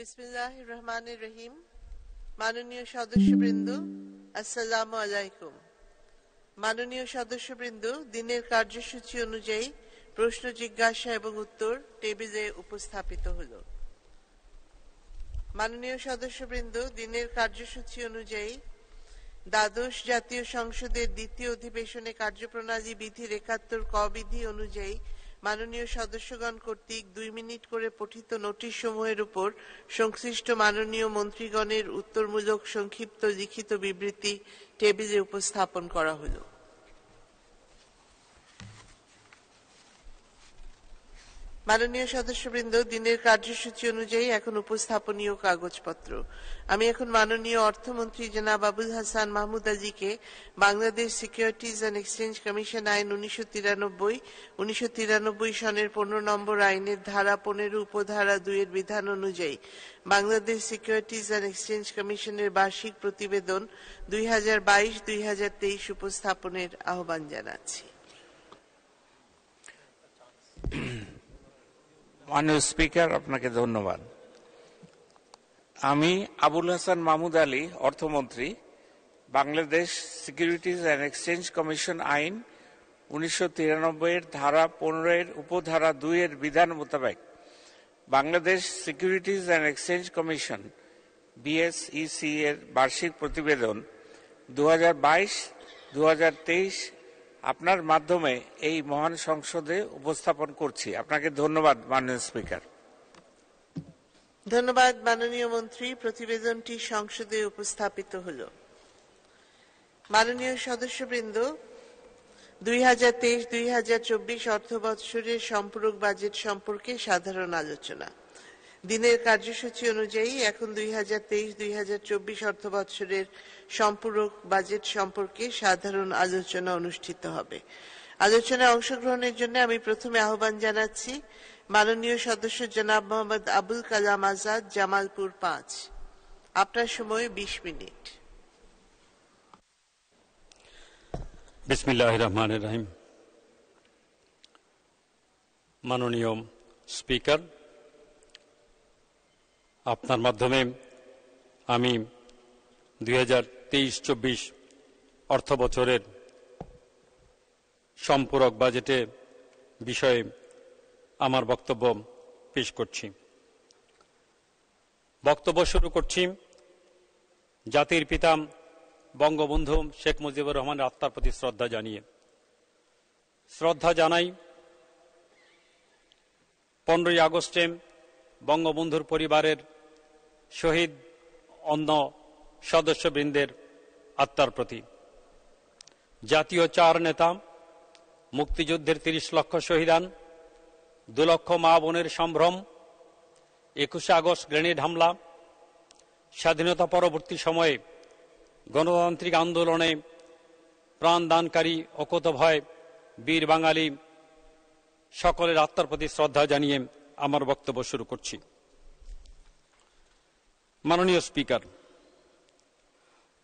বিসমিল্লাহ রহমান রহিম মাননীয় সদস্যবৃন্দ আসসালামু আলাইকুম মাননীয় সদস্যবৃন্দ দিনের কার্যসূচি অনুযায়ী প্রশ্ন জিজ্ঞাসা এবং উত্তর টেবিলে উপস্থাপিত হল মাননীয় সদস্যবৃন্দ দিনের কার্যসূচি অনুযায়ী দ্বাদশ জাতীয় সংসদের দ্বিতীয় অধিবেশনে কার্যপ্রণালী বিধির একাত্তর ক বিধি অনুযায়ী মাননীয় সদস্যগণ কর্তৃক দুই মিনিট করে পঠিত নোটিশ সমূহের উপর সংশ্লিষ্ট মাননীয় মন্ত্রীগণের উত্তরমূলক সংক্ষিপ্ত লিখিত বিবৃতি টেবিলে উপস্থাপন করা হলো মাননীয় সদস্যবৃন্দ দিনের কার্যসূচি অনুযায়ী এখন উপস্থাপনীয় কাগজপত্র আমি এখন মাননীয় অর্থমন্ত্রী জনাব আবুল হাসান আজিকে Bangladesh securities and exchange commission আইন উনিশশো তিরানব্বই উনিশশো তিরানব্বই সনের পনেরো নম্বর আইনের ধারা পনেরো উপধারা দুইয়ের বিধান অনুযায়ী বাংলাদেশ সিকিউরিটিজ অ্যান্ড এক্সচেঞ্জ কমিশনের বার্ষিক প্রতিবেদন দুই হাজার বাইশ দুই হাজার তেইশ উপস্থাপনের আহ্বান জানাচ্ছি মাননীয় স্পিকার আপনাকে ধন্যবাদ আমি আবুল হাসান মাহমুদ আলী অর্থমন্ত্রী Bangladesh securities and exchange commission আইন উনিশশো এর ধারা পনেরো এর উপধারা দুই এর বিধান মোতাবেক Bangladesh securities and exchange commission BSEC এর বার্ষিক প্রতিবেদন দু হাজার বাইশ দু হাজার তেইশ আপনার মাধ্যমে এই মহান সংসদে উপস্থাপন করছি আপনাকে ধন্যবাদ মাননীয় স্পিকার ধন্যবাদ মাননীয় মন্ত্রী প্রতিবেদনটি সংসদে উপস্থাপিত হল মাননীয় সদস্যবৃন্দ দুই হাজার তেইশ দুই হাজার চব্বিশ অর্থ সম্পূরক বাজেট সম্পর্কে সাধারণ আলোচনা দিনের কার্যসূচি অনুযায়ী এখন দুই হাজার তেইশ দুই হাজার চব্বিশ অর্থ বছরের সম্পূরক বাজেট সম্পর্কে সাধারণ আলোচনা অনুষ্ঠিত হবে আলোচনায় অংশগ্রহণের জন্য আমি প্রথমে আহ্বান জানাচ্ছি মাননীয় সদস্য জনাব মোহাম্মদ আবুল কালাম আজাদ জামালপুর পাঁচ আপনার সময় বিশ মিনিট মাননীয় স্পিকার আপনার মাধ্যমে আমি দুই হাজার তেইশ চব্বিশ অর্থ বছরের সম্পূরক বাজেটে বিষয়ে আমার বক্তব্য পেশ করছি বক্তব্য শুরু করছি জাতির পিতা বঙ্গবন্ধু শেখ মুজিবুর রহমানের আত্মার প্রতি শ্রদ্ধা জানিয়ে শ্রদ্ধা জানাই পনেরোই আগস্টে বঙ্গবন্ধুর পরিবারের শহীদ অন্য সদস্যবৃন্দের আত্মার প্রতি জাতীয় চার নেতা মুক্তিযুদ্ধের ৩০ লক্ষ শহীদান দু লক্ষ মা বোনের সম্ভ্রম একুশে আগস্ট গ্রেনেড হামলা স্বাধীনতা পরবর্তী সময়ে গণতান্ত্রিক আন্দোলনে প্রাণদানকারী অকতভয় বীর বাঙালি সকলের আত্মার প্রতি শ্রদ্ধা জানিয়ে আমার বক্তব্য শুরু করছি মাননীয় স্পিকার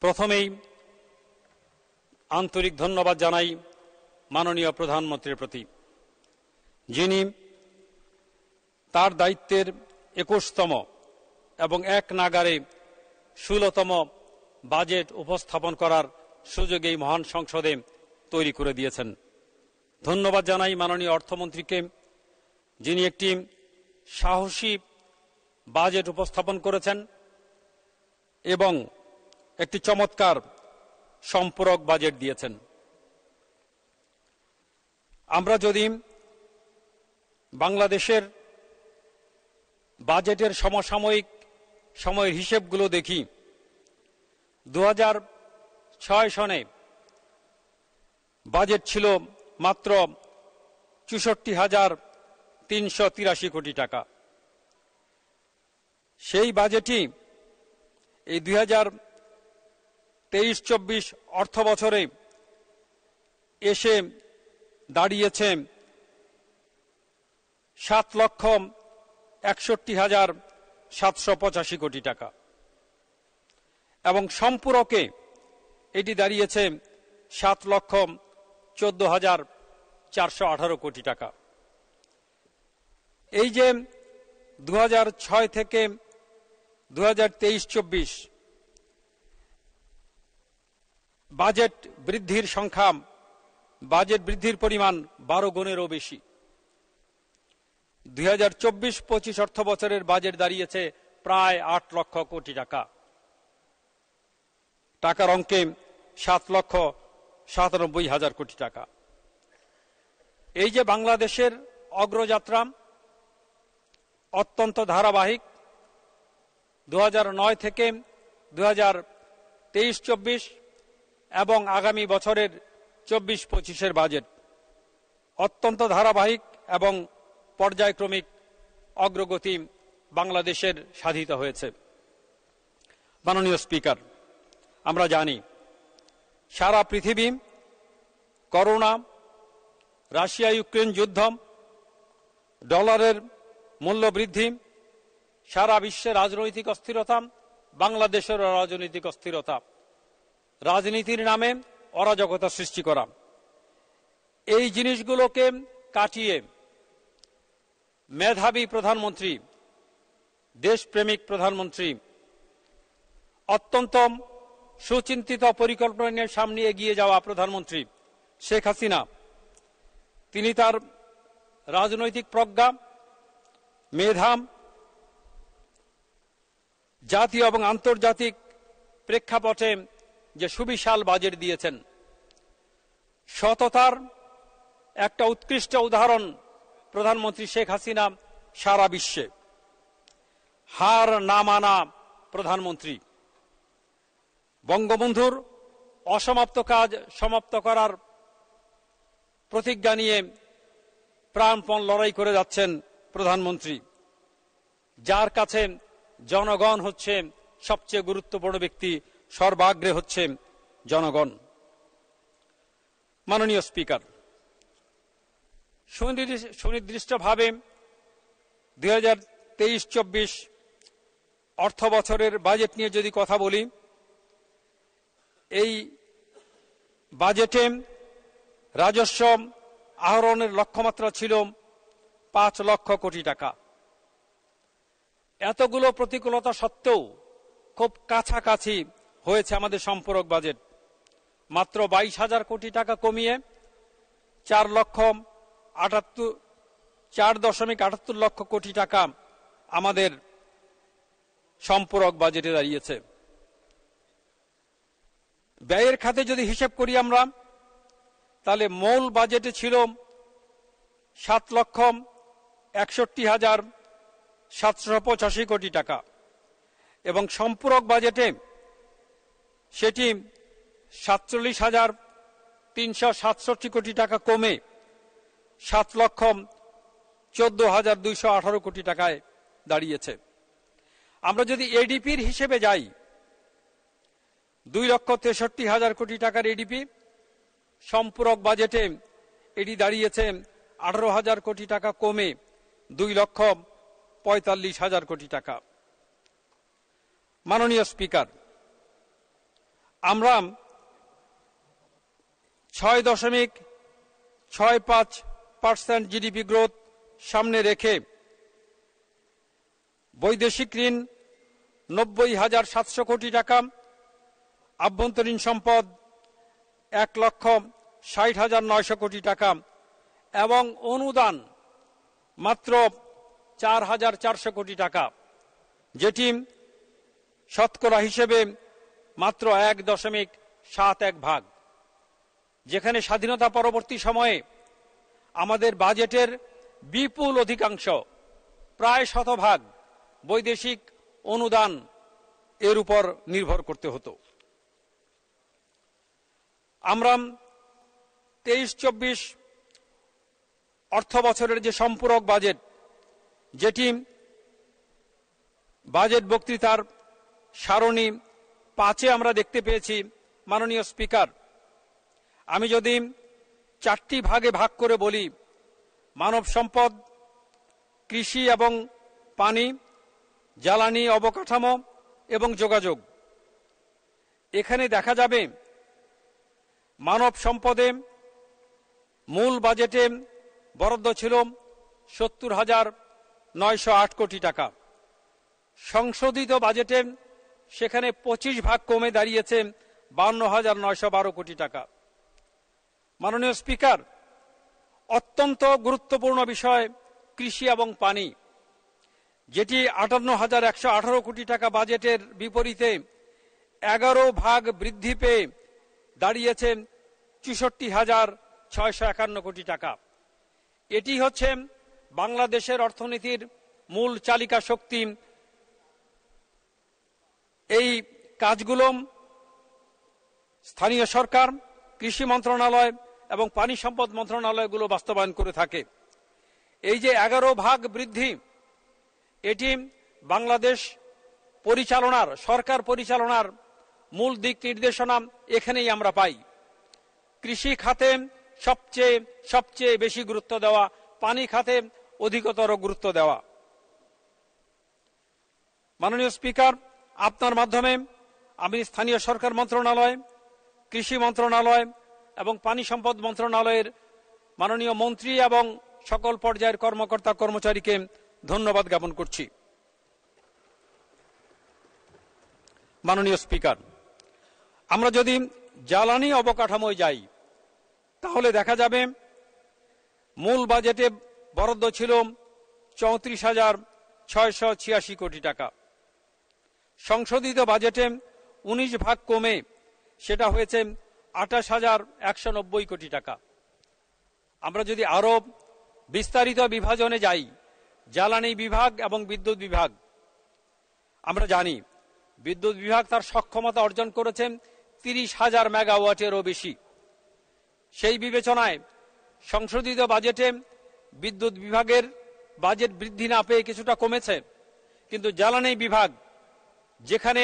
প্রথমেই আন্তরিক ধন্যবাদ জানাই মাননীয় প্রধানমন্ত্রীর প্রতি যিনি তার দায়িত্বের একুশতম এবং এক নাগারে ষোলতম বাজেট উপস্থাপন করার সুযোগ এই মহান সংসদে তৈরি করে দিয়েছেন ধন্যবাদ জানাই মাননীয় অর্থমন্ত্রীকে যিনি একটি সাহসী বাজেট উপস্থাপন করেছেন এবং একটি চমৎকার সম্পূরক বাজেট দিয়েছেন আমরা যদি বাংলাদেশের বাজেটের সমসাময়িক সময়ের হিসেবগুলো দেখি দু ছয় সনে বাজেট ছিল মাত্র চৌষট্টি হাজার তিনশো তিরাশি কোটি টাকা সেই বাজেটই এই দুই হাজার তেইশ চব্বিশ অর্থ বছরে এসে দাঁড়িয়েছে সাত লক্ষ একষট্টি হাজার সাতশো পঁচাশি কোটি টাকা এবং সম্পূরকে এটি দাঁড়িয়েছে সাত লক্ষ চোদ্দ হাজার চারশো আঠারো কোটি টাকা এই যে দু থেকে দু হাজার বাজেট বৃদ্ধির সংখ্যা বাজেট বৃদ্ধির পরিমাণ বারো গুণেরও বেশি দুই হাজার চব্বিশ পঁচিশ অর্থ বছরের বাজেট দাঁড়িয়েছে প্রায় আট লক্ষ কোটি টাকা টাকার অঙ্কে সাত লক্ষ সাতানব্বই হাজার কোটি টাকা এই যে বাংলাদেশের অগ্রযাত্রা অত্যন্ত ধারাবাহিক দু থেকে দু হাজার তেইশ এবং আগামী বছরের চব্বিশ পঁচিশের বাজেট অত্যন্ত ধারাবাহিক এবং পর্যায়ক্রমিক অগ্রগতি বাংলাদেশের সাধিত হয়েছে মাননীয় স্পিকার আমরা জানি সারা পৃথিবী করোনা রাশিয়া ইউক্রেন যুদ্ধ ডলারের মূল্যবৃদ্ধি সারা বিশ্বে রাজনৈতিক অস্থিরতা বাংলাদেশের রাজনৈতিক অস্থিরতা রাজনীতির নামে অরাজকতা সৃষ্টি করা এই জিনিসগুলোকে কাটিয়ে মেধাবী প্রধানমন্ত্রী দেশপ্রেমিক প্রধানমন্ত্রী অত্যন্ত সুচিন্তিত পরিকল্পনা নিয়ে সামনে এগিয়ে যাওয়া প্রধানমন্ত্রী শেখ হাসিনা তিনি তার রাজনৈতিক প্রজ্ঞা মেধাম জাতীয় এবং আন্তর্জাতিক প্রেক্ষাপটে যে সুবিশাল বাজেট দিয়েছেন সততার একটা উৎকৃষ্ট উদাহরণ প্রধানমন্ত্রী শেখ হাসিনা সারা বিশ্বে হার না মানা প্রধানমন্ত্রী বঙ্গবন্ধুর অসমাপ্ত কাজ সমাপ্ত করার প্রতিজ্ঞা নিয়ে প্রাণপণ লড়াই করে যাচ্ছেন প্রধানমন্ত্রী যার কাছে জনগণ হচ্ছে সবচেয়ে গুরুত্বপূর্ণ ব্যক্তি সর্বাগ্রে হচ্ছে জনগণ মাননীয় স্পিকার সুনির্দিষ্টভাবে দুই হাজার তেইশ চব্বিশ অর্থ বছরের বাজেট নিয়ে যদি কথা বলি এই বাজেটে রাজস্ব আহরণের লক্ষ্যমাত্রা ছিল পাঁচ লক্ষ কোটি টাকা এতগুলো প্রতিকূলতা সত্ত্বেও খুব কাছাকাছি হয়েছে আমাদের সম্পূরক বাজেট মাত্র বাইশ হাজার কোটি টাকা কমিয়ে চার লক্ষ আটাত্তর চার দশমিক আটাত্তর লক্ষ কোটি টাকা আমাদের সম্পূরক বাজেটে দাঁড়িয়েছে ব্যয়ের খাতে যদি হিসেব করি আমরা তাহলে মূল বাজেটে ছিল সাত লক্ষ একষট্টি হাজার সাতশো পঁচাশি কোটি টাকা এবং সম্পূরক বাজেটে সেটি সাতচল্লিশ হাজার তিনশো সাতষট্টি কোটি টাকা কমে সাত লক্ষ চোদ্দ হাজার দুইশো আঠারো কোটি টাকায় দাঁড়িয়েছে আমরা যদি এডিপির হিসেবে যাই দুই লক্ষ তেষট্টি হাজার কোটি টাকার এডিপি সম্পূরক বাজেটে এটি দাঁড়িয়েছে আঠারো হাজার কোটি টাকা কমে দুই লক্ষ পঁয়তাল্লিশ হাজার কোটি টাকা মাননীয় স্পিকার আমরা ছয় দশমিক ছয় পাঁচ পার্সেন্ট জিডিপি গ্রোথ সামনে রেখে বৈদেশিক ঋণ নব্বই হাজার সাতশো কোটি টাকা আভ্যন্তরীণ সম্পদ এক লক্ষ ষাট হাজার নয়শো কোটি টাকা এবং অনুদান মাত্র চার হাজার চারশো কোটি টাকা যেটি শতকরা হিসেবে মাত্র এক দশমিক সাত এক ভাগ যেখানে স্বাধীনতা পরবর্তী সময়ে আমাদের বাজেটের বিপুল অধিকাংশ প্রায় শতভাগ বৈদেশিক অনুদান এর উপর নির্ভর করতে হতো আমরা তেইশ চব্বিশ অর্থ বছরের যে সম্পূরক বাজেট যেটি বাজেট বক্তৃতার সারণী পাঁচে আমরা দেখতে পেয়েছি মাননীয় স্পিকার আমি যদি চারটি ভাগে ভাগ করে বলি মানব সম্পদ কৃষি এবং পানি জ্বালানি অবকাঠামো এবং যোগাযোগ এখানে দেখা যাবে মানব সম্পদে মূল বাজেটে বরাদ্দ ছিল সত্তর হাজার নয়শো কোটি টাকা সংশোধিত বাজেটে সেখানে ২৫ ভাগ কমে দাঁড়িয়েছে বান্ন হাজার নয়শো বারো কোটি টাকা মাননীয় স্পিকার অত্যন্ত গুরুত্বপূর্ণ বিষয় কৃষি এবং পানি যেটি আটান্ন হাজার একশো আঠারো কোটি টাকা বাজেটের বিপরীতে এগারো ভাগ বৃদ্ধি পেয়ে দাঁড়িয়েছেন চৌষট্টি হাজার ছয়শো একান্ন কোটি টাকা এটি হচ্ছে বাংলাদেশের অর্থনীতির মূল চালিকা শক্তি এই কাজগুলো স্থানীয় সরকার কৃষি মন্ত্রণালয় এবং পানি সম্পদ মন্ত্রণালয়গুলো বাস্তবায়ন করে থাকে এই যে এগারো ভাগ বৃদ্ধি এটি বাংলাদেশ পরিচালনার সরকার পরিচালনার মূল দিক নির্দেশনা এখানেই আমরা পাই কৃষি খাতে সবচেয়ে সবচেয়ে বেশি গুরুত্ব দেওয়া পানি খাতে অধিকতর গুরুত্ব দেওয়া মাননীয় স্পিকার আপনার মাধ্যমে আমি স্থানীয় সরকার মন্ত্রণালয় কৃষি মন্ত্রণালয় এবং পানি সম্পদ মন্ত্রণালয়ের মাননীয় মন্ত্রী এবং সকল পর্যায়ের কর্মকর্তা কর্মচারীকে ধন্যবাদ জ্ঞাপন করছি মাননীয় স্পিকার আমরা যদি জ্বালানি অবকাঠামোয় যাই তাহলে দেখা যাবে মূল বাজেটে বরাদ্দ ছিল চৌত্রিশ হাজার ছয়শ ছিয়াশি কোটি টাকা সংশোধিত বাজেটে উনিশ ভাগ কমে সেটা হয়েছে আঠাশ হাজার একশো নব্বই কোটি টাকা আমরা যদি আরও বিস্তারিত বিভাজনে যাই জ্বালানি বিভাগ এবং বিদ্যুৎ বিভাগ আমরা জানি বিদ্যুৎ বিভাগ তার সক্ষমতা অর্জন করেছে তিরিশ হাজার মেগাওয়াটেরও বেশি সেই বিবেচনায় সংশোধিত বাজেটে বিদ্যুৎ বিভাগের বাজেট বৃদ্ধি না পেয়ে কিছুটা কমেছে কিন্তু জ্বালানি বিভাগ যেখানে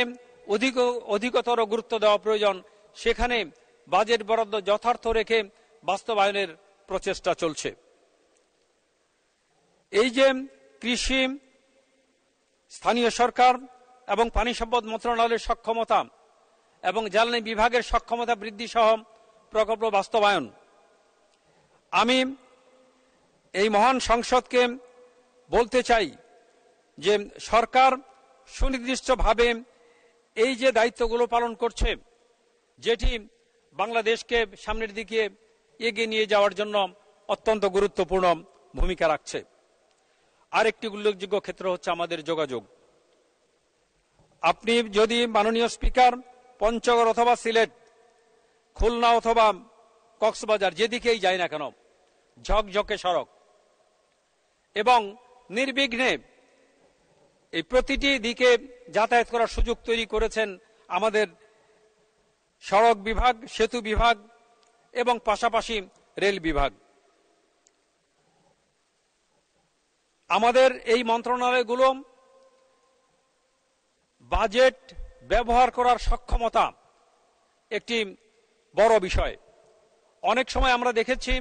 অধিক অধিকতর গুরুত্ব দেওয়া প্রয়োজন সেখানে বাজেট বরাদ্দ যথার্থ রেখে বাস্তবায়নের প্রচেষ্টা চলছে এই যে কৃষি স্থানীয় সরকার এবং পানি সম্পদ মন্ত্রণালয়ের সক্ষমতা এবং জ্বালানি বিভাগের সক্ষমতা বৃদ্ধি সহ প্রকল্প বাস্তবায়ন আমি এই মহান সংসদকে বলতে চাই যে সরকার সুনির্দিষ্টভাবে এই যে দায়িত্বগুলো পালন করছে যেটি বাংলাদেশকে সামনের দিকে এগিয়ে নিয়ে যাওয়ার জন্য অত্যন্ত গুরুত্বপূর্ণ ভূমিকা রাখছে আরেকটি উল্লেখযোগ্য ক্ষেত্র হচ্ছে আমাদের যোগাযোগ আপনি যদি মাননীয় স্পিকার পঞ্চগড় অথবা সিলেট খুলনা অথবা কক্সবাজার যেদিকেই যায় না কেন ঝকঝকে সড়ক এবং নির্বিঘ্নে এই প্রতিটি দিকে যাতায়াত করার সুযোগ তৈরি করেছেন আমাদের সড়ক বিভাগ সেতু বিভাগ এবং পাশাপাশি রেল বিভাগ আমাদের এই মন্ত্রণালয়গুলো বাজেট ব্যবহার করার সক্ষমতা একটি বড় বিষয় অনেক সময় আমরা দেখেছি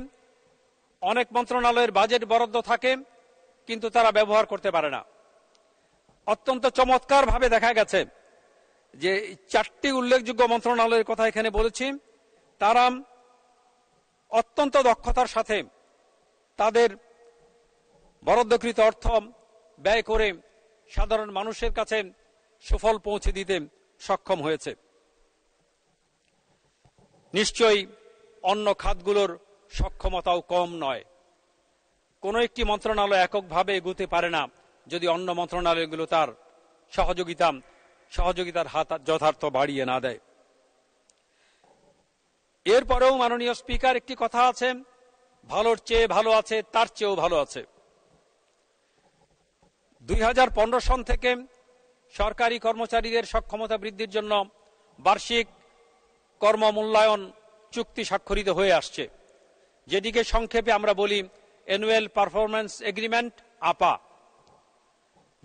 অনেক মন্ত্রণালয়ের বাজেট বরাদ্দ থাকে কিন্তু তারা ব্যবহার করতে পারে না অত্যন্ত চমৎকারভাবে দেখা গেছে যে চারটি উল্লেখযোগ্য মন্ত্রণালয়ের কথা এখানে বলেছি তারা অত্যন্ত দক্ষতার সাথে তাদের বরাদ্দকৃত অর্থ ব্যয় করে সাধারণ মানুষের কাছে সুফল পৌঁছে দিতে সক্ষম হয়েছে নিশ্চয়ই অন্য খাতগুলোর সক্ষমতাও কম নয় কোনো একটি মন্ত্রণালয় এককভাবে এগুতে পারে না যদি অন্য মন্ত্রণালয়গুলো তার সহযোগিতা সহযোগিতার হাত যথার্থ বাড়িয়ে না দেয় এরপরেও মাননীয় স্পিকার একটি কথা আছে ভালোর চেয়ে ভালো আছে তার চেয়েও ভালো আছে দুই সন থেকে সরকারি কর্মচারীদের সক্ষমতা বৃদ্ধির জন্য বার্ষিক কর্মমূল্যায়ন চুক্তি স্বাক্ষরিত হয়ে আসছে যেটিকে সংক্ষেপে আমরা বলি অ্যানুয়াল পারফরমেন্স এগ্রিমেন্ট আপা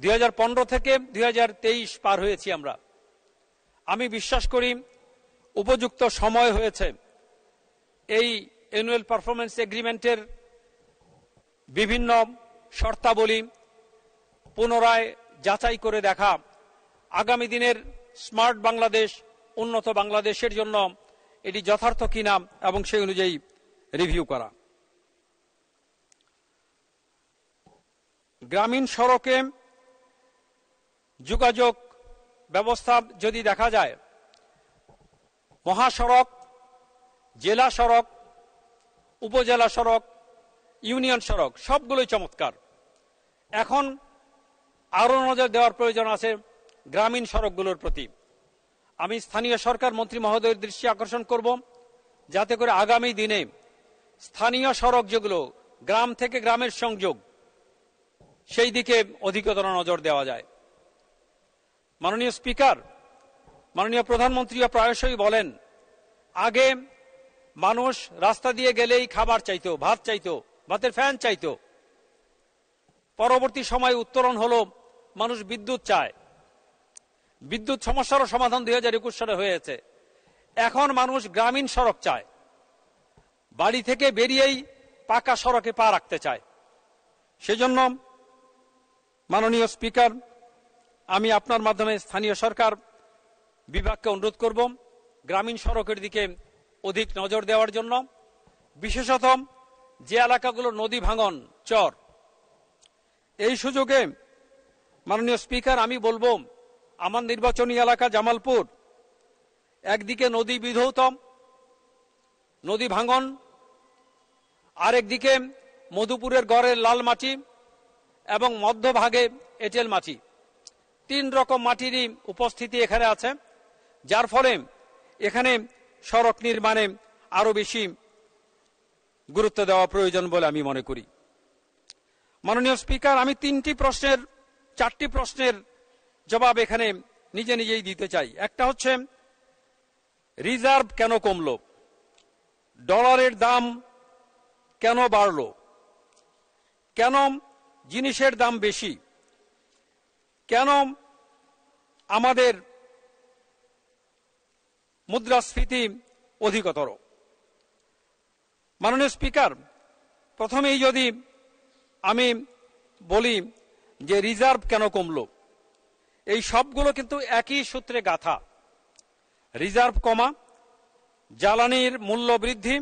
দুই থেকে দুই পার হয়েছি আমরা আমি বিশ্বাস করি উপযুক্ত সময় হয়েছে এই অ্যানুয়াল পারফরমেন্স এগ্রিমেন্টের বিভিন্ন শর্তাবলী পুনরায় যাচাই করে দেখা আগামী দিনের স্মার্ট বাংলাদেশ উন্নত বাংলাদেশের জন্য এটি যথার্থ কিনা এবং সেই অনুযায়ী রিভিউ করা গ্রামীণ সড়কে যোগাযোগ ব্যবস্থা যদি দেখা যায় মহাসড়ক জেলা সড়ক উপজেলা সড়ক ইউনিয়ন সড়ক সবগুলোই চমৎকার এখন আরও নজর দেওয়ার প্রয়োজন আছে গ্রামীণ সড়কগুলোর প্রতি আমি স্থানীয় সরকার মন্ত্রী মহোদয়ের দৃষ্টি আকর্ষণ করব যাতে করে আগামী দিনে স্থানীয় সড়ক যেগুলো গ্রাম থেকে গ্রামের সংযোগ সেই দিকে অধিকতর নজর দেওয়া যায় মাননীয় স্পিকার মাননীয় প্রধানমন্ত্রীও প্রায়শই বলেন আগে মানুষ রাস্তা দিয়ে গেলেই খাবার চাইত ভাত চাইতো ভাতের ফ্যান চাইত পরবর্তী সময়ে উত্তরণ হলো মানুষ বিদ্যুৎ চায় বিদ্যুৎ সমস্যারও সমাধান দুই হাজার একুশ সালে হয়েছে এখন মানুষ গ্রামীণ সড়ক চায় বাড়ি থেকে বেরিয়েই পাকা সড়কে পা রাখতে চায় সেজন্য মাননীয় স্পিকার আমি আপনার মাধ্যমে স্থানীয় সরকার বিভাগকে অনুরোধ করব গ্রামীণ সড়কের দিকে অধিক নজর দেওয়ার জন্য বিশেষত যে এলাকাগুলো নদী ভাঙন চর এই সুযোগে মাননীয় স্পিকার আমি বলবো আমার নির্বাচনী এলাকা জামালপুর একদিকে নদী বিধৌতম নদী ভাঙন আরেকদিকে মধুপুরের গড়ের লাল মাটি এবং মধ্যভাগে এঁটেল মাটি তিন রকম মাটিরই উপস্থিতি এখানে আছে যার ফলে এখানে সড়ক নির্মাণে আরও বেশি গুরুত্ব দেওয়া প্রয়োজন বলে আমি মনে করি মাননীয় স্পিকার আমি তিনটি প্রশ্নের চারটি প্রশ্নের জবাব এখানে নিজে নিজেই দিতে চাই একটা হচ্ছে রিজার্ভ কেন কমল ডলারের দাম কেন বাড়ল কেন জিনিসের দাম বেশি কেন আমাদের মুদ্রাস্ফীতি অধিকতর মাননীয় স্পিকার প্রথমেই যদি আমি বলি যে রিজার্ভ কেন কমল এই সবগুলো কিন্তু একই সূত্রে গাথা রিজার্ভ কমা জ্বালানির মূল্য বৃদ্ধি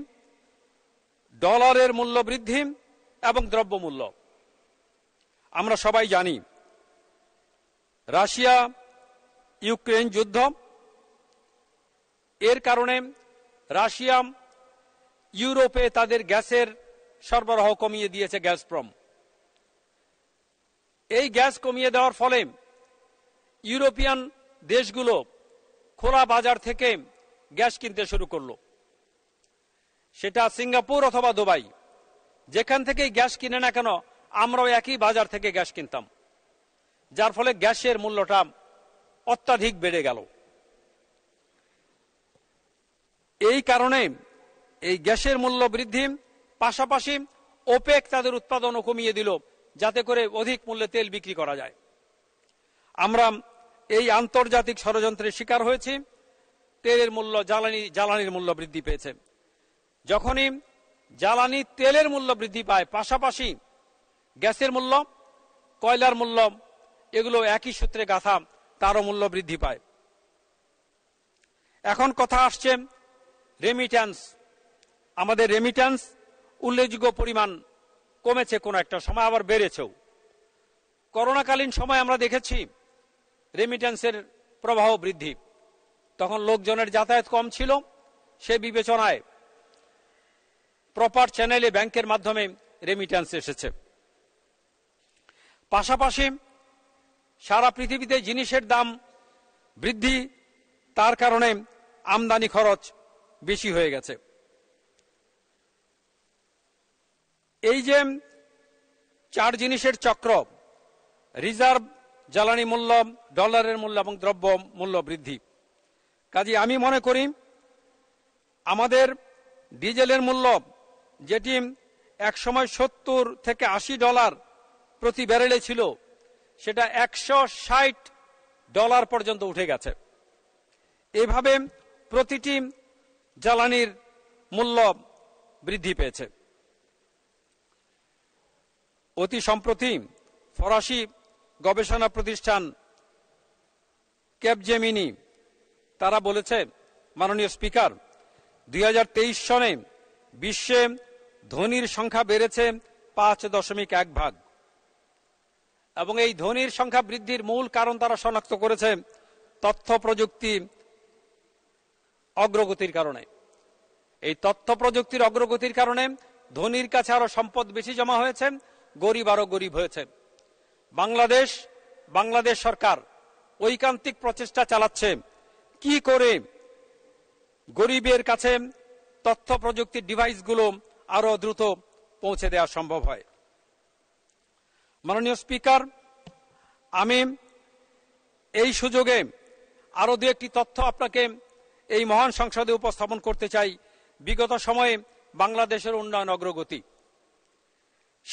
ডলারের মূল্য বৃদ্ধি এবং দ্রব্যমূল্য আমরা সবাই জানি রাশিয়া ইউক্রেন যুদ্ধ এর কারণে রাশিয়া ইউরোপে তাদের গ্যাসের সরবরাহ কমিয়ে দিয়েছে গ্যাসপ্রম এই গ্যাস কমিয়ে দেওয়ার ফলে ইউরোপিয়ান দেশগুলো খোলা বাজার থেকে গ্যাস কিনতে শুরু করলো সেটা সিঙ্গাপুর অথবা দুবাই যেখান থেকেই গ্যাস কিনে না কেন আমরাও একই বাজার থেকে গ্যাস কিনতাম যার ফলে গ্যাসের মূল্যটা অত্যাধিক বেড়ে গেল এই কারণে এই গ্যাসের মূল্য বৃদ্ধি পাশাপাশি ওপেক তাদের উৎপাদনও কমিয়ে দিল যাতে করে অধিক মূল্যে তেল বিক্রি করা যায় আমরা এই আন্তর্জাতিক ষড়যন্ত্রের শিকার হয়েছি তেলের মূল্য জ্বালানি জ্বালানির মূল্য বৃদ্ধি পেয়েছে যখনই জ্বালানি তেলের মূল্য বৃদ্ধি পায় পাশাপাশি গ্যাসের মূল্য কয়লার মূল্য এগুলো একই সূত্রে গাথা তারও মূল্য বৃদ্ধি পায় এখন কথা আসছে রেমিট্যান্স আমাদের রেমিট্যান্স উল্লেখযোগ্য পরিমাণ কমেছে কোন একটা সময় আবার বেড়েছেও করোনাকালীন সময় আমরা দেখেছি রেমিট্যান্সের প্রবাহ বৃদ্ধি তখন লোকজনের যাতায়াত কম ছিল সে বিবেচনায় প্রপার চ্যানেলে ব্যাংকের মাধ্যমে রেমিট্যান্স এসেছে পাশাপাশি সারা পৃথিবীতে জিনিসের দাম বৃদ্ধি তার কারণে আমদানি খরচ বেশি হয়ে গেছে এই যে চার জিনিসের চক্র রিজার্ভ জ্বালানি মূল্য ডলারের মূল্য এবং দ্রব্য মূল্য বৃদ্ধি কাজে আমি মনে করি আমাদের ডিজেলের মূল্য যেটি একসময় সত্তর থেকে আশি ডলার প্রতি ব্যারেলে ছিল সেটা একশো ডলার পর্যন্ত উঠে গেছে এভাবে প্রতিটি জ্বালানির মূল্য বৃদ্ধি পেয়েছে অতি সম্প্রতি ফরাসি গবেষণা প্রতিষ্ঠান ক্যাবজেমিনি তারা বলেছে মাননীয় স্পিকার দুই সনে বিশ্বে ধনির সংখ্যা বেড়েছে পাঁচ দশমিক এক ভাগ এবং এই ধনির সংখ্যা বৃদ্ধির মূল কারণ তারা শনাক্ত করেছে তথ্য প্রযুক্তি অগ্রগতির কারণে এই তথ্য প্রযুক্তির অগ্রগতির কারণে ধনির কাছে আরো সম্পদ বেশি জমা হয়েছে গরিব আরো গরিব হয়েছে বাংলাদেশ বাংলাদেশ সরকার ঐকান্তিক প্রচেষ্টা চালাচ্ছে কি করে গরিবের কাছে তথ্য প্রযুক্তির ডিভাইসগুলো আরো দ্রুত পৌঁছে দেওয়া সম্ভব হয় মাননীয় স্পিকার আমি এই সুযোগে আরও দু একটি তথ্য আপনাকে এই মহান সংসদে উপস্থাপন করতে চাই বিগত সময়ে বাংলাদেশের উন্নয়ন অগ্রগতি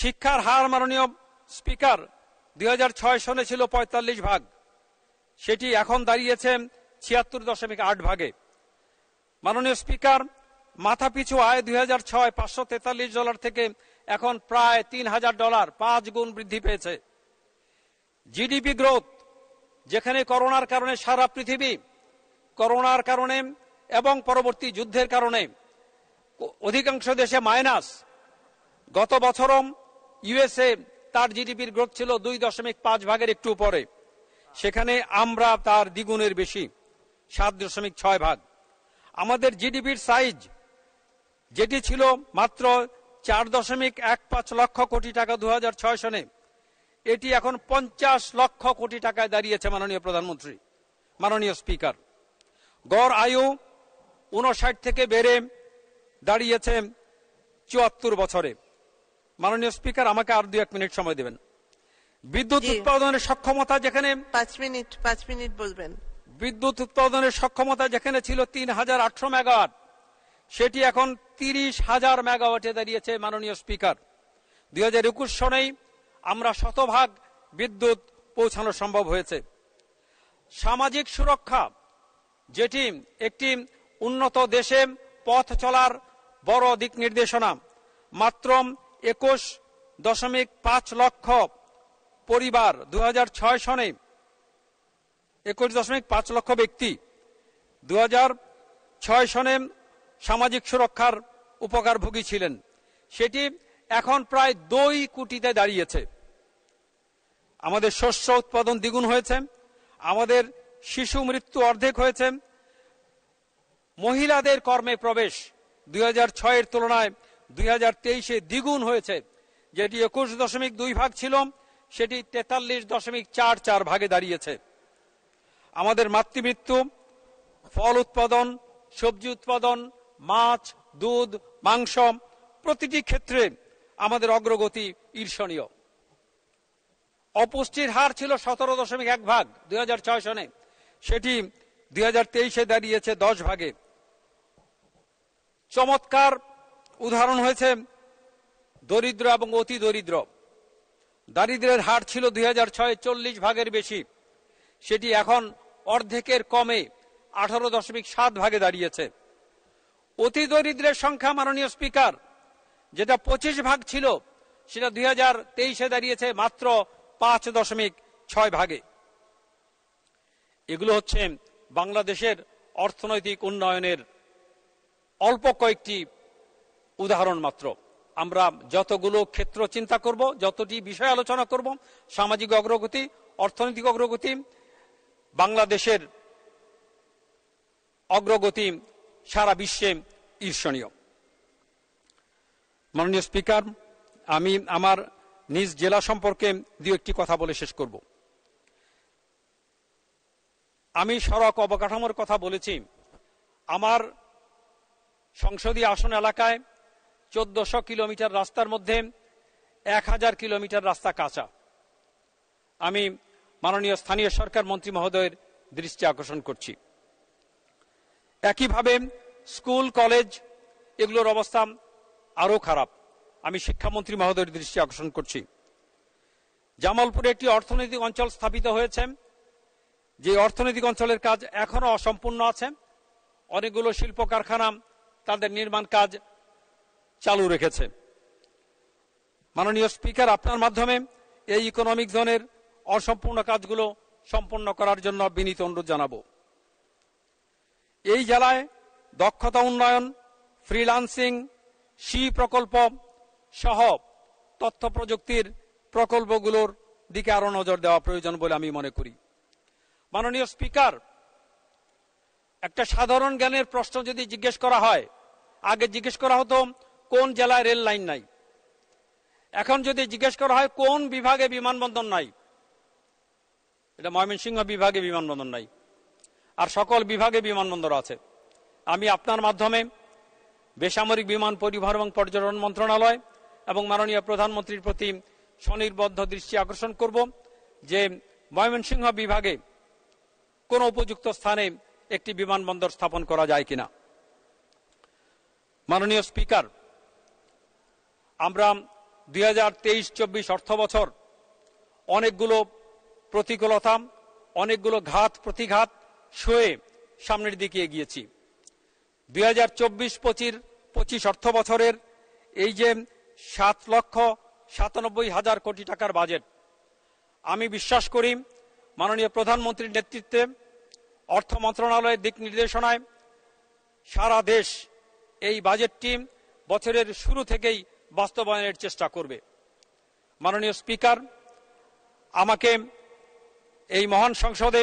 শিক্ষার হার মাননীয় স্পিকার দুই ছয় সনে ছিল ৪৫ ভাগ সেটি এখন দাঁড়িয়েছে ছিয়াত্তর দশমিক আট ভাগে মাননীয় স্পিকার মাথাপিছু আয় দুই হাজার ছয় পাঁচশো তেতাল্লিশ ডলার থেকে এখন প্রায় তিন হাজার ডলার পাঁচ গুণ বৃদ্ধি পেয়েছে জিডিপি গ্রোথ যেখানে করোনার কারণে সারা পৃথিবী করোনার কারণে এবং পরবর্তী যুদ্ধের কারণে অধিকাংশ দেশে মাইনাস গত বছর ইউএসএ তার জিডিপির গ্রোথ ছিল দুই দশমিক পাঁচ ভাগের একটু পরে সেখানে আমরা তার দ্বিগুণের বেশি সাত দশমিক ছয় ভাগ আমাদের জিডিপির সাইজ যেটি ছিল মাত্র চার দশমিক এক পাঁচ লক্ষ কোটি টাকা দু সনে এটি এখন পঞ্চাশ লক্ষ কোটি টাকায় দাঁড়িয়েছে মাননীয় প্রধানমন্ত্রী মাননীয় স্পিকার গড় আয়ু উনষাট থেকে বেড়ে দাঁড়িয়েছে চুয়াত্তর বছরে মাননীয় স্পিকার আমাকে আর দু এক মিনিট সময় দেবেন বিদ্যুৎ উৎপাদনের সক্ষমতা যেখানে পাঁচ মিনিট পাঁচ মিনিট বলবেন বিদ্যুৎ উৎপাদনের সক্ষমতা যেখানে ছিল তিন হাজার আটশো মেগাওয়াট সেটি এখন তিরিশ হাজার মেগাওয়াটে দাঁড়িয়েছে মাননীয় স্পিকার দুই হাজার একুশ সনেই আমরা শতভাগ বিদ্যুৎ পৌঁছানো সম্ভব হয়েছে সামাজিক সুরক্ষা যেটি একটি উন্নত দেশে পথ চলার বড় দিক নির্দেশনা মাত্র একুশ দশমিক পাঁচ লক্ষ পরিবার দু সনে একুশ দশমিক পাঁচ লক্ষ ব্যক্তি দু সনে সামাজিক সুরক্ষার উপকারভোগী ছিলেন সেটি এখন প্রায় দুই কোটিতে দাঁড়িয়েছে আমাদের শস্য উৎপাদন দ্বিগুণ হয়েছে আমাদের শিশু মৃত্যু অর্ধেক হয়েছে মহিলাদের কর্মে প্রবেশ দুই হাজার ছয়ের তুলনায় দুই হাজার তেইশে দ্বিগুণ হয়েছে যেটি একুশ দশমিক দুই ভাগ ছিল সেটি তেতাল্লিশ দশমিক চার চার ভাগে দাঁড়িয়েছে আমাদের মাতৃমৃত্যু ফল উৎপাদন সবজি উৎপাদন মাছ দুধ মাংস প্রতিটি ক্ষেত্রে আমাদের অগ্রগতি ঈর্ষণীয় অপুষ্টির হার ছিল সতেরো দশমিক এক ভাগ দুই সনে সেটি দুই হাজার তেইশে দাঁড়িয়েছে দশ ভাগে চমৎকার উদাহরণ হয়েছে দরিদ্র এবং অতি দরিদ্র দারিদ্রের হার ছিল দুই হাজার ছয় চল্লিশ ভাগের বেশি সেটি এখন অর্ধেকের কমে আঠারো দশমিক সাত ভাগে দাঁড়িয়েছে অতি দরিদ্রের সংখ্যা মাননীয় স্পিকার যেটা পঁচিশ ভাগ ছিল সেটা দুই হাজার তেইশে দাঁড়িয়েছে মাত্র পাঁচ দশমিক ছয় ভাগে এগুলো হচ্ছে বাংলাদেশের অর্থনৈতিক উন্নয়নের অল্প কয়েকটি উদাহরণ মাত্র আমরা যতগুলো ক্ষেত্র চিন্তা করব যতটি বিষয় আলোচনা করব সামাজিক অগ্রগতি অর্থনৈতিক অগ্রগতি বাংলাদেশের অগ্রগতি সারা বিশ্বে ঈর্ষণীয় মাননীয় স্পিকার আমি আমার নিজ জেলা সম্পর্কে দু একটি কথা বলে শেষ করব আমি সড়ক অবকাঠামোর কথা বলেছি আমার সংসদীয় আসন এলাকায় চোদ্দশো কিলোমিটার রাস্তার মধ্যে এক হাজার কিলোমিটার রাস্তা কাঁচা আমি মাননীয় স্থানীয় সরকার মন্ত্রী মহোদয়ের দৃষ্টি আকর্ষণ করছি একইভাবে স্কুল কলেজ এগুলোর অবস্থা আরও খারাপ আমি শিক্ষামন্ত্রী মহোদয়ের দৃষ্টি আকর্ষণ করছি জামালপুরে একটি অর্থনৈতিক অঞ্চল স্থাপিত হয়েছে যে অর্থনৈতিক অঞ্চলের কাজ এখনও অসম্পূর্ণ আছে অনেকগুলো শিল্প কারখানা তাদের নির্মাণ কাজ চালু রেখেছে মাননীয় স্পিকার আপনার মাধ্যমে এই ইকোনমিক জোনের অসম্পূর্ণ কাজগুলো সম্পন্ন করার জন্য বিনীত অনুরোধ জানাব এই জেলায় দক্ষতা উন্নয়ন ফ্রিলান্সিং সি প্রকল্প সহ তথ্য প্রযুক্তির প্রকল্পগুলোর দিকে আরও নজর দেওয়া প্রয়োজন বলে আমি মনে করি মাননীয় স্পিকার একটা সাধারণ জ্ঞানের প্রশ্ন যদি জিজ্ঞেস করা হয় আগে জিজ্ঞেস করা হতো কোন জেলায় রেল লাইন নাই এখন যদি জিজ্ঞেস করা হয় কোন বিভাগে বিমানবন্দর নাই এটা ময়মনসিংহ বিভাগে বিমানবন্দর নাই আর সকল বিভাগে বিমানবন্দর আছে আমি আপনার মাধ্যমে বেসামরিক বিমান পরিবহন এবং পর্যটন মন্ত্রণালয় এবং মাননীয় প্রধানমন্ত্রীর প্রতি স্বনির্বদ্ধ দৃষ্টি আকর্ষণ করব যে ময়মনসিংহ বিভাগে কোনো উপযুক্ত স্থানে একটি বিমানবন্দর স্থাপন করা যায় কিনা মাননীয় স্পিকার আমরা দুই হাজার তেইশ চব্বিশ অর্থ বছর অনেকগুলো প্রতিকূলতা অনেকগুলো ঘাত প্রতিঘাত শুয়ে সামনের দিকে এগিয়েছি দুই হাজার চব্বিশ পঁচিশ অর্থ বছরের এই যে সাত লক্ষ সাতানব্বই হাজার কোটি টাকার বাজেট আমি বিশ্বাস করি মাননীয় প্রধানমন্ত্রীর নেতৃত্বে অর্থ মন্ত্রণালয়ের দিক নির্দেশনায় সারা দেশ এই বাজেটটি বছরের শুরু থেকেই বাস্তবায়নের চেষ্টা করবে মাননীয় স্পিকার আমাকে এই মহান সংসদে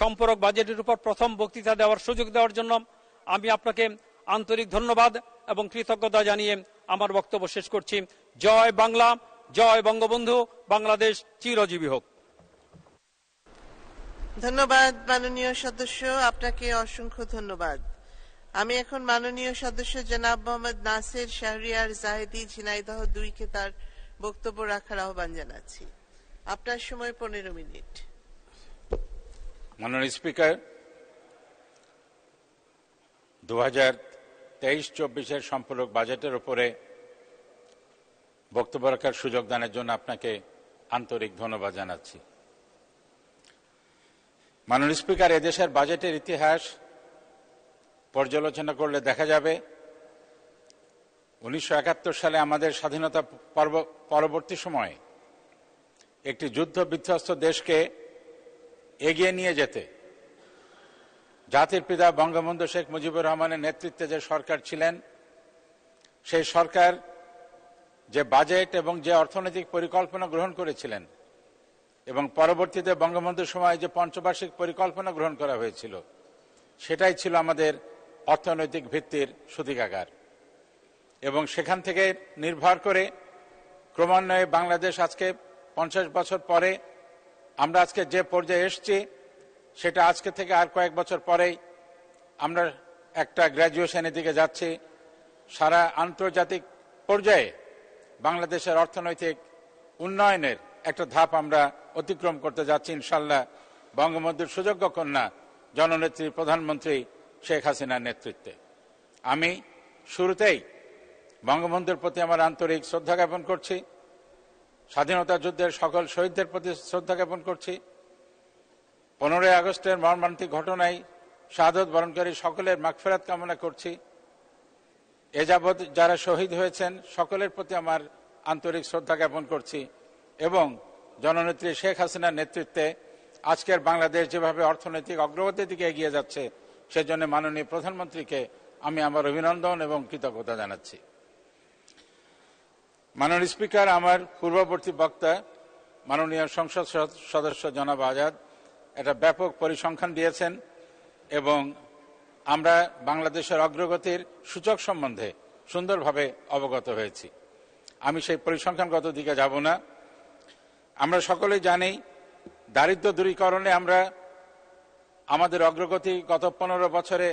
সম্পূরক বাজেটের উপর প্রথম বক্তৃতা দেওয়ার সুযোগ দেওয়ার জন্য আমি আপনাকে আন্তরিক ধন্যবাদ এবং কৃতজ্ঞতা জানিয়ে আমার বক্তব্য শেষ করছি জয় বাংলা জয় বঙ্গবন্ধু বাংলাদেশ চিরজীবী হোক ধন্যবাদ মাননীয় সদস্য আপনাকে অসংখ্য ধন্যবাদ আমি এখন মাননীয় সদস্য জেনাব মোহাম্মদ নাসের শাহরিয়ার জাহেদি ঝিনাইদহ দুইকে তার বক্তব্য রাখার আহ্বান জানাচ্ছি আপনার সময় পনেরো মিনিট মাননীয় স্পিকার দু হাজার তেইশ চব্বিশের সম্পূরক বাজেটের উপরে বক্তব্য রাখার সুযোগ দানের জন্য আপনাকে আন্তরিক ধন্যবাদ জানাচ্ছি মাননীয় স্পিকার এদেশের বাজেটের ইতিহাস পর্যালোচনা করলে দেখা যাবে উনিশশো সালে আমাদের স্বাধীনতা পর্ব পরবর্তী সময়ে একটি যুদ্ধ বিধ্বস্ত দেশকে এগিয়ে নিয়ে যেতে জাতির পিতা বঙ্গবন্ধু শেখ মুজিবুর রহমানের নেতৃত্বে যে সরকার ছিলেন সেই সরকার যে বাজেট এবং যে অর্থনৈতিক পরিকল্পনা গ্রহণ করেছিলেন এবং পরবর্তীতে বঙ্গবন্ধুর সময় যে পঞ্চবার্ষিক পরিকল্পনা গ্রহণ করা হয়েছিল সেটাই ছিল আমাদের অর্থনৈতিক ভিত্তির সূতিকাগার এবং সেখান থেকে নির্ভর করে ক্রমান্বয়ে বাংলাদেশ আজকে পঞ্চাশ বছর পরে আমরা আজকে যে পর্যায়ে এসছি সেটা আজকে থেকে আর কয়েক বছর পরেই আমরা একটা গ্র্যাজুয়েশনের দিকে যাচ্ছি সারা আন্তর্জাতিক পর্যায়ে বাংলাদেশের অর্থনৈতিক উন্নয়নের একটা ধাপ আমরা অতিক্রম করতে যাচ্ছি ইনশাল্লাহ বঙ্গবন্ধুর সুযোগ্য কন্যা জননেত্রী প্রধানমন্ত্রী শেখ হাসিনার নেতৃত্বে আমি শুরুতেই বঙ্গবন্ধুর প্রতি আমার আন্তরিক শ্রদ্ধা জ্ঞাপন করছি স্বাধীনতা যুদ্ধের সকল শহীদদের প্রতি শ্রদ্ধা জ্ঞাপন করছি পনেরোই আগস্টের মর্মান্তিক ঘটনায় শাহাদত বরণকারী সকলের মাগফেরাত কামনা করছি এ যারা শহীদ হয়েছেন সকলের প্রতি আমার আন্তরিক শ্রদ্ধা জ্ঞাপন করছি এবং জননেত্রী শেখ হাসিনার নেতৃত্বে আজকের বাংলাদেশ যেভাবে অর্থনৈতিক অগ্রগতির দিকে এগিয়ে যাচ্ছে সেজন্য মাননীয় প্রধানমন্ত্রীকে আমি আমার অভিনন্দন এবং কৃতজ্ঞতা জানাচ্ছি মাননীয় স্পিকার আমার পূর্ববর্তী বক্তা মাননীয় সংসদ সদস্য জনাব আজাদ এটা ব্যাপক পরিসংখ্যান দিয়েছেন এবং আমরা বাংলাদেশের অগ্রগতির সূচক সম্বন্ধে সুন্দরভাবে অবগত হয়েছি আমি সেই পরিসংখ্যানগত দিকে যাব না আমরা সকলেই জানি দারিদ্র দূরীকরণে আমরা আমাদের অগ্রগতি গত পনেরো বছরে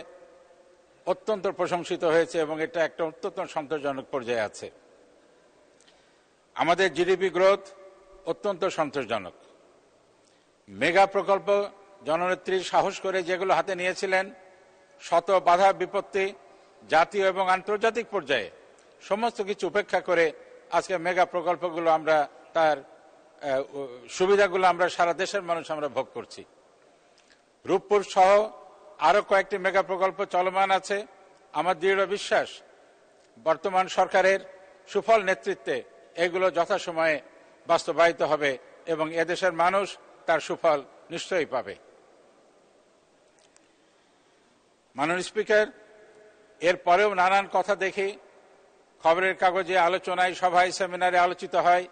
অত্যন্ত প্রশংসিত হয়েছে এবং এটা একটা অত্যন্ত সন্তোষজনক পর্যায়ে আছে আমাদের জিডিপি গ্রোথ অত্যন্ত সন্তোষজনক মেগা প্রকল্প জননেত্রী সাহস করে যেগুলো হাতে নিয়েছিলেন শত বাধা বিপত্তি জাতীয় এবং আন্তর্জাতিক পর্যায়ে সমস্ত কিছু উপেক্ষা করে আজকে মেগা প্রকল্পগুলো আমরা তার সুবিধাগুলো আমরা সারা দেশের মানুষ আমরা ভোগ করছি রূপপুর সহ আরও কয়েকটি মেগা প্রকল্প চলমান আছে আমার দৃঢ় বিশ্বাস বর্তমান সরকারের সুফল নেতৃত্বে এগুলো যথাসময়ে বাস্তবায়িত হবে এবং এদেশের মানুষ তার সুফল নিশ্চয়ই পাবে মাননীয় স্পিকার এর পরেও নানান কথা দেখি খবরের কাগজে আলোচনায় সভায় সেমিনারে আলোচিত হয়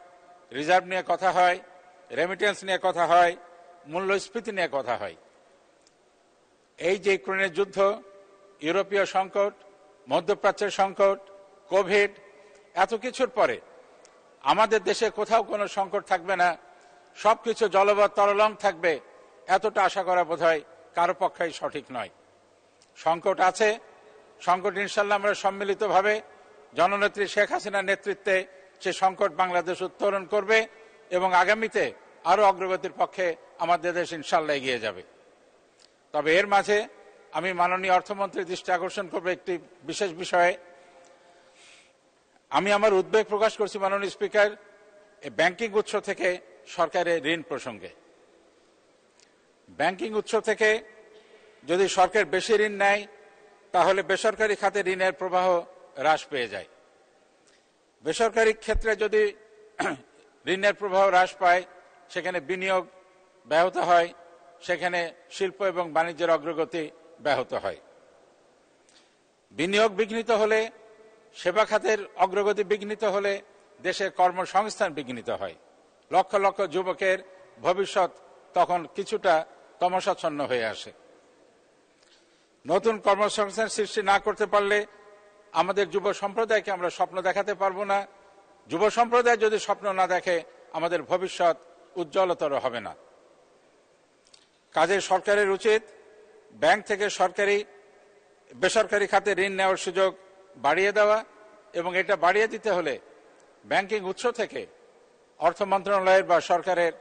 রিজার্ভ নিয়ে কথা হয় রেমিটেন্স নিয়ে কথা হয় মূল্যস্ফীতি নিয়ে কথা হয় এই যে ইউক্রেনের যুদ্ধ ইউরোপীয় সংকট মধ্যপ্রাচ্যের সংকট কোভিড এত কিছুর পরে আমাদের দেশে কোথাও কোনো সংকট থাকবে না সবকিছু জলবৎ তরলম থাকবে এতটা আশা করা বোধ হয় কারো পক্ষেই সঠিক নয় সংকট আছে সংকট ইনশাল্লাহ আমরা সম্মিলিতভাবে জননেত্রী শেখ হাসিনার নেতৃত্বে সে সংকট বাংলাদেশ উত্তোলন করবে এবং আগামীতে আরও অগ্রগতির পক্ষে আমাদের দেশ ইনশাল্লাহ এগিয়ে যাবে তবে এর মাঝে আমি মাননীয় অর্থমন্ত্রীর দৃষ্টি আকর্ষণ করবো একটি বিশেষ বিষয়ে আমি আমার উদ্বেগ প্রকাশ করছি মাননীয় স্পিকার ব্যাংকিং উৎস থেকে সরকারের ঋণ প্রসঙ্গে ব্যাংকিং উৎস থেকে যদি সরকার বেশি ঋণ নেয় তাহলে বেসরকারি খাতে ঋণের প্রবাহ হ্রাস পেয়ে যায় বেসরকারি ক্ষেত্রে যদি ঋণের প্রবাহ হ্রাস পায় সেখানে বিনিয়োগ ব্যাহত হয় সেখানে শিল্প এবং বাণিজ্যের অগ্রগতি ব্যাহত হয় বিনিয়োগ বিঘ্নিত হলে সেবা খাতের অগ্রগতি বিঘ্নিত হলে দেশের কর্মসংস্থান বিঘ্নিত হয় লক্ষ লক্ষ যুবকের ভবিষ্যৎ তখন কিছুটা তমসাচ্ছন্ন হয়ে আসে নতুন কর্মসংস্থান সৃষ্টি না করতে পারলে আমাদের যুব সম্প্রদায়কে আমরা স্বপ্ন দেখাতে পারবো না যুব সম্প্রদায় যদি স্বপ্ন না দেখে আমাদের ভবিষ্যৎ উজ্জ্বলতর হবে না কাজে সরকারের উচিত ব্যাংক থেকে সরকারি বেসরকারি খাতে ঋণ নেওয়ার সুযোগ বাড়িয়ে দেওয়া এবং এটা বাড়িয়ে দিতে হলে ব্যাংকিং উৎস থেকে অর্থ মন্ত্রণালয়ের বা সরকারের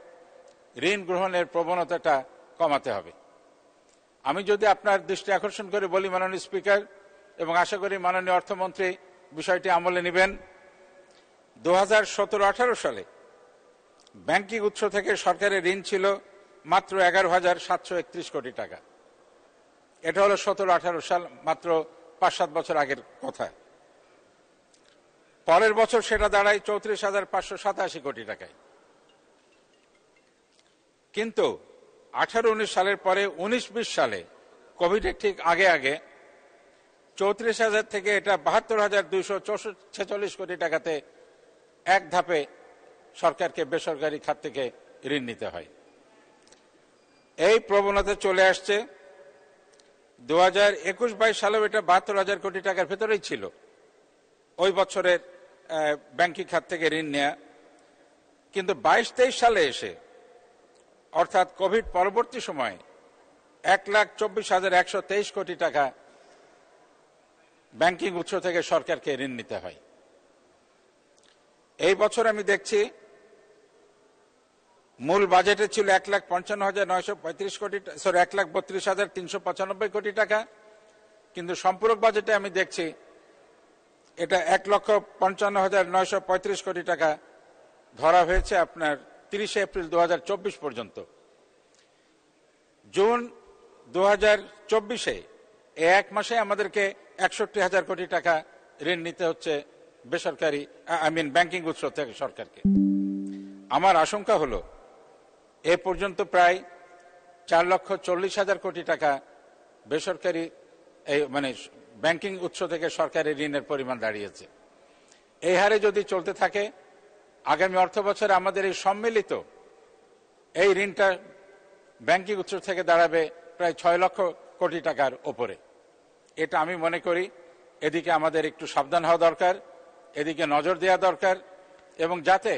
ঋণ গ্রহণের প্রবণতাটা কমাতে হবে আমি যদি আপনার দৃষ্টি আকর্ষণ করে বলি মাননীয় স্পিকার এবং আশা করি মাননীয় অর্থমন্ত্রী বিষয়টি আমলে নেবেন দু হাজার সতেরো আঠারো সালে ব্যাংকিং উৎস থেকে সরকারের ঋণ ছিল মাত্র এগারো হাজার সাতশো একত্রিশ কোটি টাকা এটা হলো সতেরো আঠারো সাল মাত্র পাঁচ সাত বছর আগের কথা পরের বছর সেটা দাঁড়ায় চৌত্রিশ হাজার পাঁচশো সাতাশি কোটি টাকায় কিন্তু আঠারো উনিশ সালের পরে উনিশ বিশ সালে কোভিডের ঠিক আগে আগে চৌত্রিশ হাজার থেকে এটা বাহাত্তর হাজার দুইশো ছেচল্লিশ কোটি টাকাতে এক ধাপে সরকারকে বেসরকারি খাত থেকে ঋণ নিতে হয় এই প্রবণতা চলে আসছে দু হাজার একুশ বাইশ সালেও এটা বাহাত্তর হাজার কোটি টাকার ভেতরেই ছিল ওই বছরের ব্যাংকিং খাত থেকে ঋণ নেয়া কিন্তু বাইশ তেইশ সালে এসে অর্থাৎ কোভিড পরবর্তী সময়ে এক লাখ চব্বিশ হাজার একশো তেইশ কোটি টাকা ব্যাংকিং উৎস থেকে সরকারকে ঋণ নিতে হয় এই বছর আমি দেখছি মূল বাজেটে ছিল এক লাখ পঞ্চান্ন হাজার নয়শো পঁয়ত্রিশ কোটি সরি এক লাখ বত্রিশ হাজার তিনশো পঁচানব্বই কোটি টাকা কিন্তু সম্পূরক বাজেটে আমি দেখছি এটা এক লক্ষ পঞ্চান্ন হাজার নয়শো পঁয়ত্রিশ কোটি টাকা ধরা হয়েছে আপনার তিরিশে এপ্রিল দু পর্যন্ত জুন দু হাজার চব্বিশে এক মাসে আমাদেরকে একষট্টি হাজার কোটি টাকা ঋণ নিতে হচ্ছে বেসরকারি আই মিন ব্যাংকিং উৎস থেকে সরকারকে আমার আশঙ্কা হলো এ পর্যন্ত প্রায় চার লক্ষ চল্লিশ হাজার কোটি টাকা বেসরকারি এই মানে ব্যাংকিং উৎস থেকে সরকারি ঋণের পরিমাণ দাঁড়িয়েছে এই হারে যদি চলতে থাকে আগামী অর্থ বছরে আমাদের এই সম্মিলিত এই ঋণটা ব্যাংকিং উৎস থেকে দাঁড়াবে প্রায় ছয় লক্ষ কোটি টাকার ওপরে এটা আমি মনে করি এদিকে আমাদের একটু সাবধান হওয়া দরকার এদিকে নজর দেওয়া দরকার এবং যাতে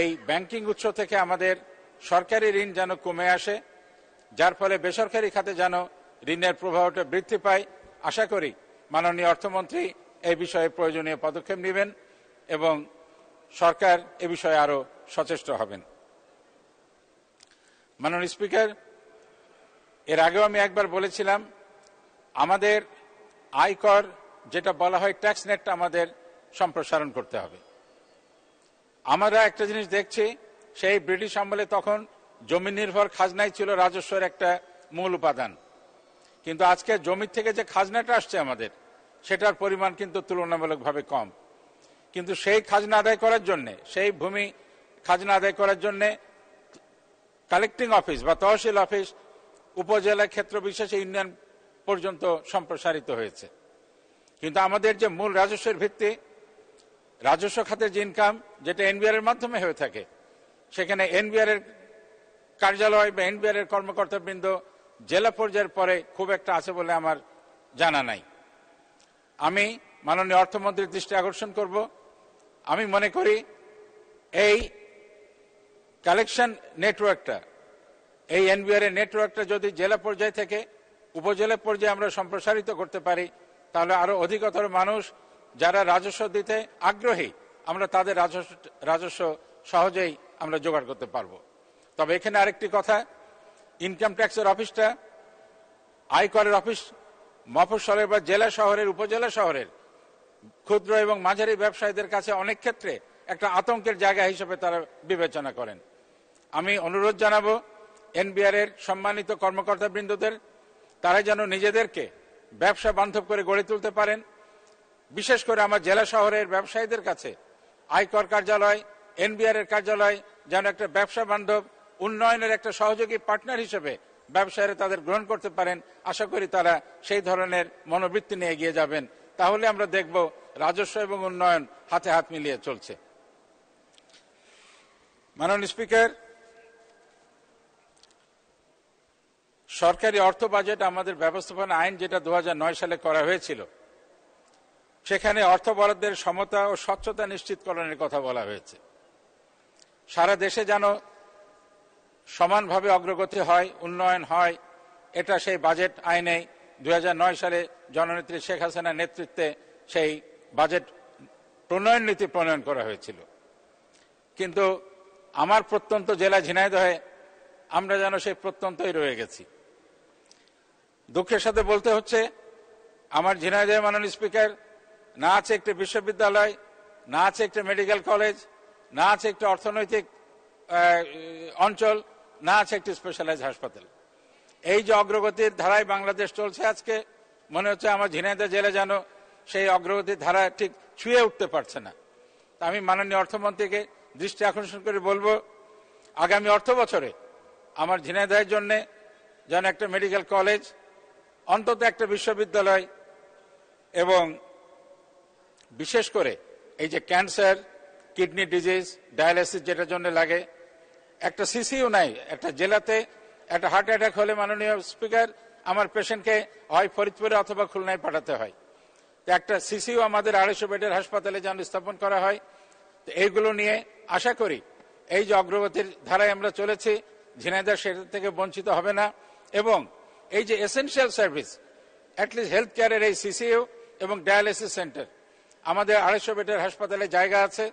এই ব্যাংকিং উৎস থেকে আমাদের সরকারি ঋণ যেন কমে আসে যার ফলে বেসরকারি খাতে যেন ঋণের প্রভাবটা বৃদ্ধি পায় আশা করি মাননীয় অর্থমন্ত্রী এ বিষয়ে প্রয়োজনীয় পদক্ষেপ নেবেন এবং সরকার এ বিষয়ে আরও সচেষ্ট হবেন মাননীয় স্পিকার এর আগেও আমি একবার বলেছিলাম আমাদের আয়কর যেটা বলা হয় ট্যাক্স নেটটা আমাদের সম্প্রসারণ করতে হবে আমরা একটা জিনিস দেখছি সেই ব্রিটিশ আমলে তখন জমি নির্ভর খাজনাই ছিল রাজস্বের একটা মূল উপাদান কিন্তু আজকে জমির থেকে যে খাজনাটা আসছে আমাদের সেটার পরিমাণ কিন্তু তুলনামূলকভাবে কম কিন্তু সেই খাজনা আদায় করার জন্যে সেই ভূমি খাজনা আদায় করার জন্যে কালেক্টিং অফিস বা তহসিল অফিস উপজেলা ক্ষেত্র বিশেষে ইউনিয়ন পর্যন্ত সম্প্রসারিত হয়েছে কিন্তু আমাদের যে মূল রাজস্বের ভিত্তি রাজস্ব খাতের যে ইনকাম যেটা এনবিআর এর মাধ্যমে হয়ে থাকে সেখানে এনবিআর এর কার্যালয় বা এনবিআর এর কর্মকর্তাবৃন্দ জেলা পর্যায়ের পরে খুব একটা আছে বলে আমার জানা নাই আমি মাননীয় অর্থমন্ত্রীর দৃষ্টি আকর্ষণ করব আমি মনে করি এই কালেকশন নেটওয়ার্কটা এই এনবিআর নেটওয়ার্কটা যদি জেলা পর্যায় থেকে উপজেলা পর্যায়ে আমরা সম্প্রসারিত করতে পারি তাহলে আরও অধিকতর মানুষ যারা রাজস্ব দিতে আগ্রহী আমরা তাদের রাজস্ব রাজস্ব সহজেই আমরা জোগাড় করতে পারব তবে এখানে আরেকটি কথা ইনকাম ট্যাক্সের অফিসটা আয়করের অফিস মফসলের বা জেলা শহরের উপজেলা শহরের ক্ষুদ্র এবং মাঝারি ব্যবসায়ীদের কাছে অনেক ক্ষেত্রে একটা আতঙ্কের জায়গা হিসেবে তারা বিবেচনা করেন আমি অনুরোধ জানাবো এনবিআর এর সম্মানিত কর্মকর্তাবৃন্দদের তারা যেন নিজেদেরকে ব্যবসা বান্ধব করে গড়ে তুলতে পারেন বিশেষ করে আমার জেলা শহরের ব্যবসায়ীদের কাছে আয়কর কার্যালয় এনবিআর এর কার্যালয় যেন একটা ব্যবসা বান্ধব উন্নয়নের একটা সহযোগী পার্টনার হিসেবে ব্যবসায়ীরা তাদের গ্রহণ করতে পারেন আশা করি তারা সেই ধরনের মনোবৃত্তি নিয়ে এগিয়ে যাবেন তাহলে আমরা দেখব রাজস্ব এবং উন্নয়ন হাতে হাত মিলিয়ে চলছে মাননীয় স্পিকার সরকারি অর্থ বাজেট আমাদের ব্যবস্থাপনা আইন যেটা দু সালে করা হয়েছিল সেখানে অর্থ বরাদ্দের সমতা ও স্বচ্ছতা নিশ্চিতকরণের কথা বলা হয়েছে সারা দেশে যেন সমানভাবে অগ্রগতি হয় উন্নয়ন হয় এটা সেই বাজেট আইনে দু সালে জননেত্রী শেখ হাসিনার নেতৃত্বে সেই বাজেট প্রণয়ন নীতি প্রণয়ন করা হয়েছিল কিন্তু আমার প্রত্যন্ত জেলা ঝিনাইদহে আমরা যেন সেই প্রত্যন্তই রয়ে গেছি দুঃখের সাথে বলতে হচ্ছে আমার ঝিনাইদহে মাননীয় স্পিকার না আছে একটি বিশ্ববিদ্যালয় না আছে একটি মেডিকেল কলেজ না আছে একটি অর্থনৈতিক অঞ্চল না আছে একটি স্পেশালাইজ হাসপাতাল এই যে অগ্রগতির ধারায় বাংলাদেশ চলছে আজকে মনে হচ্ছে আমার ঝিনাইদা জেলে যেন সেই অগ্রগতির ধারা ঠিক ছুঁয়ে উঠতে পারছে না তা আমি মাননীয় অর্থমন্ত্রীকে দৃষ্টি আকর্ষণ করে বলবো আগামী অর্থ বছরে আমার ঝিনাইদায়ের জন্যে যেন একটা মেডিকেল কলেজ অন্তত একটা বিশ্ববিদ্যালয় এবং বিশেষ করে এই যে ক্যান্সার কিডনি ডিজিজ ডায়ালাইসিস যেটার জন্য লাগে একটা সিসিও নাই একটা জেলাতে একটা হার্ট অ্যাটাক হলে মাননীয় স্পিকার আমার পেশেন্টকে হয় ফরিদপুরে অথবা খুলনায় পাঠাতে হয় তো একটা সিসিও আমাদের আড়াইশো বেডের হাসপাতালে যেন স্থাপন করা হয় তো এইগুলো নিয়ে আশা করি এই যে অগ্রগতির ধারায় আমরা চলেছি ঝিনাইদা সেটা থেকে বঞ্চিত হবে না এবং এই যে এসেনশিয়াল সার্ভিস অ্যাটলিস্ট হেলথ কেয়ারের এই সিসিও এবং ডায়ালিসিস সেন্টার আমাদের আড়াইশো বেডের হাসপাতালে জায়গা আছে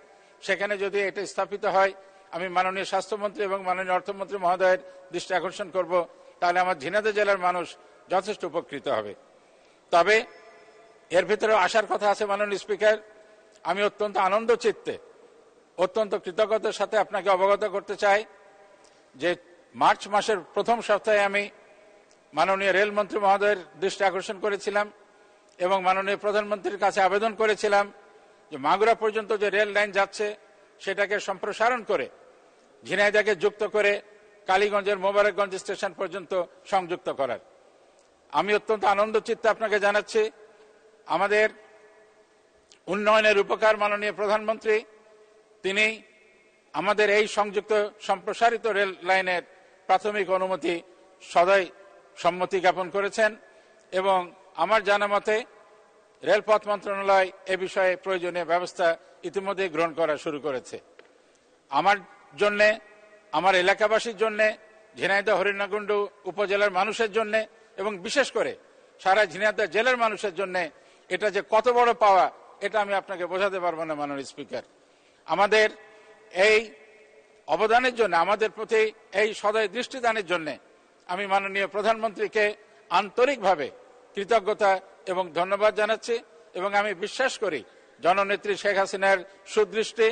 সেখানে যদি এটা স্থাপিত হয় আমি মাননীয় স্বাস্থ্যমন্ত্রী এবং মাননীয় অর্থমন্ত্রী মহোদয়ের দৃষ্টি আকর্ষণ করব তাহলে আমার ঝিনাদে জেলার মানুষ যথেষ্ট উপকৃত হবে তবে এর ভিতরে আসার কথা আছে মাননীয় স্পিকার আমি অত্যন্ত আনন্দ চিত্তে অত্যন্ত কৃতজ্ঞতার সাথে আপনাকে অবগত করতে চাই যে মার্চ মাসের প্রথম সপ্তাহে আমি মাননীয় রেলমন্ত্রী মহোদয়ের দৃষ্টি আকর্ষণ করেছিলাম এবং মাননীয় প্রধানমন্ত্রীর কাছে আবেদন করেছিলাম যে মাগুরা পর্যন্ত যে রেল লাইন যাচ্ছে সেটাকে সম্প্রসারণ করে ঝিনাইদাকে যুক্ত করে কালীগঞ্জের মোবারকগঞ্জ স্টেশন পর্যন্ত সংযুক্ত করার আমি অত্যন্ত আনন্দ চিত্তে আপনাকে জানাচ্ছি আমাদের উন্নয়নের উপকার মাননীয় প্রধানমন্ত্রী তিনি আমাদের এই সংযুক্ত সম্প্রসারিত রেল লাইনের প্রাথমিক অনুমতি সদয় সম্মতি জ্ঞাপন করেছেন এবং আমার জানা মতে রেলপথ মন্ত্রণালয় এ বিষয়ে প্রয়োজনীয় ব্যবস্থা ইতিমধ্যে গ্রহণ করা শুরু করেছে আমার জন্যে আমার এলাকাবাসীর জন্যে ঝিনাইদহ হরিণাকুণ্ড উপজেলার মানুষের জন্যে এবং বিশেষ করে সারা ঝিনাইদহ জেলার মানুষের জন্যে এটা যে কত বড় পাওয়া এটা আমি আপনাকে বোঝাতে পারবো না মাননীয় স্পিকার আমাদের এই অবদানের জন্য আমাদের প্রতি এই সদয় দৃষ্টিদানের জন্য আমি মাননীয় প্রধানমন্ত্রীকে আন্তরিকভাবে কৃতজ্ঞতা এবং ধন্যবাদ জানাচ্ছি এবং আমি বিশ্বাস করি জননেত্রী শেখ হাসিনার সুদৃষ্টি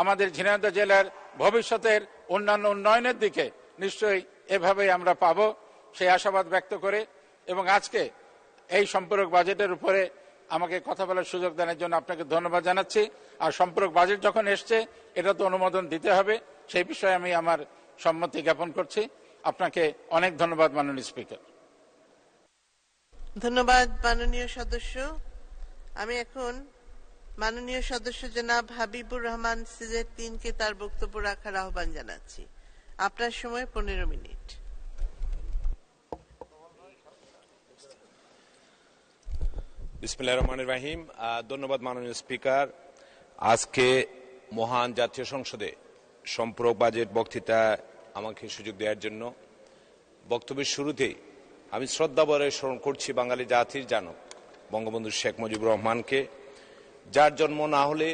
আমাদের ঝিনাইদহ জেলার ভবিষ্যতের অন্যান্য উন্নয়নের দিকে নিশ্চয়ই এভাবেই আমরা পাব সেই আশাবাদ ব্যক্ত করে এবং আজকে এই সম্পূরক বাজেটের উপরে আমাকে কথা বলার সুযোগ দানের জন্য আপনাকে ধন্যবাদ জানাচ্ছি আর সম্পূরক বাজেট যখন এসছে এটা তো অনুমোদন দিতে হবে সেই বিষয়ে আমি আমার সম্মতি জ্ঞাপন করছি আপনাকে অনেক ধন্যবাদ মাননীয় স্পিকার ধন্যবাদ মাননীয় সদস্য আমি এখন মাননীয় সদস্য জনাব হাবিবুর রহমান সিজের তিনকে তার বক্তব্য রাখার আহ্বান জানাচ্ছি আপনার সময় পনেরো মিনিট বিসমুল্লাহ রহমান রাহিম ধন্যবাদ মাননীয় স্পিকার আজকে মহান জাতীয় সংসদে সম্পূরক বাজেট বক্তৃতা আমাকে সুযোগ দেওয়ার জন্য বক্তব্যের শুরুতেই আমি শ্রদ্ধাভরে স্মরণ করছি বাঙালি জাতির জানক বঙ্গবন্ধু শেখ মুজিবুর রহমানকে যার জন্ম না হলে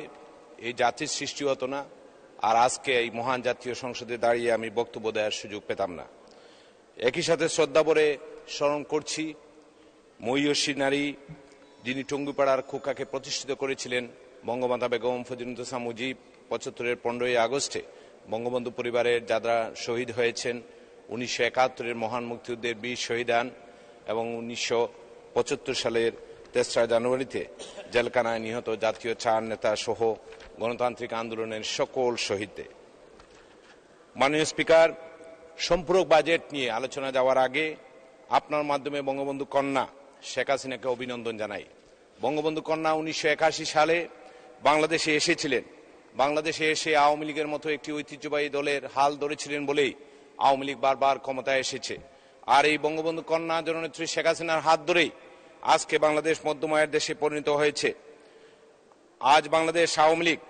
এই জাতির সৃষ্টি হতো না আর আজকে এই মহান জাতীয় সংসদে দাঁড়িয়ে আমি বক্তব্য দেওয়ার সুযোগ পেতাম না একই সাথে শ্রদ্ধাভরে স্মরণ করছি মহিয়সী নারী যিনি টঙ্গিপাড়ার খোকাকে প্রতিষ্ঠিত করেছিলেন বঙ্গমাতা বেগম ফজিনুদ্দোসা মুজিব পঁচাত্তরের পনেরোই আগস্টে বঙ্গবন্ধু পরিবারের যারা শহীদ হয়েছেন উনিশশো একাত্তরের মহান মুক্তিযুদ্ধের বীর শহীদান এবং উনিশশো পঁচাত্তর সালের তেসরা জানুয়ারিতে জেলখানায় নিহত জাতীয় চার নেতা সহ গণতান্ত্রিক আন্দোলনের সকল শহীদদের মাননীয় স্পিকার সম্পূরক বাজেট নিয়ে আলোচনা যাওয়ার আগে আপনার মাধ্যমে বঙ্গবন্ধু কন্যা শেখ হাসিনাকে অভিনন্দন জানাই বঙ্গবন্ধু কন্যা উনিশশো সালে বাংলাদেশে এসেছিলেন বাংলাদেশে এসে আওয়ামী লীগের মতো একটি ঐতিহ্যবাহী দলের হাল ধরেছিলেন বলেই আওয়ামী লীগ বারবার ক্ষমতায় এসেছে আর এই বঙ্গবন্ধু কন্যা জননেত্রী শেখ হাসিনার হাত ধরেই আজকে বাংলাদেশ মধ্যমায়ের দেশে পরিণত হয়েছে আজ বাংলাদেশ আওয়ামী লীগ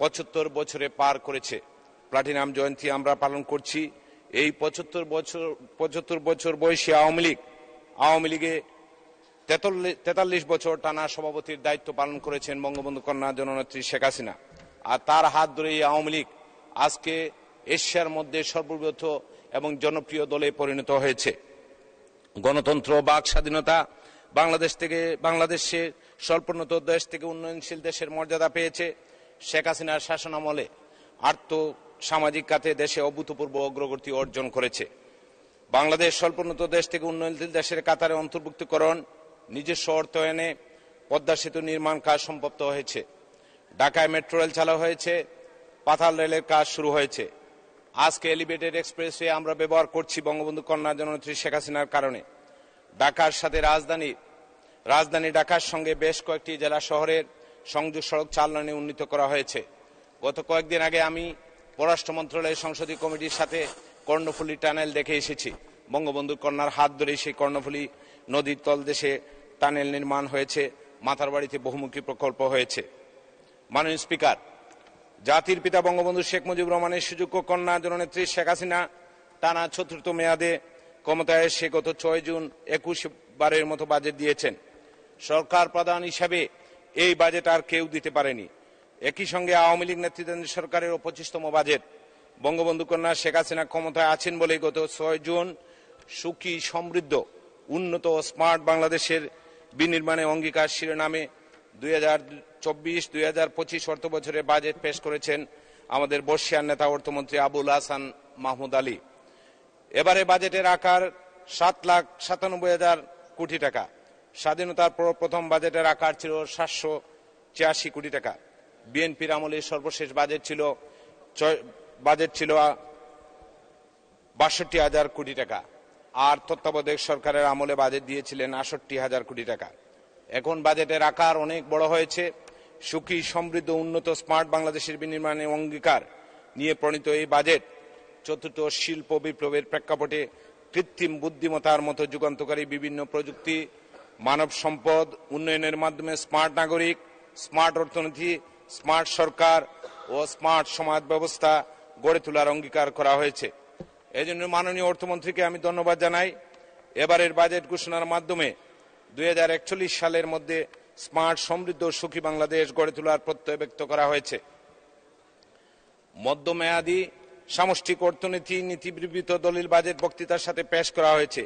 পঁচাত্তর বছরে পার করেছে প্লাটিনাম জয়ন্তী আমরা পালন করছি এই পঁচাত্তর বছর পঁচাত্তর বছর বয়সী আওয়ামী লীগ আওয়ামী লীগে তেতাল্লিশ বছর টানা সভাপতির দায়িত্ব পালন করেছেন বঙ্গবন্ধু কন্যা জননেত্রী শেখ হাসিনা আর তার হাত ধরে এই আওয়ামী লীগ আজকে এশিয়ার মধ্যে সর্ববৃহৎ এবং জনপ্রিয় দলে পরিণত হয়েছে গণতন্ত্র বাক স্বাধীনতা বাংলাদেশ থেকে বাংলাদেশে স্বল্পোন্নত দেশ থেকে উন্নয়নশীল দেশের মর্যাদা পেয়েছে শেখ হাসিনার শাসনামলে আর্থ সামাজিক খাতে দেশে অভূতপূর্ব অগ্রগতি অর্জন করেছে বাংলাদেশ স্বল্পোন্নত দেশ থেকে উন্নয়নশীল দেশের কাতারে অন্তর্ভুক্তিকরণ নিজস্ব অর্থায়নে পদ্মা সেতু নির্মাণ কাজ সম্পন্ন হয়েছে ঢাকায় মেট্রো রেল চালু হয়েছে পাথাল রেলের কাজ শুরু হয়েছে আজকে এলিভেটেড এক্সপ্রেসওয়ে আমরা ব্যবহার করছি বঙ্গবন্ধু কন্যা জননেত্রী শেখ হাসিনার কারণে ঢাকার সাথে রাজধানী রাজধানী ঢাকার সঙ্গে বেশ কয়েকটি জেলা শহরের সংযোগ সড়ক চালনায় উন্নীত করা হয়েছে গত কয়েকদিন আগে আমি পররাষ্ট্র মন্ত্রণালয়ের সংসদীয় কমিটির সাথে কর্ণফুলী টানেল দেখে এসেছি বঙ্গবন্ধু কন্যার হাত ধরে সেই কর্ণফুলী নদীর তলদেশে টানেল নির্মাণ হয়েছে মাথার বাড়িতে বহুমুখী প্রকল্প হয়েছে মাননীয় স্পিকার জাতির পিতা বঙ্গবন্ধু শেখ মুজিবুর রহমানের সুযোগ্য কন্যা জননেত্রী শেখ হাসিনা টানা চতুর্থ মেয়াদে ক্ষমতায় এসে গত ছয় জুন একুশ বারের মতো বাজেট দিয়েছেন সরকার প্রধান হিসাবে এই বাজেট আর কেউ দিতে পারেনি একই সঙ্গে আওয়ামী লীগ নেতৃত্বাধীন সরকারের পঁচিশতম বাজেট বঙ্গবন্ধু কন্যা শেখ হাসিনা ক্ষমতায় আছেন বলে গত ছয় জুন সুখী সমৃদ্ধ উন্নত স্মার্ট বাংলাদেশের বিনির্মাণে অঙ্গীকার শিরোনামে দুই হাজার চব্বিশ দুই হাজার পঁচিশ অর্থ বছরে বাজেট পেশ করেছেন আমাদের বর্ষিয়ার নেতা অর্থমন্ত্রী আবুল হাসান মাহমুদ আলী এবারে বাজেটের আকার সাত লাখ সাতানব্বই হাজার কোটি টাকা স্বাধীনতার পর প্রথম বাজেটের আকার ছিল সাতশো ছিয়াশি কোটি টাকা বিএনপির আমলে সর্বশেষ বাজেট ছিল বাজেট ছিল বাষট্টি হাজার কোটি টাকা আর তত্ত্বাবধায়ক সরকারের আমলে বাজেট দিয়েছিলেন আষট্টি হাজার কোটি টাকা এখন বাজেটের আকার অনেক বড় হয়েছে সুখী সমৃদ্ধ উন্নত স্মার্ট বাংলাদেশের বিনির্মাণে অঙ্গীকার নিয়ে প্রণীত এই বাজেট চতুর্থ শিল্প বিপ্লবের প্রেক্ষাপটে কৃত্রিম বুদ্ধিমতার মতো যুগান্তকারী বিভিন্ন প্রযুক্তি মানব সম্পদ উন্নয়নের মাধ্যমে স্মার্ট নাগরিক স্মার্ট অর্থনীতি স্মার্ট সরকার ও স্মার্ট সমাজ ব্যবস্থা গড়ে তোলার অঙ্গীকার করা হয়েছে এজন্য মাননীয় অর্থমন্ত্রীকে আমি ধন্যবাদ জানাই এবারের বাজেট ঘোষণার মাধ্যমে দুই সালের মধ্যে স্মার্ট সমৃদ্ধ সুখী বাংলাদেশ গড়ে তোলার প্রত্যয় ব্যক্ত করা হয়েছে মধ্যমেয়াদী সামষ্টিক অর্থনীতি নীতিবৃবিত দলিল বাজেট বক্তৃতার সাথে পেশ করা হয়েছে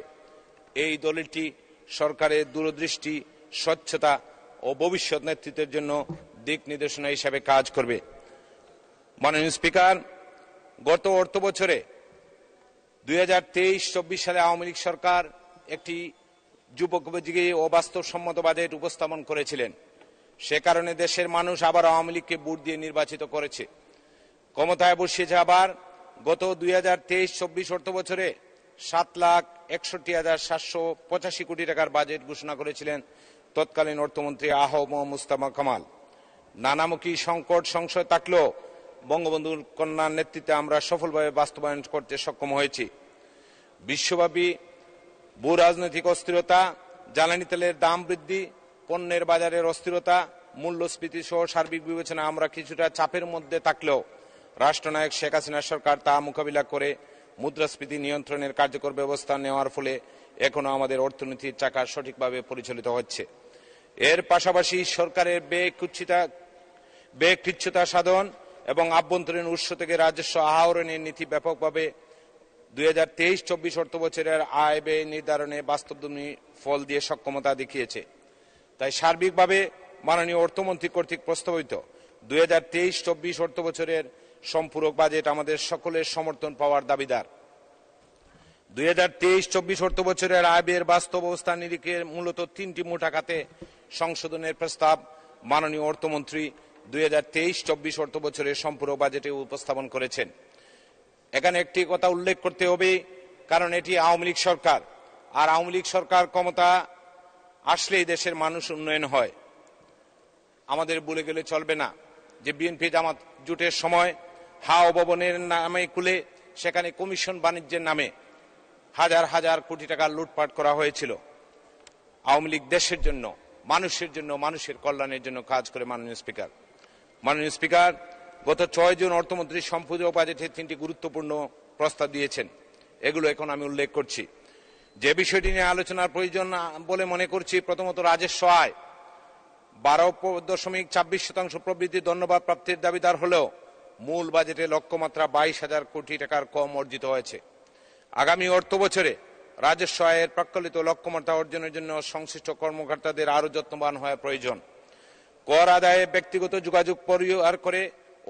এই দলিলটি সরকারের দূরদৃষ্টি স্বচ্ছতা ও ভবিষ্যৎ নেতৃত্বের জন্য দিক নির্দেশনা হিসাবে কাজ করবে মাননীয় স্পিকার গত অর্থ বছরে দুই হাজার তেইশ চব্বিশ সালে আওয়ামী লীগ সরকার একটি যুবকোপযোগী ও বাস্তবসম্মত বাজেট উপস্থাপন করেছিলেন সে কারণে দেশের মানুষ আবার আওয়ামী লীগকে বুট দিয়ে নির্বাচিত করেছে ক্ষমতায় বসিয়েছে আবার গত দুই হাজার তেইশ চব্বিশ অর্থ বছরে সাত লাখ একষট্টি হাজার সাতশো পঁচাশি কোটি টাকার বাজেট ঘোষণা করেছিলেন তৎকালীন অর্থমন্ত্রী আহ মুস্তাফা কামাল নানামুখী সংকট সংশয় থাকলেও বঙ্গবন্ধুর কন্যার নেতৃত্বে আমরা সফলভাবে বাস্তবায়ন করতে সক্ষম হয়েছি বিশ্বব্যাপী ভূ রাজনৈতিক অস্থিরতা জ্বালানি তেলের দাম বৃদ্ধি পণ্যের বাজারের অস্থিরতা মূল্যস্ফীতি সহ সার্বিক বিবেচনা আমরা কিছুটা চাপের মধ্যে থাকলেও রাষ্ট্রনায়ক শেখ হাসিনা সরকার তা মোকাবিলা করে মুদ্রাস্ফীতি নিয়ন্ত্রণের কার্যকর ব্যবস্থা নেওয়ার ফলে এখনও আমাদের অর্থনীতির চাকা সঠিকভাবে পরিচালিত হচ্ছে এর পাশাপাশি সরকারের ব্যয়কুচ্ছিতা ব্যয়কৃচ্ছতা সাধন এবং আভ্যন্তরীণ উৎস থেকে রাজস্ব আহরণের নীতি ব্যাপকভাবে দুই হাজার তেইশ চব্বিশ বছরের আয় ব্যয় নির্ধারণে বাস্তবধর্মী ফল দিয়ে সক্ষমতা দেখিয়েছে তাই সার্বিকভাবে মাননীয় অর্থমন্ত্রী কর্তৃক প্রস্তাবিত দুই হাজার তেইশ চব্বিশ বছরের সম্পূরক বাজেট আমাদের সকলের সমর্থন পাওয়ার দাবিদার দুই হাজার তেইশ চব্বিশ অর্থ বছরের আয় ব্যয়ের বাস্তব অবস্থা নিরিখে মূলত তিনটি মোটা খাতে সংশোধনের প্রস্তাব মাননীয় অর্থমন্ত্রী দুই হাজার তেইশ চব্বিশ অর্থ বছরের সম্পূরক বাজেটে উপস্থাপন করেছেন এখানে একটি কথা উল্লেখ করতে হবে কারণ এটি আওয়ামী লীগ সরকার আর আওয়ামী লীগ সরকার ক্ষমতা আসলেই দেশের মানুষ উন্নয়ন হয় আমাদের বলে গেলে চলবে না যে বিএনপি জামাত জুটের সময় হাও ভবনের নামে খুলে সেখানে কমিশন বাণিজ্যের নামে হাজার হাজার কোটি টাকা লুটপাট করা হয়েছিল আওয়ামী লীগ দেশের জন্য মানুষের জন্য মানুষের কল্যাণের জন্য কাজ করে মাননীয় স্পিকার মাননীয় স্পিকার গত ছয় জুন অর্থমন্ত্রী সম্পূরক বাজেটে তিনটি গুরুত্বপূর্ণ প্রস্তাব দিয়েছেন এগুলো এখন আমি উল্লেখ করছি যে বিষয়টি নিয়ে আলোচনার প্রয়োজন বলে মনে করছি প্রথমত রাজস্ব আয় বারো দশমিক ছাব্বিশ শতাংশ প্রবৃদ্ধি ধন্যবাদ প্রাপ্তির দাবিদার হলেও মূল বাজেটে লক্ষ্যমাত্রা বাইশ হাজার কোটি টাকার কম অর্জিত হয়েছে আগামী অর্থ বছরে রাজস্ব আয়ের প্রাক্কলিত লক্ষ্যমাত্রা অর্জনের জন্য সংশ্লিষ্ট কর্মকর্তাদের আরও যত্নবান হওয়া প্রয়োজন কর আদায়ে ব্যক্তিগত যোগাযোগ পরিহার করে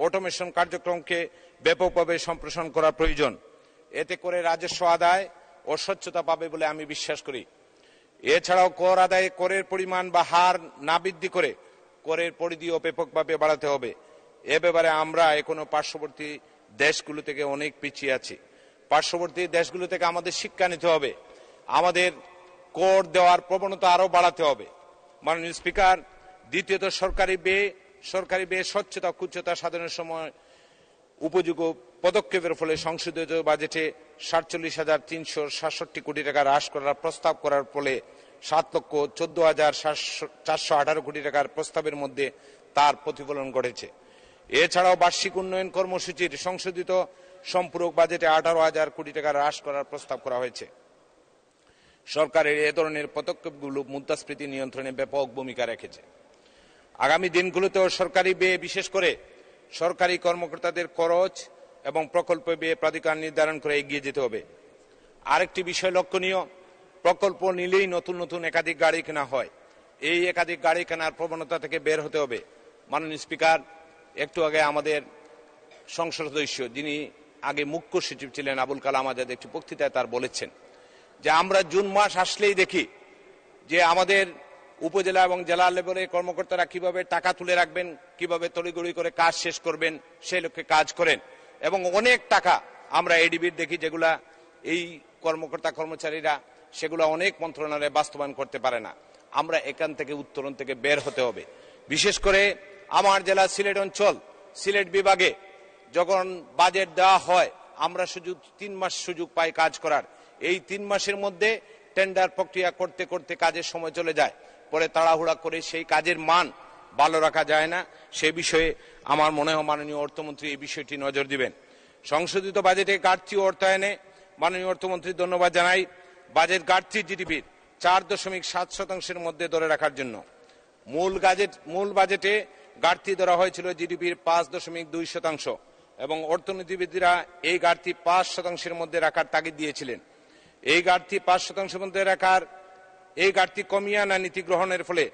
অটোমেশন কার্যক্রমকে ব্যাপকভাবে সম্প্রসারণ করা প্রয়োজন এতে করে রাজস্ব আদায় ও স্বচ্ছতা পাবে বলে আমি বিশ্বাস করি এছাড়াও কর আদায়ে করের পরিমাণ বা হার না বৃদ্ধি করে করের পরিধিও ব্যাপকভাবে বাড়াতে হবে এ ব্যাপারে আমরা এখনো পার্শ্ববর্তী দেশগুলো থেকে অনেক পিছিয়ে আছি পার্শ্ববর্তী দেশগুলো থেকে আমাদের শিক্ষা নিতে হবে আমাদের কর দেওয়ার প্রবণতা আরও বাড়াতে হবে মাননীয় স্পিকার দ্বিতীয়ত সরকারি ব্যয় সরকারি ব্যয় স্বচ্ছতা কুচ্ছতা সাধনের সময় উপযোগ পদক্ষেপের ফলে সংশোধিত বাজেটে সাতচল্লিশ হাজার তিনশো সাতষট্টি কোটি টাকা হ্রাস করার প্রস্তাব করার ফলে সাত লক্ষ চোদ্দ হাজার চারশো আঠারো কোটি টাকার প্রস্তাবের মধ্যে তার প্রতিফলন ঘটেছে এছাড়াও বার্ষিক উন্নয়ন কর্মসূচির সংশোধিত সম্পূরক বাজেটে আঠারো হাজার কোটি টাকা হ্রাস করার প্রস্তাব করা হয়েছে সরকারের এ ধরনের পদক্ষেপগুলো মুদ্রাস্ফীতি নিয়ন্ত্রণে ব্যাপক ভূমিকা রেখেছে আগামী দিনগুলোতেও সরকারি ব্যয়ে বিশেষ করে সরকারি কর্মকর্তাদের খরচ এবং প্রকল্প ব্যয়ে প্রাধিকার নির্ধারণ করে এগিয়ে যেতে হবে আরেকটি বিষয় লক্ষণীয় প্রকল্প নিলেই নতুন নতুন একাধিক গাড়ি কেনা হয় এই একাধিক গাড়ি কেনার প্রবণতা থেকে বের হতে হবে মাননীয় স্পিকার একটু আগে আমাদের সংসদ সদস্য যিনি আগে মুখ্য সচিব ছিলেন আবুল কালাম আজাদ একটি বক্তৃতায় তার বলেছেন যে আমরা জুন মাস আসলেই দেখি যে আমাদের উপজেলা এবং জেলা লেভেলের কর্মকর্তারা কিভাবে টাকা তুলে রাখবেন কিভাবে তড়িগড়ি করে কাজ শেষ করবেন সেই লক্ষ্যে কাজ করেন এবং অনেক টাকা আমরা এডিবির দেখি যেগুলা এই কর্মকর্তা কর্মচারীরা সেগুলো অনেক মন্ত্রণালয়ে বাস্তবায়ন করতে পারে না আমরা এখান থেকে উত্তরণ থেকে বের হতে হবে বিশেষ করে আমার জেলা সিলেট অঞ্চল সিলেট বিভাগে যখন বাজেট দেওয়া হয় আমরা সুযোগ তিন মাস সুযোগ পাই কাজ করার এই তিন মাসের মধ্যে টেন্ডার প্রক্রিয়া করতে করতে কাজের সময় চলে যায় পরে তাড়াহুড়া করে সেই কাজের মান ভালো রাখা যায় না সে বিষয়ে আমার মনে হয় মাননীয় অর্থমন্ত্রী এই বিষয়টি নজর দিবেন সংশোধিত বাজেটে ঘাটতি অর্থায়নে মাননীয় অর্থমন্ত্রী ধন্যবাদ জানাই বাজেট ঘাটতি জিডিপির চার দশমিক সাত শতাংশের মধ্যে ধরে রাখার জন্য মূল গাজেট মূল বাজেটে ঘাটতি ধরা হয়েছিল জিডিপির পাঁচ দশমিক দুই শতাংশ এবং অর্থনীতিবিদরা এই ঘাটতি পাঁচ শতাংশের মধ্যে রাখার তাগিদ দিয়েছিলেন এই ঘাটতি পাঁচ শতাংশের মধ্যে রাখার এই ঘাটতি কমিয়ে আনা নীতি গ্রহণের ফলে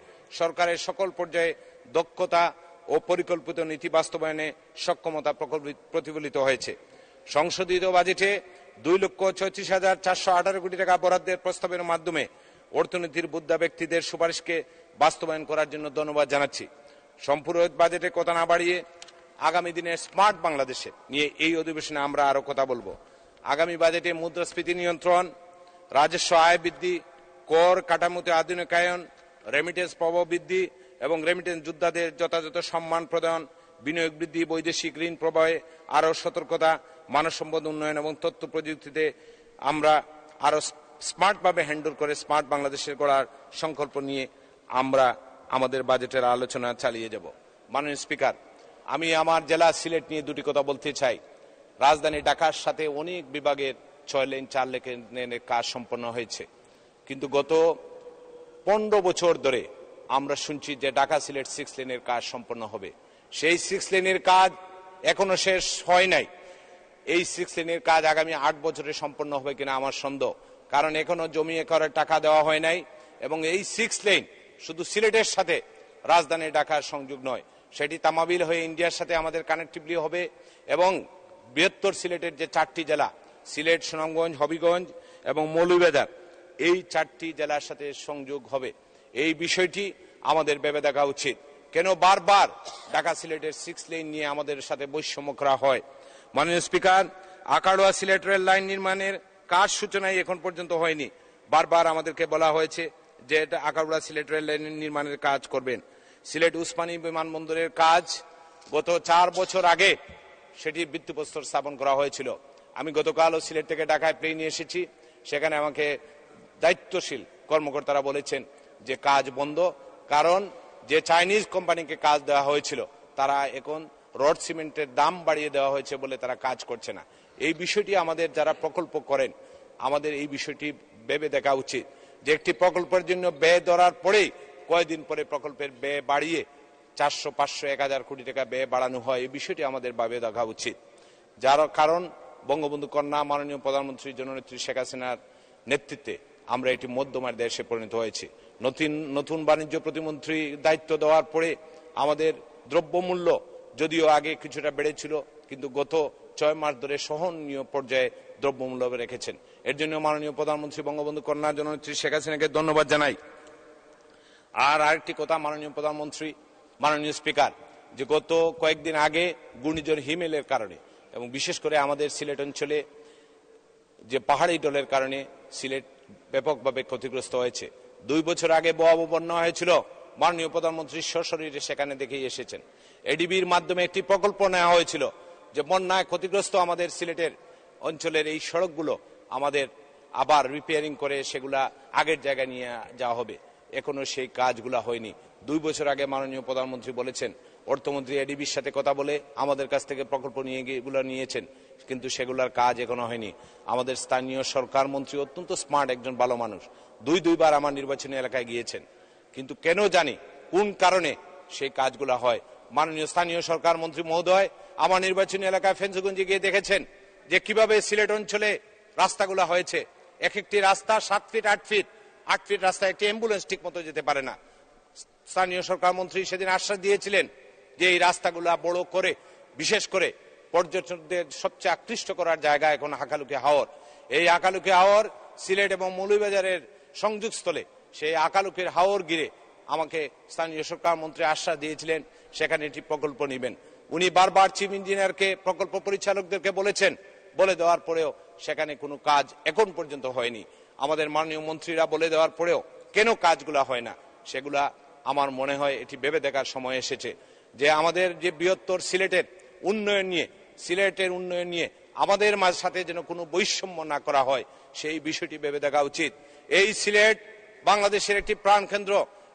সরকারের সকল পর্যায়ে দক্ষতা ও পরিকল্পিত নীতি বাস্তবায়নে সক্ষমতা প্রতিফলিত হয়েছে সংশোধিত বাজেটে দুই লক্ষ ছয়ত্রিশ হাজার চারশো আঠারো কোটি টাকা বরাদ্দের প্রস্তাবের মাধ্যমে অর্থনীতির বুদ্ধা ব্যক্তিদের সুপারিশকে বাস্তবায়ন করার জন্য ধন্যবাদ জানাচ্ছি সম্পূর্ণ বাজেটে কথা না বাড়িয়ে আগামী দিনে স্মার্ট বাংলাদেশে নিয়ে এই অধিবেশনে আমরা আরও কথা বলবো আগামী বাজেটে মুদ্রাস্ফীতি নিয়ন্ত্রণ রাজস্ব আয় বৃদ্ধি কর কাঠামোতে আধুনিকায়ন রেমিটেন্স প্রভাব বৃদ্ধি এবং রেমিটেন্স যোদ্ধাদের যথাযথ সম্মান প্রদান বিনিয়োগ বৃদ্ধি বৈদেশিক ঋণ প্রবাহে আরও সতর্কতা মানব সম্পদ উন্নয়ন এবং তথ্য প্রযুক্তিতে আমরা আরও স্মার্টভাবে হ্যান্ডেল করে স্মার্ট বাংলাদেশের গড়ার সংকল্প নিয়ে আমরা আমাদের বাজেটের আলোচনা চালিয়ে যাব মাননীয় স্পিকার আমি আমার জেলা সিলেট নিয়ে দুটি কথা বলতে চাই রাজধানী ঢাকার সাথে অনেক বিভাগের ছয় লেন চার লেনের কাজ সম্পন্ন হয়েছে কিন্তু গত পনেরো বছর ধরে আমরা শুনছি যে ঢাকা সিলেট সিক্স লেনের কাজ সম্পন্ন হবে সেই সিক্স লেনের কাজ এখনো শেষ হয় নাই এই সিক্স লেনের কাজ আগামী আট বছরে সম্পন্ন হবে কিনা আমার সন্দেহ কারণ এখনো জমি একরের টাকা দেওয়া হয় নাই এবং এই সিক্স লেন শুধু সিলেটের সাথে রাজধানী ঢাকার সংযোগ নয় সেটি তামাবিল হয়ে ইন্ডিয়ার সাথে আমাদের কানেক্টিভলি হবে এবং বৃহত্তর সিলেটের যে চারটি জেলা সিলেট সুনামগঞ্জ হবিগঞ্জ এবং মৌলুবেদার এই চারটি জেলার সাথে সংযোগ হবে এই বিষয়টি আমাদের ভেবে দেখা উচিত কেন বারবার ঢাকা সিলেটের সিক্স লেন নিয়ে আমাদের সাথে বৈষম্য করা হয় মাননীয় speaker Akhaura Sylhet rail line নির্মাণের কাজ সূচনায় এখন পর্যন্ত হয়নি বারবার আমাদেরকে বলা হয়েছে যে এটা আকারুড়া সিলেট রেল লাইন নির্মাণের কাজ করবেন সিলেট উসমানী বিমানবন্দরের কাজ গত চার বছর আগে সেটি ভিত্তিপ্রস্তর স্থাপন করা হয়েছিল আমি গতকালও সিলেট থেকে ঢাকায় প্লেনে এসেছি সেখানে আমাকে দায়িত্বশীল কর্মকর্তারা বলেছেন যে কাজ বন্ধ কারণ যে চাইনিজ কোম্পানিকে কাজ দেওয়া হয়েছিল তারা এখন রড সিমেন্টের দাম বাড়িয়ে দেওয়া হয়েছে বলে তারা কাজ করছে না এই বিষয়টি আমাদের যারা প্রকল্প করেন আমাদের এই বিষয়টি ভেবে দেখা উচিত যে একটি প্রকল্পের জন্য ব্যয় ধরার পরেই কয়েকদিন পরে প্রকল্পের ব্যয় বাড়িয়ে চারশো পাঁচশো এক হাজার কোটি টাকা ব্যয় বাড়ানো হয় এই বিষয়টি আমাদের ভাবে দেখা উচিত যার কারণ বঙ্গবন্ধু কন্যা মাননীয় প্রধানমন্ত্রী জননেত্রী শেখ হাসিনার নেতৃত্বে আমরা এটি মধ্যমার দেশে পরিণত হয়েছে নতুন নতুন বাণিজ্য প্রতিমন্ত্রী দায়িত্ব দেওয়ার পরে আমাদের দ্রব্যমূল্য যদিও আগে কিছুটা বেড়েছিল কিন্তু গত ছয় মাস ধরে সহনীয় পর্যায়ে দ্রব্যমূল্য রেখেছেন এর জন্য মাননীয় প্রধানমন্ত্রী বঙ্গবন্ধু কন্যা জননেত্রী শেখ হাসিনাকে ধন্যবাদ জানাই আর আরেকটি কথা মাননীয় প্রধানমন্ত্রী মাননীয় স্পিকার যে গত কয়েকদিন আগে ঘূর্ণিঝড় হিমেলের কারণে এবং বিশেষ করে আমাদের সিলেট অঞ্চলে যে পাহাড়ি ডলের কারণে সিলেট ব্যাপকভাবে ক্ষতিগ্রস্ত হয়েছে দুই বছর আগে বয়াবহ বন্যা হয়েছিল মাননীয় প্রধানমন্ত্রী সশরীরে সেখানে দেখেই এসেছেন এডিবির মাধ্যমে একটি প্রকল্প নেওয়া হয়েছিল যে বন্যায় ক্ষতিগ্রস্ত আমাদের সিলেটের অঞ্চলের এই সড়কগুলো আমাদের আবার রিপেয়ারিং করে সেগুলা আগের জায়গায় নিয়ে যাওয়া হবে এখনো সেই কাজগুলো হয়নি দুই বছর আগে মাননীয় প্রধানমন্ত্রী বলেছেন অর্থমন্ত্রী এডিবির সাথে কথা বলে আমাদের কাছ থেকে প্রকল্প নিয়ে এগুলো নিয়েছেন কিন্তু সেগুলোর কাজ এখনো হয়নি আমাদের স্থানীয় সরকার মন্ত্রী অত্যন্ত স্মার্ট একজন ভালো মানুষ দুই দুইবার আমার নির্বাচনী এলাকায় গিয়েছেন কিন্তু কেন জানি কোন কারণে সেই কাজগুলো হয় মাননীয় স্থানীয় সরকার মন্ত্রী মহোদয় আমার নির্বাচনী এলাকায় ফেন্সগঞ্জে গিয়ে দেখেছেন যে কিভাবে সিলেট অঞ্চলে রাস্তাগুলো হয়েছে এক একটি রাস্তা সাত ফিট আট ফিট আট ফিট রাস্তায় একটি অ্যাম্বুলেন্স ঠিক মতো যেতে পারে না স্থানীয় সরকার মন্ত্রী সেদিন আশ্বাস দিয়েছিলেন যে এই রাস্তাগুলা বড় করে বিশেষ করে পর্যটকদের সবচেয়ে আকৃষ্ট করার জায়গা এখন হাকালুকি হাওর এই আকালুকি হাওর সিলেট এবং মৌলভীবাজারের সংযোগস্থলে সেই আকালুকির হাওর গিরে আমাকে স্থানীয় সরকার মন্ত্রী আশ্বাস দিয়েছিলেন সেখানে একটি প্রকল্প নেবেন উনি বারবার চিফ ইঞ্জিনিয়ারকে প্রকল্প পরিচালকদেরকে বলেছেন বলে দেওয়ার পরেও সেখানে কোনো কাজ এখন পর্যন্ত হয়নি আমাদের মাননীয় মন্ত্রীরা বলে দেওয়ার পরেও কেন কাজগুলা হয় না সেগুলা আমার মনে হয় এটি ভেবে দেখার সময় এসেছে যে আমাদের যে বৃহত্তর সিলেটের উন্নয়ন নিয়ে সিলেটের উন্নয়ন নিয়ে আমাদের মাঝ সাথে যেন কোনো বৈষম্য না করা হয় সেই বিষয়টি ভেবে দেখা উচিত এই সিলেট বাংলাদেশের একটি প্রাণকেন্দ্র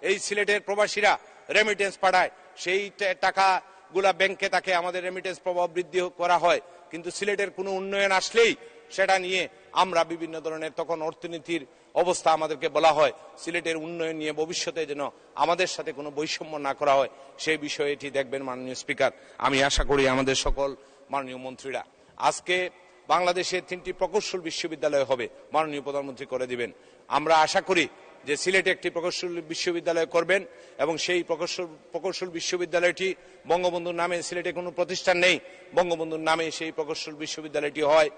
এই সিলেটের প্রবাসীরা রেমিটেন্স পাঠায় সেই টাকাগুলা ব্যাংকে তাকে আমাদের রেমিটেন্স প্রভাব বৃদ্ধি করা হয় কিন্তু সিলেটের কোনো উন্নয়ন আসলেই সেটা নিয়ে আমরা বিভিন্ন ধরনের তখন অর্থনীতির অবস্থা আমাদেরকে বলা হয় সিলেটের উন্নয়ন নিয়ে ভবিষ্যতে যেন আমাদের সাথে কোনো বৈষম্য না করা হয় সেই বিষয়ে এটি দেখবেন মাননীয় স্পিকার আমি আশা করি আমাদের সকল মাননীয় মন্ত্রীরা আজকে বাংলাদেশে তিনটি প্রকৌশল বিশ্ববিদ্যালয় হবে মাননীয় প্রধানমন্ত্রী করে দিবেন আমরা আশা করি যে সিলেটে একটি প্রকৌশল বিশ্ববিদ্যালয় করবেন এবং সেই প্রকৌশল প্রকৌশল বিশ্ববিদ্যালয়টি বঙ্গবন্ধুর নামে সিলেটে কোনো প্রতিষ্ঠান নেই বঙ্গবন্ধুর নামে সেই প্রকৌশল বিশ্ববিদ্যালয়টি হয়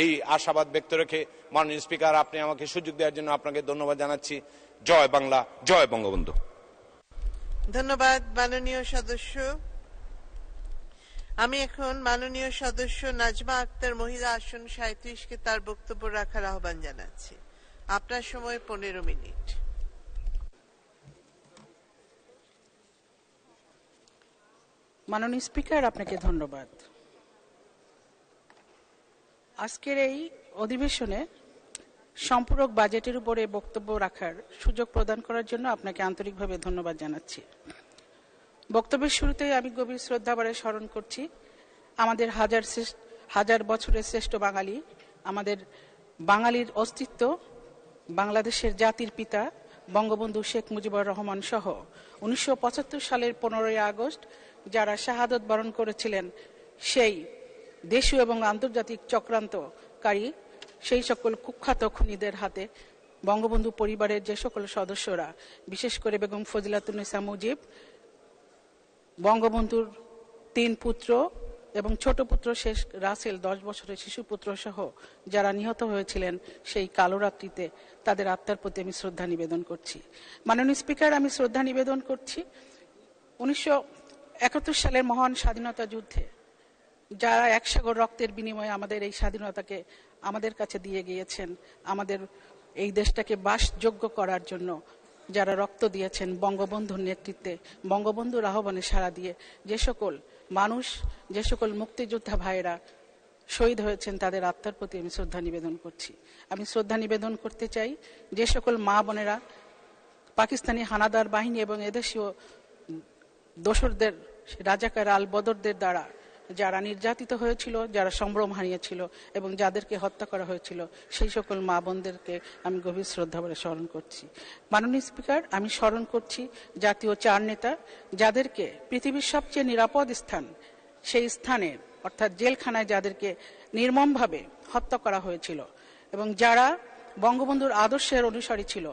এই আশাবাদ ব্যক্ত রেখে মাননীয় স্পিকার আপনি আমাকে সুযোগ দেওয়ার জন্য আপনাকে ধন্যবাদ জানাচ্ছি জয় বাংলা জয় বঙ্গবন্ধু ধন্যবাদ মাননীয় সদস্য আমি এখন মাননীয় সদস্য নাজমা আক্তার মহিলা আসন সাঁত্রিশকে তার বক্তব্য রাখার আহ্বান জানাচ্ছি আপনার সময় পনেরো মিনিট মাননীয় স্পিকার আপনাকে ধন্যবাদ আজকের এই অধিবেশনে সম্পূরক বাজেটের উপরে বক্তব্য রাখার সুযোগ প্রদান করার জন্য আপনাকে আন্তরিকভাবে ধন্যবাদ জানাচ্ছি বক্তব্যের শুরুতেই আমি গভীর শ্রদ্ধাবারে স্মরণ করছি আমাদের হাজার হাজার বছরের শ্রেষ্ঠ বাঙালি আমাদের বাঙালির অস্তিত্ব বাংলাদেশের জাতির পিতা বঙ্গবন্ধু শেখ মুজিবুর রহমান সহ উনিশশো সালের পনেরোই আগস্ট যারা শাহাদত বরণ করেছিলেন সেই দেশীয় এবং আন্তর্জাতিক চক্রান্তকারী সেই সকল কুখ্যাত খুনিদের হাতে বঙ্গবন্ধু পরিবারের যে সকল সদস্যরা বিশেষ করে বেগম ফজিলাতুন্নেসা মুজিব বঙ্গবন্ধুর তিন পুত্র এবং ছোট পুত্র শেষ রাসেল দশ বছরের শিশু পুত্র সহ যারা নিহত হয়েছিলেন সেই কালো রাত্রিতে তাদের আত্মার প্রতি আমি শ্রদ্ধা নিবেদন করছি মাননীয় স্পিকার আমি শ্রদ্ধা নিবেদন করছি উনিশশো একাত্তর সালের মহান স্বাধীনতা যুদ্ধে যারা একসাগর রক্তের বিনিময়ে আমাদের এই স্বাধীনতাকে আমাদের কাছে দিয়ে গিয়েছেন আমাদের এই দেশটাকে বাসযোগ্য করার জন্য যারা রক্ত দিয়েছেন বঙ্গবন্ধুর নেতৃত্বে বঙ্গবন্ধুর আহ্বানে সাড়া দিয়ে যে সকল মানুষ যে সকল মুক্তিযোদ্ধা ভাইরা শহীদ হয়েছেন তাদের আত্মার প্রতি আমি শ্রদ্ধা নিবেদন করছি আমি শ্রদ্ধা নিবেদন করতে চাই যে সকল মা বোনেরা পাকিস্তানি হানাদার বাহিনী এবং এদেশীয় দোসরদের রাজাকার আল বদরদের দ্বারা যারা নির্যাতিত হয়েছিল যারা সম্ভ্রম হারিয়েছিল এবং যাদেরকে হত্যা করা হয়েছিল সেই সকল মা বোনদেরকে আমি গভীর শ্রদ্ধা বলে স্মরণ করছি মাননীয় স্পিকার আমি স্মরণ করছি জাতীয় চার নেতা যাদেরকে পৃথিবীর সবচেয়ে নিরাপদ স্থান সেই স্থানে অর্থাৎ জেলখানায় যাদেরকে নির্মমভাবে হত্যা করা হয়েছিল এবং যারা বঙ্গবন্ধুর আদর্শের অনুসারী ছিল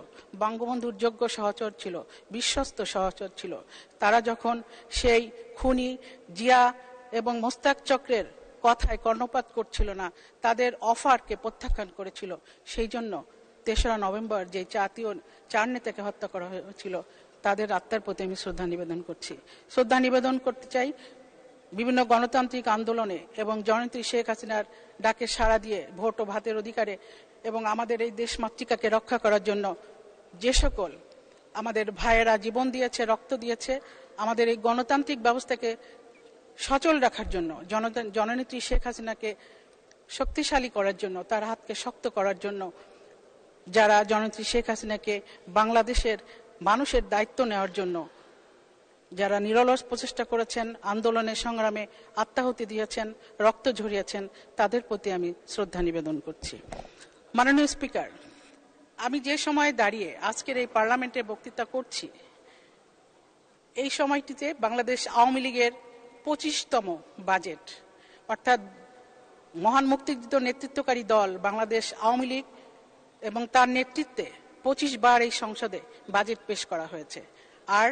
বঙ্গবন্ধুর যোগ্য সহচর ছিল বিশ্বস্ত সহচর ছিল তারা যখন সেই খুনি জিয়া এবং মোস্তাক চক্রের কথায় কর্ণপাত করছিল না তাদের অফারকে প্রত্যাখ্যান করেছিল সেই জন্য তেসরা নভেম্বর যে জাতীয় চার নেতাকে হত্যা করা হয়েছিল তাদের আত্মার প্রতি আমি শ্রদ্ধা নিবেদন করছি শ্রদ্ধা নিবেদন করতে চাই বিভিন্ন গণতান্ত্রিক আন্দোলনে এবং জননেত্রী শেখ হাসিনার ডাকে সাড়া দিয়ে ভোট ও ভাতের অধিকারে এবং আমাদের এই দেশ মাতৃকাকে রক্ষা করার জন্য যে সকল আমাদের ভাইয়েরা জীবন দিয়েছে রক্ত দিয়েছে আমাদের এই গণতান্ত্রিক ব্যবস্থাকে সচল রাখার জন্য জননেত্রী শেখ হাসিনাকে শক্তিশালী করার জন্য তার হাতকে শক্ত করার জন্য যারা জননেত্রী শেখ হাসিনাকে বাংলাদেশের মানুষের দায়িত্ব নেওয়ার জন্য যারা নিরলস প্রচেষ্টা করেছেন আন্দোলনের সংগ্রামে আত্মাহুতি দিয়েছেন রক্ত ঝরিয়েছেন তাদের প্রতি আমি শ্রদ্ধা নিবেদন করছি মাননীয় স্পিকার আমি যে সময় দাঁড়িয়ে আজকের এই পার্লামেন্টে বক্তৃতা করছি এই সময়টিতে বাংলাদেশ আওয়ামী লীগের পঁচিশতম বাজেট অর্থাৎ মহান মুক্তিযুদ্ধ নেতৃত্বকারী দল বাংলাদেশ আওয়ামী লীগ এবং তার নেতৃত্বে পঁচিশ বার এই সংসদে বাজেট পেশ করা হয়েছে আর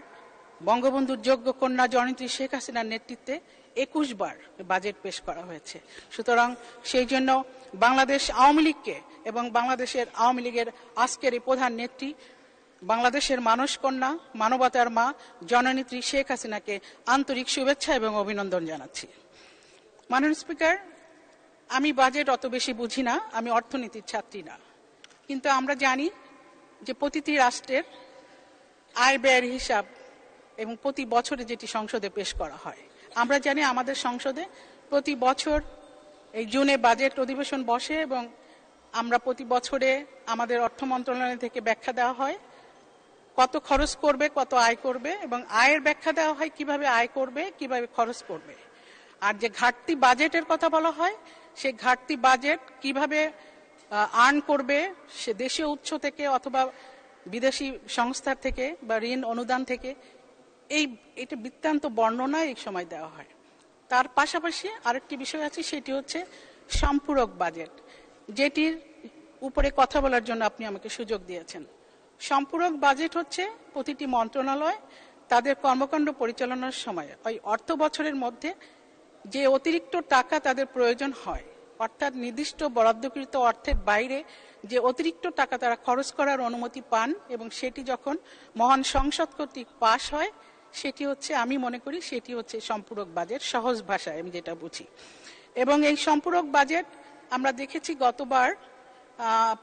বঙ্গবন্ধুর যোগ্য কন্যা জননেত্রী শেখ হাসিনার নেতৃত্বে একুশ বার বাজেট পেশ করা হয়েছে সুতরাং সেই জন্য বাংলাদেশ আওয়ামী লীগকে এবং বাংলাদেশের আওয়ামী লীগের আজকের এই প্রধান নেত্রী বাংলাদেশের মানুষ কন্যা মানবতার মা জননেত্রী শেখ হাসিনাকে আন্তরিক শুভেচ্ছা এবং অভিনন্দন জানাচ্ছি মাননীয় স্পিকার আমি বাজেট অত বেশি বুঝি না আমি অর্থনীতির ছাত্রী না কিন্তু আমরা জানি যে প্রতিটি রাষ্ট্রের আয় ব্যয়ের হিসাব এবং প্রতি বছরে যেটি সংসদে পেশ করা হয় আমরা জানি আমাদের সংসদে প্রতি বছর এই জুনে বাজেট অধিবেশন বসে এবং আমরা প্রতি বছরে আমাদের অর্থ মন্ত্রণালয় থেকে ব্যাখ্যা দেওয়া হয় কত খরচ করবে কত আয় করবে এবং আয়ের ব্যাখ্যা দেওয়া হয় কিভাবে আয় করবে কিভাবে খরচ করবে আর যে ঘাটতি বাজেটের কথা বলা হয় সেই ঘাটতি বাজেট কিভাবে আর্ন করবে সে দেশীয় উৎস থেকে অথবা বিদেশি সংস্থার থেকে বা ঋণ অনুদান থেকে এই এটা বৃত্তান্ত বর্ণনা এই সময় দেওয়া হয় তার পাশাপাশি আরেকটি বিষয় আছে সেটি হচ্ছে সম্পূরক বাজেট যেটির উপরে কথা বলার জন্য আপনি আমাকে সুযোগ দিয়েছেন সম্পূরক বাজেট হচ্ছে প্রতিটি মন্ত্রণালয় তাদের কর্মকাণ্ড পরিচালনার সময় ওই অর্থ বছরের মধ্যে যে অতিরিক্ত টাকা তাদের প্রয়োজন হয় অর্থাৎ নির্দিষ্ট বরাদ্দকৃত অর্থের বাইরে যে অতিরিক্ত টাকা তারা খরচ করার অনুমতি পান এবং সেটি যখন মহান সংসদ কর্তৃক পাশ হয় সেটি হচ্ছে আমি মনে করি সেটি হচ্ছে সম্পূরক বাজেট সহজ ভাষায় আমি যেটা বুঝি এবং এই সম্পূরক বাজেট আমরা দেখেছি গতবার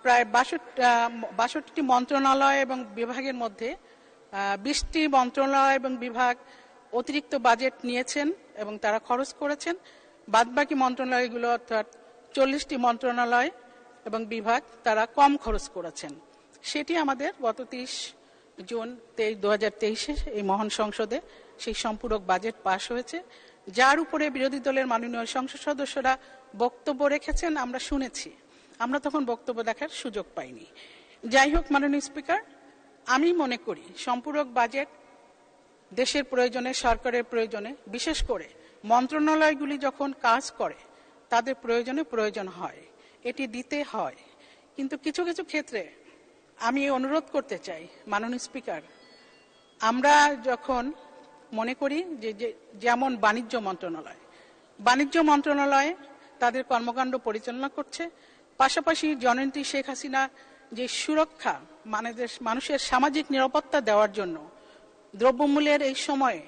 প্রায় বাষট্টি মন্ত্রণালয় এবং বিভাগের মধ্যে বিশটি মন্ত্রণালয় এবং বিভাগ অতিরিক্ত বাজেট নিয়েছেন এবং তারা খরচ করেছেন বাদবাকি মন্ত্রণালয়গুলো অর্থাৎ চল্লিশটি মন্ত্রণালয় এবং বিভাগ তারা কম খরচ করেছেন সেটি আমাদের গত তিরিশ জুন তেইশ দু হাজার তেইশে এই মহান সংসদে সেই সম্পূরক বাজেট পাশ হয়েছে যার উপরে বিরোধী দলের মাননীয় সংসদ সদস্যরা বক্তব্য রেখেছেন আমরা শুনেছি আমরা তখন বক্তব্য দেখার সুযোগ পাইনি যাই হোক মাননীয় স্পিকার আমি মনে করি সম্পূরক বাজেট দেশের প্রয়োজনে সরকারের প্রয়োজনে বিশেষ করে মন্ত্রণালয়গুলি যখন কাজ করে তাদের প্রয়োজনে প্রয়োজন হয় এটি দিতে হয় কিন্তু কিছু কিছু ক্ষেত্রে আমি অনুরোধ করতে চাই মাননীয় স্পিকার আমরা যখন মনে করি যে যেমন বাণিজ্য মন্ত্রণালয় বাণিজ্য মন্ত্রণালয়ে তাদের কর্মকাণ্ড পরিচালনা করছে পাশাপাশি জননেত্রী শেখ হাসিনা যে সুরক্ষা মানুষের মানুষের সামাজিক নিরাপত্তা দেওয়ার জন্য দ্রব্যমূল্যের এই সময়ে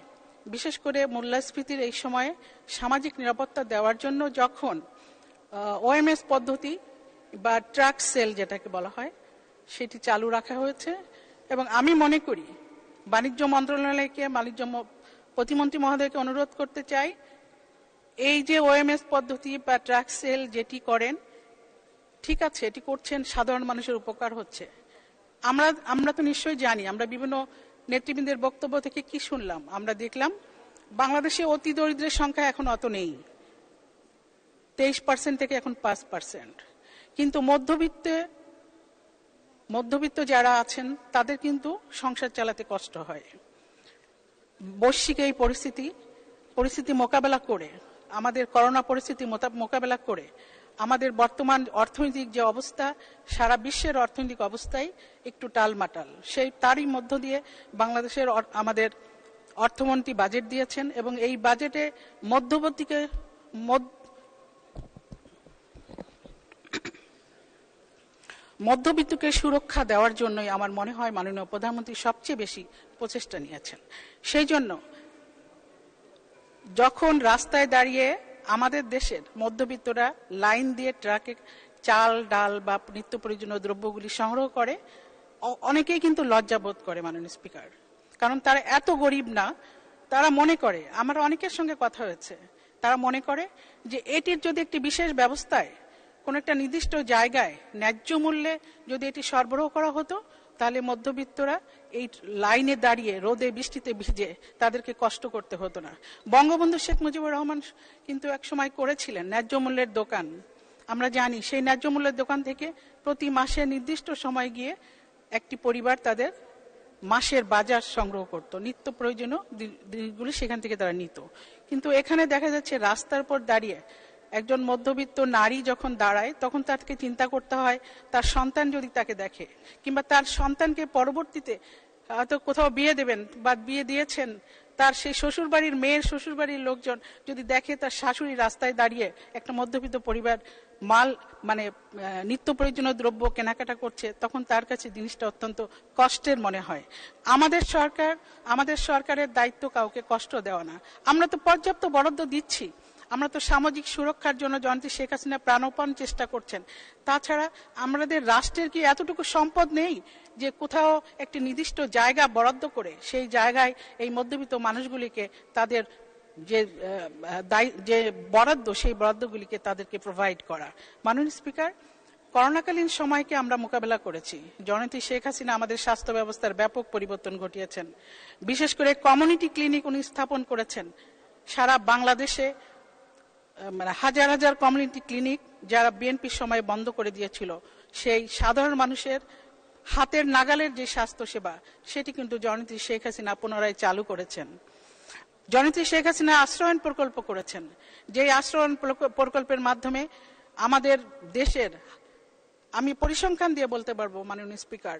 বিশেষ করে মূল্যস্ফীতির এই সময়ে সামাজিক নিরাপত্তা দেওয়ার জন্য যখন ওএমএস পদ্ধতি বা ট্রাক সেল যেটাকে বলা হয় সেটি চালু রাখা হয়েছে এবং আমি মনে করি বাণিজ্য মন্ত্রণালয়কে বাণিজ্য প্রতিমন্ত্রী মহোদয়কে অনুরোধ করতে চাই এই যে ওএমএস পদ্ধতি বা ট্রাক সেল যেটি করেন ঠিক আছে এটি করছেন সাধারণ মানুষের উপকার হচ্ছে আমরা আমরা তো নিশ্চয়ই জানি আমরা বিভিন্ন নেতৃবৃন্দের বক্তব্য থেকে কি শুনলাম আমরা দেখলাম বাংলাদেশে অতি দরিদ্রের সংখ্যা এখন অত নেই তেইশ পার্সেন্ট থেকে এখন পাঁচ পার্সেন্ট কিন্তু মধ্যবিত্তে মধ্যবিত্ত যারা আছেন তাদের কিন্তু সংসার চালাতে কষ্ট হয় বৈশ্বিক এই পরিস্থিতি পরিস্থিতি মোকাবেলা করে আমাদের করোনা পরিস্থিতি মোকাবেলা করে আমাদের বর্তমান অর্থনৈতিক যে অবস্থা সারা বিশ্বের অর্থনৈতিক অবস্থায় একটু টালমাটাল সেই তারই মধ্য দিয়ে বাংলাদেশের আমাদের অর্থমন্ত্রী বাজেট দিয়েছেন এবং এই বাজেটে মধ্যবর্তীকে মধ্যবিত্তকে সুরক্ষা দেওয়ার জন্যই আমার মনে হয় মাননীয় প্রধানমন্ত্রী সবচেয়ে বেশি প্রচেষ্টা নিয়েছেন সেই জন্য যখন রাস্তায় দাঁড়িয়ে আমাদের দেশের মধ্যবিত্তরা লাইন দিয়ে ট্রাকে চাল ডাল বা নিত্য প্রয়োজনীয় দ্রব্যগুলি সংগ্রহ করে অনেকেই কিন্তু লজ্জাবোধ করে মাননীয় স্পিকার কারণ তারা এত গরিব না তারা মনে করে আমার অনেকের সঙ্গে কথা হয়েছে তারা মনে করে যে এটির যদি একটি বিশেষ ব্যবস্থায় কোনো একটা নির্দিষ্ট জায়গায় ন্যায্য মূল্যে যদি এটি সরবরাহ করা হতো তাহলে মধ্যবিত্তরা এই লাইনে দাঁড়িয়ে রোদে বৃষ্টিতে ভিজে তাদেরকে কষ্ট করতে হতো না বঙ্গবন্ধু শেখ মুজিবুর রহমান কিন্তু এক সময় করেছিলেন ন্যায্য মূল্যের দোকান আমরা জানি সেই ন্যায্য মূল্যের দোকান থেকে প্রতি মাসে নির্দিষ্ট সময় গিয়ে একটি পরিবার তাদের মাসের বাজার সংগ্রহ করত নিত্য প্রয়োজনীয় দিকগুলি সেখান থেকে তারা নিত কিন্তু এখানে দেখা যাচ্ছে রাস্তার পর দাঁড়িয়ে একজন মধ্যবিত্ত নারী যখন দাঁড়ায় তখন তাকে চিন্তা করতে হয় তার সন্তান যদি তাকে দেখে কিংবা তার সন্তানকে পরবর্তীতে হয়তো কোথাও বিয়ে দেবেন বা বিয়ে দিয়েছেন তার সেই শ্বশুরবাড়ির মেয়ের শ্বশুরবাড়ির লোকজন যদি দেখে তার শাশুড়ি রাস্তায় দাঁড়িয়ে একটা মধ্যবিত্ত পরিবার মাল মানে নিত্য প্রয়োজনীয় দ্রব্য কেনাকাটা করছে তখন তার কাছে জিনিসটা অত্যন্ত কষ্টের মনে হয় আমাদের সরকার আমাদের সরকারের দায়িত্ব কাউকে কষ্ট দেওয়া না আমরা তো পর্যাপ্ত বরাদ্দ দিচ্ছি আমরা তো সামাজিক সুরক্ষার জন্য জয়ন্তী শেখ হাসিনা প্রাণপণ চেষ্টা করছেন তাছাড়া আমাদের রাষ্ট্রের কি এতটুকু সম্পদ নেই যে কোথাও একটি নির্দিষ্ট জায়গা বরাদ্দ করে সেই জায়গায় এই মধ্যবিত্ত মানুষগুলিকে তাদের যে যে বরাদ্দ সেই বরাদ্দগুলিকে তাদেরকে প্রোভাইড করা মাননীয় স্পিকার করোনাকালীন সময়কে আমরা মোকাবেলা করেছি জনতী শেখ হাসিনা আমাদের স্বাস্থ্য ব্যবস্থার ব্যাপক পরিবর্তন ঘটিয়েছেন বিশেষ করে কমিউনিটি ক্লিনিক উনি স্থাপন করেছেন সারা বাংলাদেশে মানে হাজার হাজার কমিউনিটি ক্লিনিক যারা বিএনপির সময় বন্ধ করে দিয়েছিল সেই সাধারণ মানুষের হাতের নাগালের যে স্বাস্থ্যসেবা সেটি কিন্তু জননেত্রী শেখ হাসিনা পুনরায় চালু করেছেন জননেত্রী শেখ হাসিনা আশ্রয়ন প্রকল্প করেছেন যেই আশ্রয়ন প্রকল্পের মাধ্যমে আমাদের দেশের আমি পরিসংখ্যান দিয়ে বলতে পারবো মাননীয় স্পিকার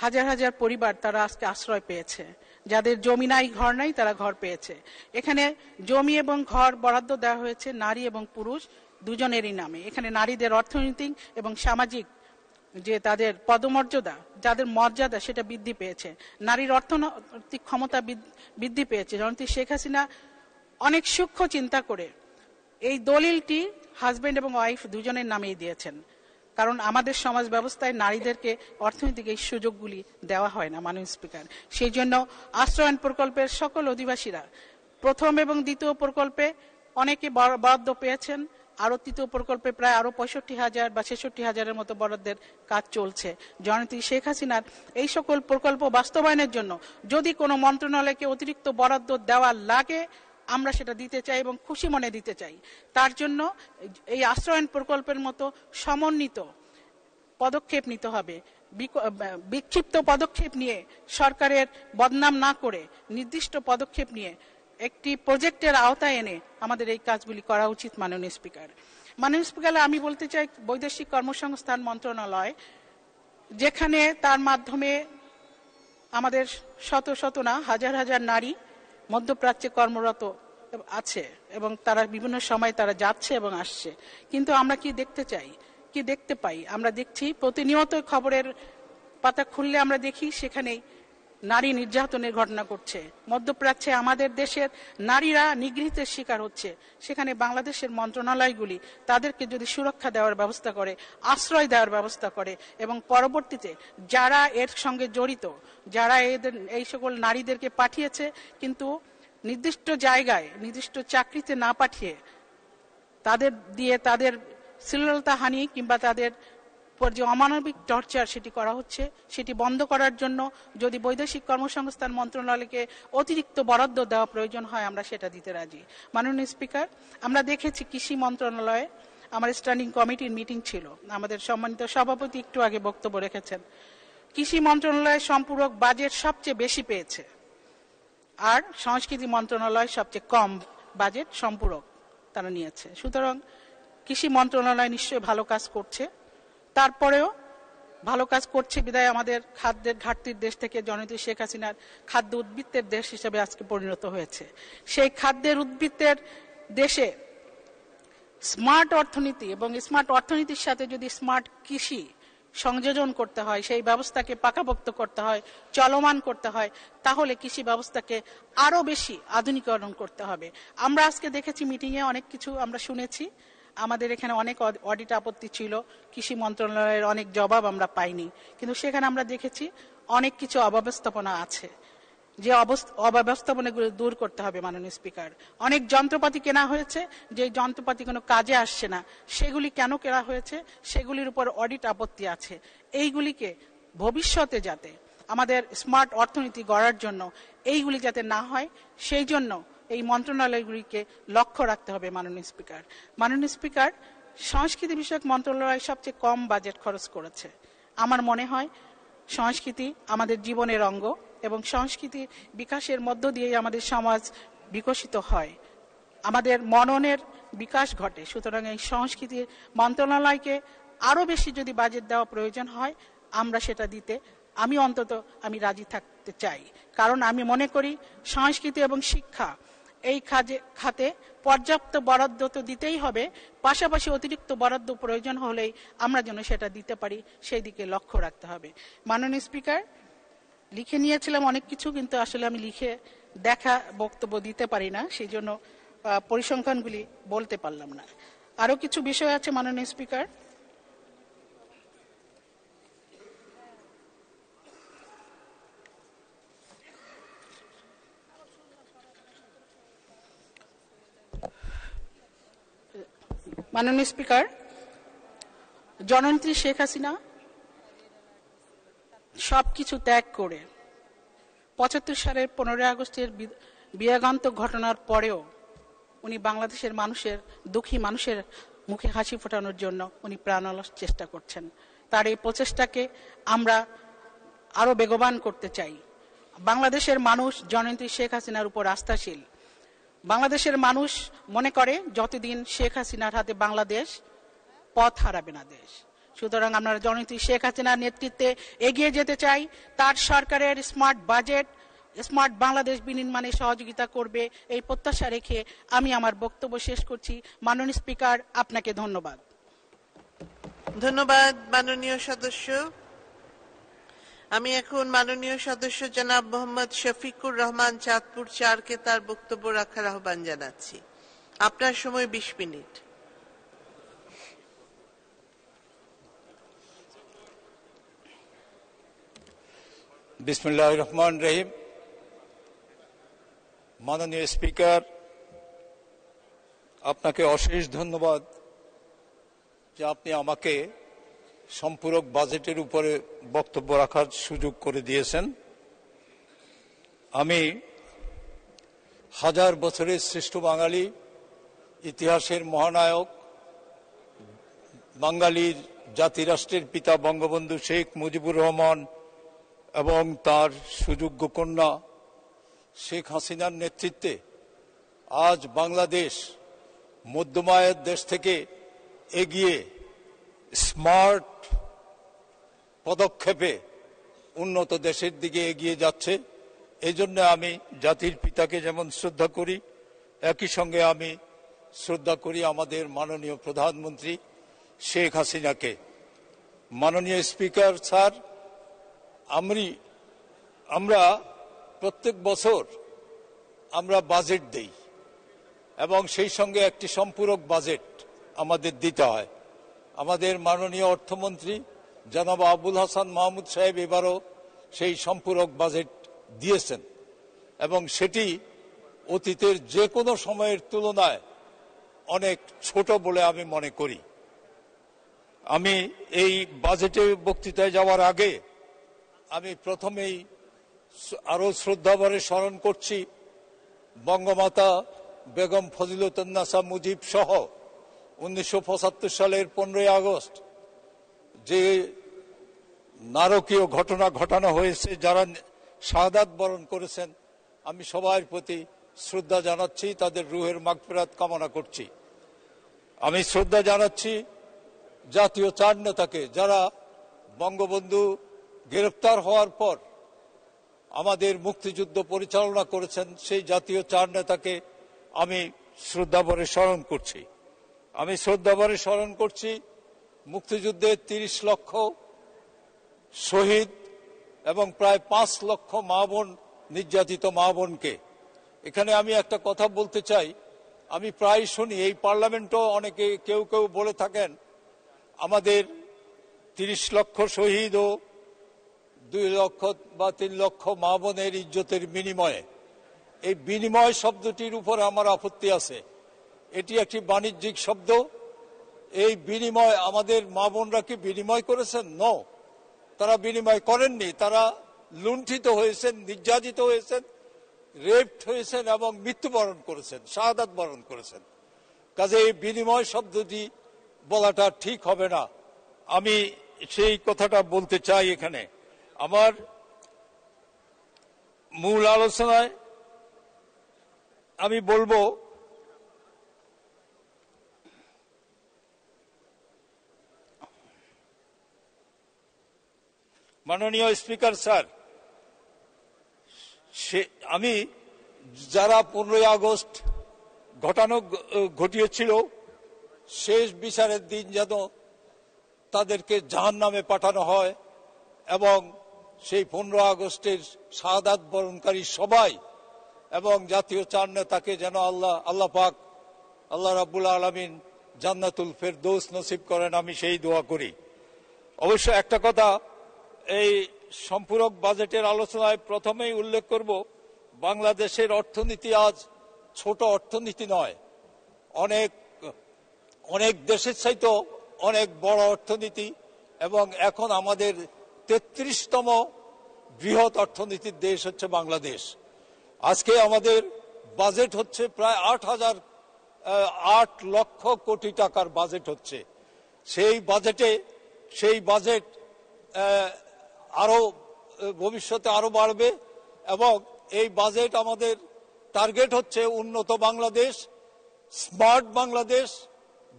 হাজার হাজার পরিবার তারা আজকে আশ্রয় পেয়েছে যাদের জমি নাই ঘর নাই তারা ঘর পেয়েছে এখানে জমি এবং ঘর বরাদ্দ দেওয়া হয়েছে নারী এবং পুরুষ দুজনেরই নামে এখানে নারীদের অর্থনৈতিক এবং সামাজিক যে তাদের পদমর্যাদা যাদের মর্যাদা সেটা বৃদ্ধি পেয়েছে নারীর অর্থনৈতিক ক্ষমতা বৃদ্ধি পেয়েছে জনতী শেখ হাসিনা অনেক সূক্ষ্ম চিন্তা করে এই দলিলটি হাজব্যান্ড এবং ওয়াইফ দুজনের নামেই দিয়েছেন কারণ আমাদের সমাজ ব্যবস্থায় নারীদেরকে অর্থনৈতিক এই সুযোগগুলি দেওয়া হয় না মাননীয় স্পিকার সেই জন্য আশ্রয়ন প্রকল্পের সকল অধিবাসীরা প্রথম এবং দ্বিতীয় প্রকল্পে অনেকে বরাদ্দ পেয়েছেন আরও তৃতীয় প্রকল্পে প্রায় আরও পঁয়ষট্টি হাজার বা ছেষট্টি হাজারের মতো বরাদ্দের কাজ চলছে জনতি শেখ হাসিনার এই সকল প্রকল্প বাস্তবায়নের জন্য যদি কোনো মন্ত্রণালয়কে অতিরিক্ত বরাদ্দ দেওয়া লাগে আমরা সেটা দিতে চাই এবং খুশি মনে দিতে চাই তার জন্য এই আশ্রয়ন প্রকল্পের মতো সমন্বিত পদক্ষেপ নিতে হবে বিক্ষিপ্ত পদক্ষেপ নিয়ে সরকারের বদনাম না করে নির্দিষ্ট পদক্ষেপ নিয়ে একটি প্রজেক্টের আওতায় এনে আমাদের এই কাজগুলি করা উচিত মাননীয় স্পিকার মাননীয় স্পিকার আমি বলতে চাই বৈদেশিক কর্মসংস্থান মন্ত্রণালয় যেখানে তার মাধ্যমে আমাদের শত শত না হাজার হাজার নারী মধ্যপ্রাচ্যে কর্মরত আছে এবং তারা বিভিন্ন সময় তারা যাচ্ছে এবং আসছে কিন্তু আমরা কি দেখতে চাই কি দেখতে পাই আমরা দেখছি প্রতিনিয়ত খবরের পাতা খুললে আমরা দেখি সেখানেই নারী নির্যাতনের ঘটনা ঘটছে মধ্যপ্রাচ্যে আমাদের দেশের নারীরা নিগৃহীতের শিকার হচ্ছে সেখানে বাংলাদেশের মন্ত্রণালয়গুলি তাদেরকে যদি সুরক্ষা দেওয়ার ব্যবস্থা করে আশ্রয় দেওয়ার ব্যবস্থা করে এবং পরবর্তীতে যারা এর সঙ্গে জড়িত যারা এদের এই সকল নারীদেরকে পাঠিয়েছে কিন্তু নির্দিষ্ট জায়গায় নির্দিষ্ট চাকরিতে না পাঠিয়ে তাদের দিয়ে তাদের শ্লীলতাহানি কিংবা তাদের উপর যে অমানবিক টর্চার সেটি করা হচ্ছে সেটি বন্ধ করার জন্য যদি বৈদেশিক কর্মসংস্থান মন্ত্রণালয়কে অতিরিক্ত বরাদ্দ দেওয়া প্রয়োজন হয় আমরা সেটা দিতে রাজি মাননীয় স্পিকার আমরা দেখেছি কৃষি মন্ত্রণালয়ে আমার স্ট্যান্ডিং কমিটির মিটিং ছিল আমাদের সম্মানিত সভাপতি একটু আগে বক্তব্য রেখেছেন কৃষি মন্ত্রণালয়ের সম্পূরক বাজেট সবচেয়ে বেশি পেয়েছে আর সংস্কৃতি মন্ত্রণালয় সবচেয়ে কম বাজেট সম্পূরক তারা নিয়েছে সুতরাং কৃষি মন্ত্রণালয় নিশ্চয়ই ভালো কাজ করছে তারপরেও ভালো কাজ করছে বিদায় আমাদের খাদ্যের ঘাটতির দেশ থেকে জনতী শেখ হাসিনার খাদ্য উদ্বৃত্তের দেশ হিসেবে আজকে পরিণত হয়েছে সেই খাদ্যের উদ্বৃত্তের দেশে স্মার্ট অর্থনীতি এবং স্মার্ট অর্থনীতির সাথে যদি স্মার্ট কৃষি সংযোজন করতে হয় সেই ব্যবস্থাকে পাকাভক্ত করতে হয় চলমান করতে হয় তাহলে কৃষি ব্যবস্থাকে আরও বেশি আধুনিকরণ করতে হবে আমরা আজকে দেখেছি মিটিংয়ে অনেক কিছু আমরা শুনেছি আমাদের এখানে অনেক অডিট আপত্তি ছিল কৃষি মন্ত্রণালয়ের অনেক জবাব আমরা পাইনি কিন্তু সেখানে আমরা দেখেছি অনেক কিছু অব্যবস্থাপনা আছে যে অব্যবস্থাপনাগুলো দূর করতে হবে মাননীয় স্পিকার অনেক যন্ত্রপাতি কেনা হয়েছে যে যন্ত্রপাতি কোনো কাজে আসছে না সেগুলি কেন কেনা হয়েছে সেগুলির উপর অডিট আপত্তি আছে এইগুলিকে ভবিষ্যতে যাতে আমাদের স্মার্ট অর্থনীতি গড়ার জন্য এইগুলি যাতে না হয় সেই জন্য এই মন্ত্রণালয়গুলিকে লক্ষ্য রাখতে হবে মাননীয় স্পিকার মাননীয় স্পিকার সংস্কৃতি বিষয়ক মন্ত্রণালয় সবচেয়ে কম বাজেট খরচ করেছে আমার মনে হয় সংস্কৃতি আমাদের জীবনের অঙ্গ এবং সংস্কৃতি বিকাশের মধ্য দিয়েই আমাদের সমাজ বিকশিত হয় আমাদের মননের বিকাশ ঘটে সুতরাং এই সংস্কৃতি মন্ত্রণালয়কে আরও বেশি যদি বাজেট দেওয়া প্রয়োজন হয় আমরা সেটা দিতে আমি অন্তত আমি রাজি থাকতে চাই কারণ আমি মনে করি সংস্কৃতি এবং শিক্ষা এই খাজে খাতে পর্যাপ্ত বরাদ্দ তো দিতেই হবে পাশাপাশি অতিরিক্ত বরাদ্দ প্রয়োজন হলেই আমরা যেন সেটা দিতে পারি সেই দিকে লক্ষ্য রাখতে হবে মাননীয় স্পিকার লিখে নিয়েছিলাম অনেক কিছু কিন্তু আসলে আমি লিখে দেখা বক্তব্য দিতে পারি না সেই জন্য পরিসংখ্যানগুলি বলতে পারলাম না আরও কিছু বিষয় আছে মাননীয় স্পিকার মাননীয় স্পিকার জননেত্রী শেখ হাসিনা সব কিছু ত্যাগ করে পঁচাত্তর সালের পনেরোই আগস্টের বিয়াগান্ত ঘটনার পরেও উনি বাংলাদেশের মানুষের দুঃখী মানুষের মুখে হাসি ফোটানোর জন্য উনি প্রাণালাস চেষ্টা করছেন তার এই প্রচেষ্টাকে আমরা আরও বেগবান করতে চাই বাংলাদেশের মানুষ জননেত্রী শেখ হাসিনার উপর আস্থাশীল বাংলাদেশের মানুষ মনে করে যতদিন শেখ হাসিনার হাতে বাংলাদেশ পথ হারাবে না দেশ সুতরাং আমরা জনতি শেখ হাসিনার নেতৃত্বে এগিয়ে যেতে চাই তার সরকারের স্মার্ট বাজেট স্মার্ট বাংলাদেশ বিনির্মাণে সহযোগিতা করবে এই প্রত্যাশা রেখে আমি আমার বক্তব্য শেষ করছি মাননীয় স্পিকার আপনাকে ধন্যবাদ ধন্যবাদ মাননীয় সদস্য আমি এখন মাননীয় সদস্য জনাব মোহাম্মদ শফিকুর রহমান চাঁদপুর চারকে তার বক্তব্য রাখার আহ্বান জানাচ্ছি আপনার সময় বিশ মিনিট বিসমুল্লাহ রহমান রহিম মাননীয় স্পিকার আপনাকে অশেষ ধন্যবাদ যে আপনি আমাকে সম্পূরক বাজেটের উপরে বক্তব্য রাখার সুযোগ করে দিয়েছেন আমি হাজার বছরের শ্রেষ্ঠ বাঙালি ইতিহাসের মহানায়ক বাঙালির জাতিরাষ্ট্রের পিতা বঙ্গবন্ধু শেখ মুজিবুর রহমান এবং তার সুযোগ্য কন্যা শেখ হাসিনার নেতৃত্বে আজ বাংলাদেশ মধ্যমায়ের দেশ থেকে এগিয়ে স্মার্ট পদক্ষেপে উন্নত দেশের দিকে এগিয়ে যাচ্ছে এই জন্য আমি জাতির পিতাকে যেমন শ্রদ্ধা করি একই সঙ্গে আমি শ্রদ্ধা করি আমাদের মাননীয় প্রধানমন্ত্রী শেখ হাসিনাকে মাননীয় স্পিকার স্যার আমি আমরা প্রত্যেক বছর আমরা বাজেট দেই এবং সেই সঙ্গে একটি সম্পূরক বাজেট আমাদের দিতে হয় আমাদের মাননীয় অর্থমন্ত্রী জনাব আবুল হাসান মাহমুদ সাহেব এবারও সেই সম্পূরক বাজেট দিয়েছেন এবং সেটি অতীতের যে কোনো সময়ের তুলনায় অনেক ছোট বলে আমি মনে করি আমি এই বাজেটে বক্তৃতায় যাওয়ার আগে আমি প্রথমেই আরও শ্রদ্ধাভরে স্মরণ করছি বঙ্গমাতা বেগম ফজিলতন্নাসা মুজিব সহ উনিশশো সালের পনেরোই আগস্ট যে নারকীয় ঘটনা ঘটানো হয়েছে যারা শাহাদাত বরণ করেছেন আমি সবার প্রতি শ্রদ্ধা জানাচ্ছি তাদের রুহের মাগফেরাত কামনা করছি আমি শ্রদ্ধা জানাচ্ছি জাতীয় চার নেতাকে যারা বঙ্গবন্ধু গ্রেপ্তার হওয়ার পর আমাদের মুক্তিযুদ্ধ পরিচালনা করেছেন সেই জাতীয় চার নেতাকে আমি শ্রদ্ধাভরে স্মরণ করছি আমি শ্রদ্ধাভরে স্মরণ করছি মুক্তিযুদ্ধের ৩০ লক্ষ শহীদ এবং প্রায় পাঁচ লক্ষ মা বোন নির্যাতিত মা বোনকে এখানে আমি একটা কথা বলতে চাই আমি প্রায় শুনি এই পার্লামেন্টও অনেকে কেউ কেউ বলে থাকেন আমাদের ৩০ লক্ষ শহীদ ও দুই লক্ষ বা তিন লক্ষ মা বোনের ইজ্জতের বিনিময়ে এই বিনিময় শব্দটির উপর আমার আপত্তি আছে এটি একটি বাণিজ্যিক শব্দ এই বিনিময় আমাদের মা বোনরা কি বিনিময় করেছেন ন তারা বিনিময় করেননি তারা লুণ্ঠিত হয়েছেন নির্যাতিত হয়েছেন রেপড হয়েছেন এবং মৃত্যুবরণ করেছেন শাহাদাত বরণ করেছেন কাজে এই বিনিময় শব্দটি বলাটা ঠিক হবে না আমি সেই কথাটা বলতে চাই এখানে আমার মূল আলোচনায় আমি বলবো মাননীয় স্পিকার স্যার সে আমি যারা পনেরোই আগস্ট ঘটানো ঘটিয়েছিল শেষ বিচারের দিন যেন তাদেরকে জাহান নামে পাঠানো হয় এবং সেই পনেরো আগস্টের সাদাত বরণকারী সবাই এবং জাতীয় চার নেতাকে যেন আল্লাহ আল্লাহ পাক আল্লাহ রাবুল আলমিন জান্নাতুল ফের দোষ নসিব করেন আমি সেই দোয়া করি অবশ্য একটা কথা এই সম্পূরক বাজেটের আলোচনায় প্রথমেই উল্লেখ করব বাংলাদেশের অর্থনীতি আজ ছোট অর্থনীতি নয় অনেক অনেক দেশের চাইতে অনেক বড় অর্থনীতি এবং এখন আমাদের তেত্রিশতম বৃহৎ অর্থনীতির দেশ হচ্ছে বাংলাদেশ আজকে আমাদের বাজেট হচ্ছে প্রায় আট হাজার আট লক্ষ কোটি টাকার বাজেট হচ্ছে সেই বাজেটে সেই বাজেট আরো ভবিষ্যতে আরও বাড়বে এবং এই বাজেট আমাদের টার্গেট হচ্ছে উন্নত বাংলাদেশ স্মার্ট বাংলাদেশ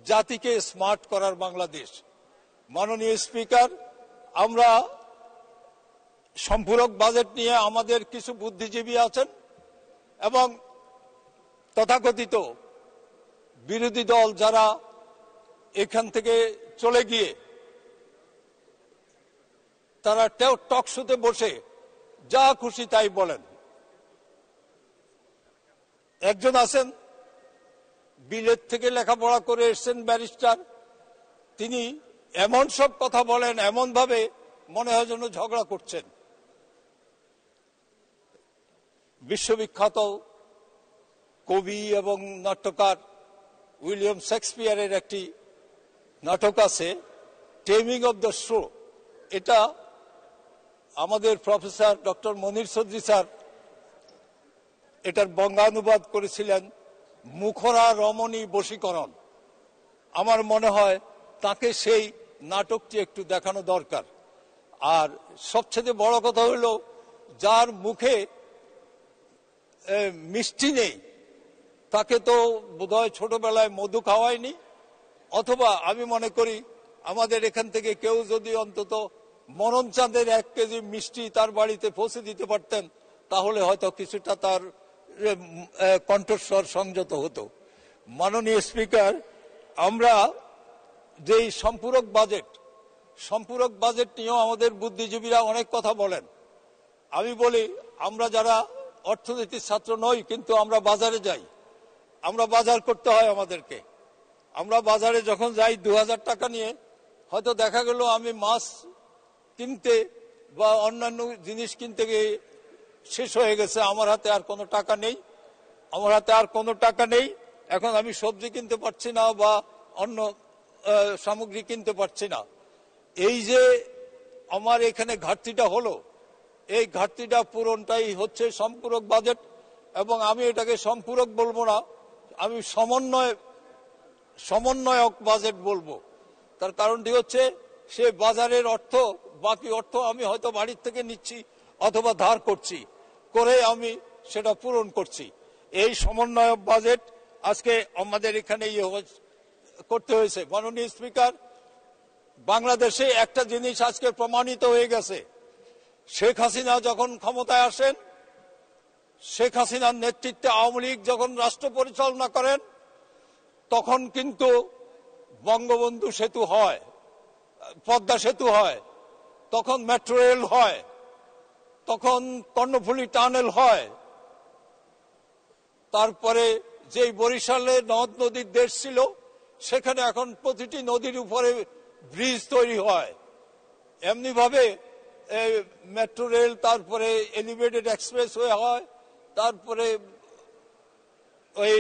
জাতিকে স্মার্ট করার বাংলাদেশ মাননীয় স্পিকার আমরা সম্পূরক বাজেট নিয়ে আমাদের কিছু বুদ্ধিজীবী আছেন এবং তথাকথিত বিরোধী দল যারা এখান থেকে চলে গিয়ে তারা টক শুতে বসে যা খুশি তাই বলেন একজন আছেন বিলেত থেকে লেখাপড়া করে এসছেন ব্যারিস্টার তিনি এমন সব কথা বলেন এমন ভাবে মনে হয় যেন ঝগড়া করছেন বিশ্ববিখ্যাত কবি এবং নাট্যকার উইলিয়াম শেক্সপিয়ারের একটি নাটক আছে টেমিং অব দ্য শো এটা আমাদের professor doctor Monir Chowdhury sir এটার বঙ্গানুবাদ করেছিলেন মুখরা রমণী বশীকরণ আমার মনে হয় তাকে সেই নাটকটি একটু দেখানো দরকার আর সবচেয়ে বড় কথা হলো যার মুখে মিষ্টি নেই তাকে তো বোধহয় ছোটবেলায় মধু খাওয়ায়নি অথবা আমি মনে করি আমাদের এখান থেকে কেউ যদি অন্তত মরণ চাঁদের এক কেজি মিষ্টি তার বাড়িতে পৌঁছে দিতে পারতেন তাহলে হয়তো কিছুটা তার কণ্ঠস্বর সংযত হতো মাননীয় স্পিকার আমরা যেই সম্পূরক বাজেট সম্পূরক বাজেট নিয়েও আমাদের বুদ্ধিজীবীরা অনেক কথা বলেন আমি বলি আমরা যারা অর্থনীতির ছাত্র নই কিন্তু আমরা বাজারে যাই আমরা বাজার করতে হয় আমাদেরকে আমরা বাজারে যখন যাই দু টাকা নিয়ে হয়তো দেখা গেল আমি মাছ কিনতে বা অন্যান্য জিনিস কিনতে গিয়ে শেষ হয়ে গেছে আমার হাতে আর কোনো টাকা নেই আমার হাতে আর কোনো টাকা নেই এখন আমি সবজি কিনতে পারছি না বা অন্য সামগ্রী কিনতে পারছি না এই যে আমার এখানে ঘাটতিটা হলো এই ঘাটতিটা পূরণটাই হচ্ছে সম্পূরক বাজেট এবং আমি এটাকে সম্পূরক বলবো না আমি সমন্বয় সমন্বয়ক বাজেট বলবো তার কারণটি হচ্ছে সে বাজারের অর্থ বাকি অর্থ আমি হয়তো বাড়ির থেকে নিচ্ছি অথবা ধার করছি করে আমি সেটা পূরণ করছি এই সমন্বয় বাজেট আজকে আমাদের এখানে ইয়ে করতে হয়েছে মাননীয় স্পিকার বাংলাদেশে একটা জিনিস আজকে প্রমাণিত হয়ে গেছে শেখ হাসিনা যখন ক্ষমতায় আসেন শেখ হাসিনার নেতৃত্বে আওয়ামী লীগ যখন রাষ্ট্র পরিচালনা করেন তখন কিন্তু বঙ্গবন্ধু সেতু হয় পদ্মা সেতু হয় তখন মেট্রো রেল হয় তখন কর্ণফুলি টানেল হয় তারপরে যেই বরিশালে নদ নদীর দেশ ছিল সেখানে এখন প্রতিটি নদীর উপরে ব্রিজ তৈরি হয় এমনিভাবে মেট্রো রেল তারপরে এলিভেটেড এক্সপ্রেসওয়ে হয় তারপরে ওই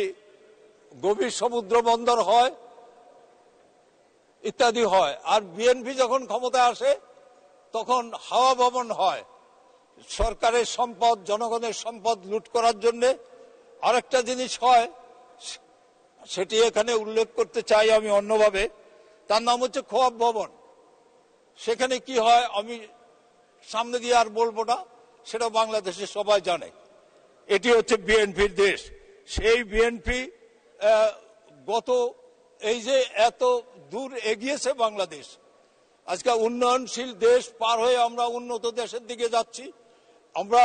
গভীর সমুদ্র বন্দর হয় ইত্যাদি হয় আর বিএনপি যখন ক্ষমতায় আসে তখন হাওয়া ভবন হয় সরকারের সম্পদ জনগণের সম্পদ লুট করার জন্যে আরেকটা জিনিস হয় সেটি এখানে উল্লেখ করতে চাই আমি অন্যভাবে তার নাম হচ্ছে খোয়াব ভবন সেখানে কি হয় আমি সামনে দিয়ে আর বলবো না সেটা বাংলাদেশে সবাই জানে এটি হচ্ছে বিএনপির দেশ সেই বিএনপি গত এই যে এত দূর এগিয়েছে বাংলাদেশ আজকে উন্নয়নশীল দেশ পার হয়ে আমরা উন্নত দেশের দিকে যাচ্ছি আমরা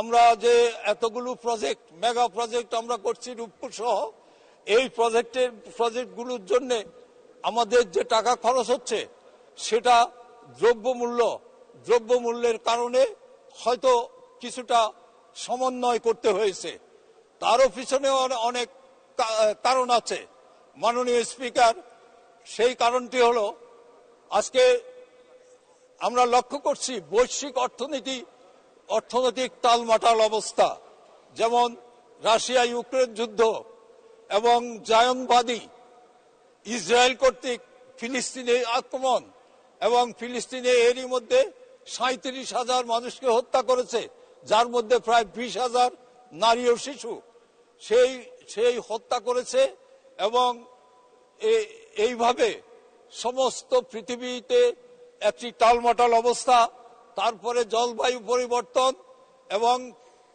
আমরা যে এতগুলো প্রজেক্ট মেগা প্রজেক্ট আমরা করছি রূপপুর সহ এই প্রজেক্টের প্রজেক্টগুলোর জন্যে আমাদের যে টাকা খরচ হচ্ছে সেটা দ্রব্যমূল্য দ্রব্যমূল্যের কারণে হয়তো কিছুটা সমন্বয় করতে হয়েছে তারও পিছনে অনেক কারণ আছে মাননীয় স্পিকার সেই কারণটি হলো আজকে আমরা লক্ষ্য করছি বৈশ্বিক অর্থনীতি অর্থনৈতিক তালমাটাল অবস্থা যেমন রাশিয়া ইউক্রেন যুদ্ধ এবং জায়নবাদী ইসরায়েল কর্তৃক ফিলিস্তিনে আক্রমণ এবং ফিলিস্তিনে এরই মধ্যে সাঁত্রিশ হাজার মানুষকে হত্যা করেছে যার মধ্যে প্রায় বিশ হাজার নারী ও শিশু সেই সেই হত্যা করেছে এবং এইভাবে সমস্ত পৃথিবীতে একটি টালমাটাল অবস্থা তারপরে জলবায়ু পরিবর্তন এবং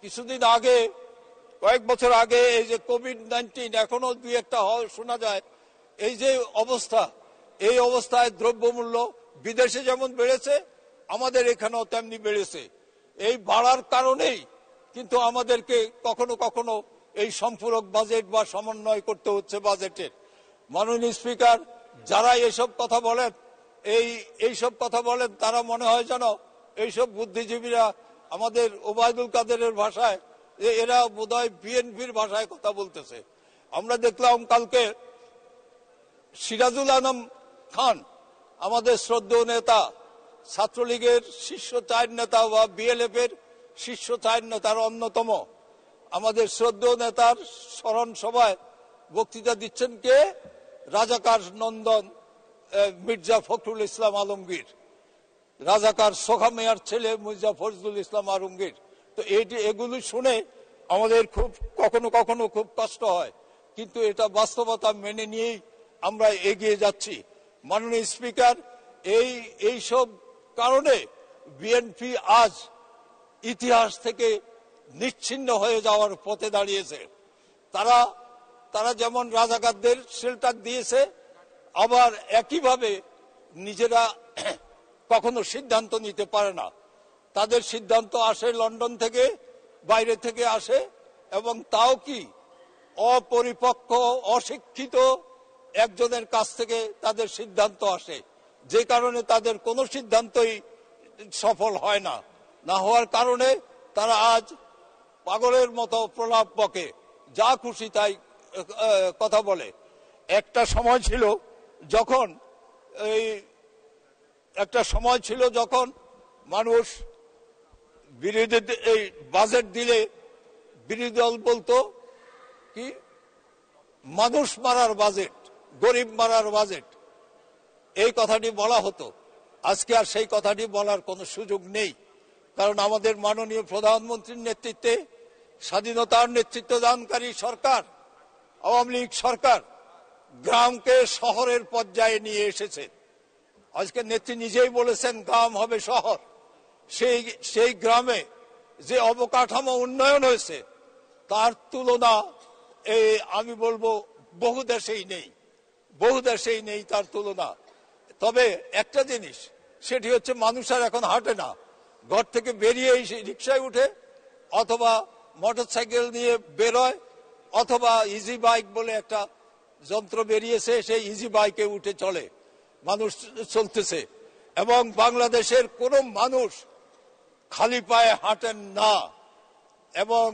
কিছুদিন আগে কয়েক বছর আগে এই যে কোভিড নাইন্টিন এখনও দুই একটা শোনা যায় এই যে অবস্থা এই অবস্থায় দ্রব্যমূল্য বিদেশে যেমন বেড়েছে আমাদের এখানেও তেমনি বেড়েছে এই বাড়ার কারণেই কিন্তু আমাদেরকে কখনো কখনো এই সম্পূরক বাজেট বা সমন্বয় করতে হচ্ছে বাজেটের মাননীয় স্পিকার যারা এসব কথা বলেন এই এইসব কথা বলেন তারা মনে হয় যেন এইসব বুদ্ধিজীবীরা আমাদের ওবায়দুল কাদেরের ভাষায় যে এরা বোধহয় বিএনপির ভাষায় কথা বলতেছে আমরা দেখলাম কালকে সিরাজুল আলম খান আমাদের শ্রদ্ধেয় নেতা ছাত্রলীগের শীর্ষ চার নেতা বা বিএলএফ এর শীর্ষ চার নেতার অন্যতম আমাদের শ্রদ্ধেয় নেতার স্মরণ সভায় বক্তৃতা দিচ্ছেন কে রাজাকার নন্দন মির্জা ফখরুল ইসলাম আলমগীর রাজাকার সোখা মেয়ার ছেলে মির্জা ফজলুল ইসলাম আলমগীর তো এটি এগুলি শুনে আমাদের খুব কখনো কখনো খুব কষ্ট হয় কিন্তু এটা বাস্তবতা মেনে নিয়েই আমরা এগিয়ে যাচ্ছি মাননীয় স্পিকার এই এইসব কারণে বিএনপি আজ ইতিহাস থেকে নিচ্ছিন্ন হয়ে যাওয়ার পথে দাঁড়িয়েছে তারা তারা যেমন রাজাকারদের শেল্টার দিয়েছে আবার একইভাবে নিজেরা কখনো সিদ্ধান্ত নিতে পারে না তাদের সিদ্ধান্ত আসে লন্ডন থেকে বাইরে থেকে আসে এবং তাও কি অপরিপক্ক অশিক্ষিত একজনের কাছ থেকে তাদের সিদ্ধান্ত আসে যে কারণে তাদের কোনো সিদ্ধান্তই সফল হয় না না হওয়ার কারণে তারা আজ পাগলের মতো প্রলাপ বকে যা খুশি তাই কথা বলে একটা সময় ছিল যখন এই একটা সময় ছিল যখন মানুষ বিরোধী এই বাজেট দিলে বিরোধী দল বলতো কি মানুষ মারার বাজেট গরিব মারার বাজেট এই কথাটি বলা হতো আজকে আর সেই কথাটি বলার কোনো সুযোগ নেই কারণ আমাদের মাননীয় প্রধানমন্ত্রীর নেতৃত্বে স্বাধীনতার নেতৃত্ব দানকারী সরকার আওয়ামী লীগ সরকার গ্রামকে শহরের পর্যায়ে নিয়ে এসেছে আজকে নেত্রী নিজেই বলেছেন গ্রাম হবে শহর সেই সেই গ্রামে যে অবকাঠামো উন্নয়ন হয়েছে তার তুলনা এই আমি বলবো বহু দেশেই নেই বহু দেশেই নেই তার তুলনা তবে একটা জিনিস সেটি হচ্ছে মানুষ আর এখন হাঁটে না ঘর থেকে বেরিয়ে রিক্সায় উঠে অথবা মোটর সাইকেল নিয়ে বেরোয় অথবা ইজি বাইক বলে একটা যন্ত্র বেরিয়েছে সেই ইজি বাইকে উঠে চলে মানুষ চলতেছে এবং বাংলাদেশের কোনো মানুষ খালি পায়ে হাঁটেন না এবং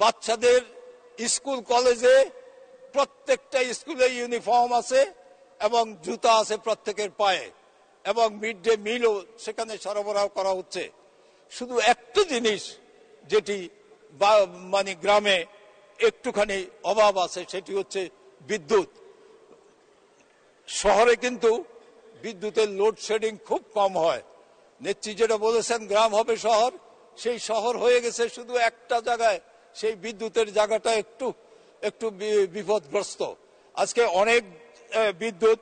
বাচ্চাদের স্কুল কলেজে প্রত্যেকটা স্কুলে ইউনিফর্ম আছে এবং জুতা আছে প্রত্যেকের পায়ে এবং মিড ডে মিলও সেখানে সরবরাহ করা হচ্ছে শুধু একটা জিনিস যেটি মানে গ্রামে একটুখানি অভাব আছে সেটি হচ্ছে বিদ্যুৎ শহরে কিন্তু বিদ্যুতের লোডশেডিং খুব কম হয় নেত্রী যেটা বলেছেন গ্রাম হবে শহর সেই শহর হয়ে গেছে শুধু একটা জায়গায় সেই বিদ্যুতের জায়গাটা একটু একটু বিপদগ্রস্ত আজকে অনেক বিদ্যুৎ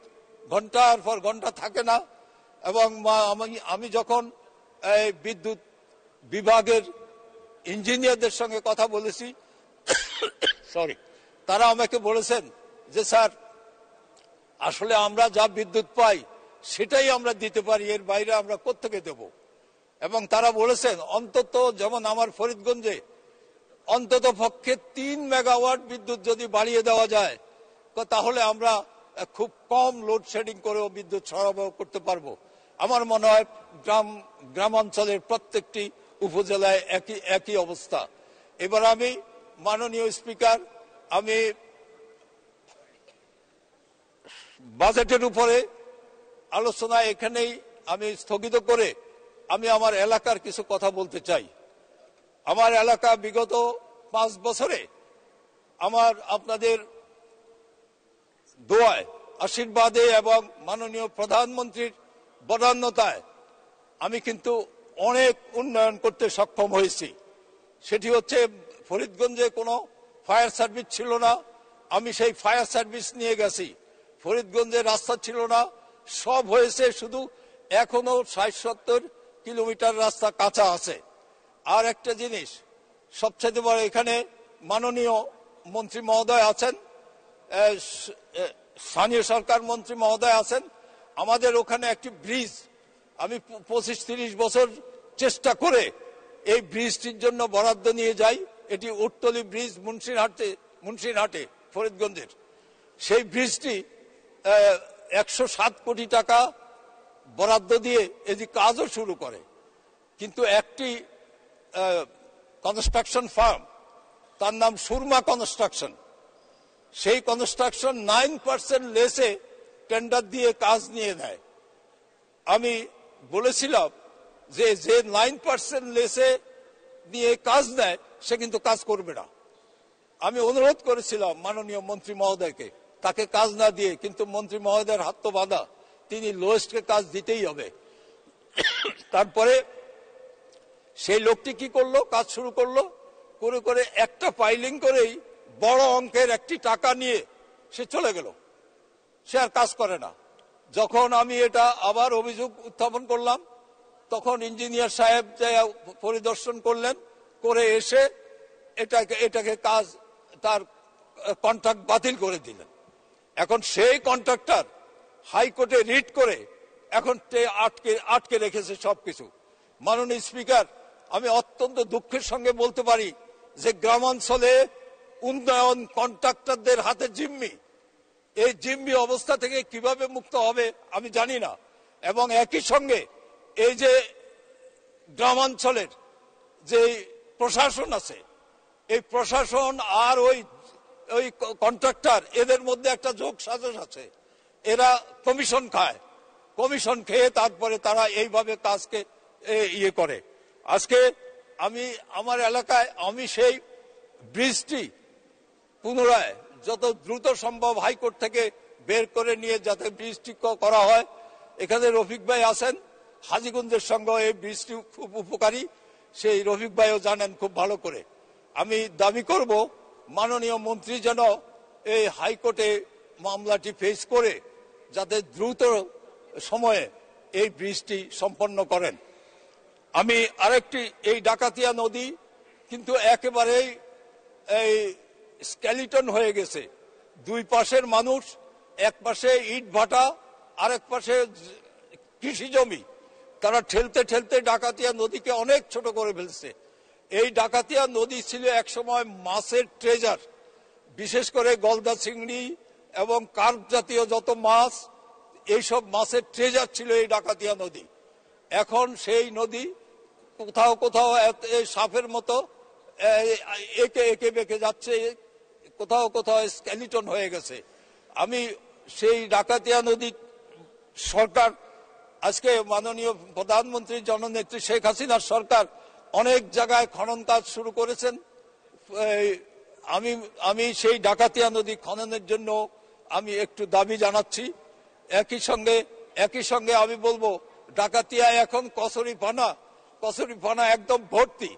ঘন্টার পর ঘন্টা থাকে না এবং আমি যখন বিদ্যুৎ বিভাগের ইঞ্জিনিয়ারদের সঙ্গে কথা বলেছি সরি তারা আমাকে বলেছেন যে স্যার আসলে আমরা যা বিদ্যুৎ পাই সেটাই আমরা দিতে পারি এর বাইরে আমরা কোথেকে দেব এবং তারা বলেছেন অন্তত যেমন আমার ফরিদগঞ্জে অন্তত পক্ষে তিন মেগাওয়াট বিদ্যুৎ যদি বাড়িয়ে দেওয়া যায় তাহলে আমরা খুব কম লোডশেডিং করেও বিদ্যুৎ সরবরাহ করতে পারবো আমার মনে হয় গ্রাম গ্রামাঞ্চলের প্রত্যেকটি উপজেলায় একই একই অবস্থা এবার আমি মাননীয় স্পিকার আমি বাজেটের উপরে আলোচনা এখানেই আমি স্থগিত করে আমি আমার এলাকার কিছু কথা বলতে চাই আমার এলাকা বিগত পাঁচ বছরে আমার আপনাদের দোয়ায় আশীর্বাদে এবং মাননীয় প্রধানমন্ত্রীর বদান্যতায় আমি কিন্তু অনেক উন্নয়ন করতে সক্ষম হয়েছি সেটি হচ্ছে ফরিদগঞ্জে কোনো ফায়ার সার্ভিস ছিল না আমি সেই ফায়ার সার্ভিস নিয়ে গেছি ফরিদগঞ্জে রাস্তা ছিল না সব হয়েছে শুধু এখনও ষাট সত্তর কিলোমিটার রাস্তা কাঁচা আছে আর একটা জিনিস সবচেয়ে বড় এখানে মাননীয় মন্ত্রী মহোদয় আছেন স্থানীয় সরকার মন্ত্রী মহোদয় আছেন আমাদের ওখানে একটি ব্রিজ আমি পঁচিশ তিরিশ বছর চেষ্টা করে এই ব্রিজটির জন্য বরাদ্দ নিয়ে যাই এটি উত্তলি ব্রিজ মুন্সিরহাটে মুন্সিরহাটে ফরিদগঞ্জের সেই ব্রিজটি একশো সাত কোটি টাকা বরাদ্দ দিয়ে এটি কাজও শুরু করে কিন্তু একটি কনস্ট্রাকশন ফার্ম তার নাম সুরমা কনস্ট্রাকশন সেই কনস্ট্রাকশন নাইন পার্সেন্ট লেসে টেন্ডার দিয়ে কাজ নিয়ে নেয় আমি বলেছিলাম যে যে নাইন পার্সেন্ট লেসে দিয়ে কাজ দেয় সে কিন্তু কাজ করবে না আমি অনুরোধ করেছিলাম মাননীয় মন্ত্রী মহোদয়কে তাকে কাজ না দিয়ে কিন্তু মন্ত্রী মহোদয়ের হাত তো বাঁধা তিনি লোয়েস্টকে কাজ দিতেই হবে তারপরে সেই লোকটি কি করলো কাজ শুরু করলো করে করে একটা ফাইলিং করেই বড় অঙ্কের একটি টাকা নিয়ে সে চলে গেল সে আর কাজ করে না যখন আমি এটা আবার অভিযোগ উত্থাপন করলাম তখন ইঞ্জিনিয়ার সাহেব পরিদর্শন করলেন করে এসে এটাকে এটাকে কাজ তার কন্ট্রাক্ট বাতিল করে দিলেন এখন সেই কন্ট্রাক্টার হাইকোর্টে রিট করে এখন আটকে আটকে রেখেছে সবকিছু মাননীয় স্পিকার আমি অত্যন্ত দুঃখের সঙ্গে বলতে পারি যে গ্রামাঞ্চলে উন্নয়ন কন্ট্রাক্টরদের হাতে জিম্মি এই জিম্মি অবস্থা থেকে কিভাবে মুক্ত হবে আমি জানি না এবং একই সঙ্গে এই যে গ্রামাঞ্চলের যে প্রশাসন আছে এই প্রশাসন আর ওই ওই কন্ট্রাক্টর এদের মধ্যে একটা যোগ সাজস আছে এরা কমিশন খায় কমিশন খেয়ে তারপরে তারা এইভাবে কাজকে ইয়ে করে আজকে আমি আমার এলাকায় আমি সেই ব্রিজটি পুনরায় যত দ্রুত সম্ভব হাইকোর্ট থেকে বের করে নিয়ে যাতে ব্রিজটি করা হয় এখানে রফিক ভাই আছেন হাজিগঞ্জের সঙ্গে এই ব্রিজটি খুব উপকারী সেই রফিক ভাইও জানেন খুব ভালো করে আমি দাবি করব মাননীয় মন্ত্রী যেন এই হাইকোর্টে মামলাটি ফেস করে যাতে দ্রুত সময়ে এই ব্রিজটি সম্পন্ন করেন আমি আরেকটি এই ডাকাতিয়া নদী কিন্তু একেবারেই এই স্কেলিটন হয়ে গেছে দুই পাশের মানুষ এক পাশে ইট ভাটা আরেক পাশে কৃষি জমি তারা ঠেলতে ঠেলতে ডাকাতিয়া নদীকে অনেক ছোট করে ফেলছে এই ডাকাতিয়া নদী ছিল একসময় মাছের ট্রেজার বিশেষ করে গলদা চিংড়ি এবং কার্প জাতীয় যত মাছ এইসব মাছের ট্রেজার ছিল এই ডাকাতিয়া নদী এখন সেই নদী কোথাও কোথাও সাপের মতো একে একে বেঁকে যাচ্ছে কোথাও কোথাও স্ক্যালিটন হয়ে গেছে আমি সেই ডাকাতিয়া নদী সরকার আজকে মাননীয় প্রধানমন্ত্রী জননেত্রী শেখ হাসিনার সরকার অনেক জায়গায় খনন কাজ শুরু করেছেন আমি আমি সেই ডাকাতিয়া নদী খননের জন্য আমি একটু দাবি জানাচ্ছি একই সঙ্গে একই সঙ্গে আমি বলবো ডাকাতিয়া এখন কচুরি পানা কচুরি পানা একদম ভর্তি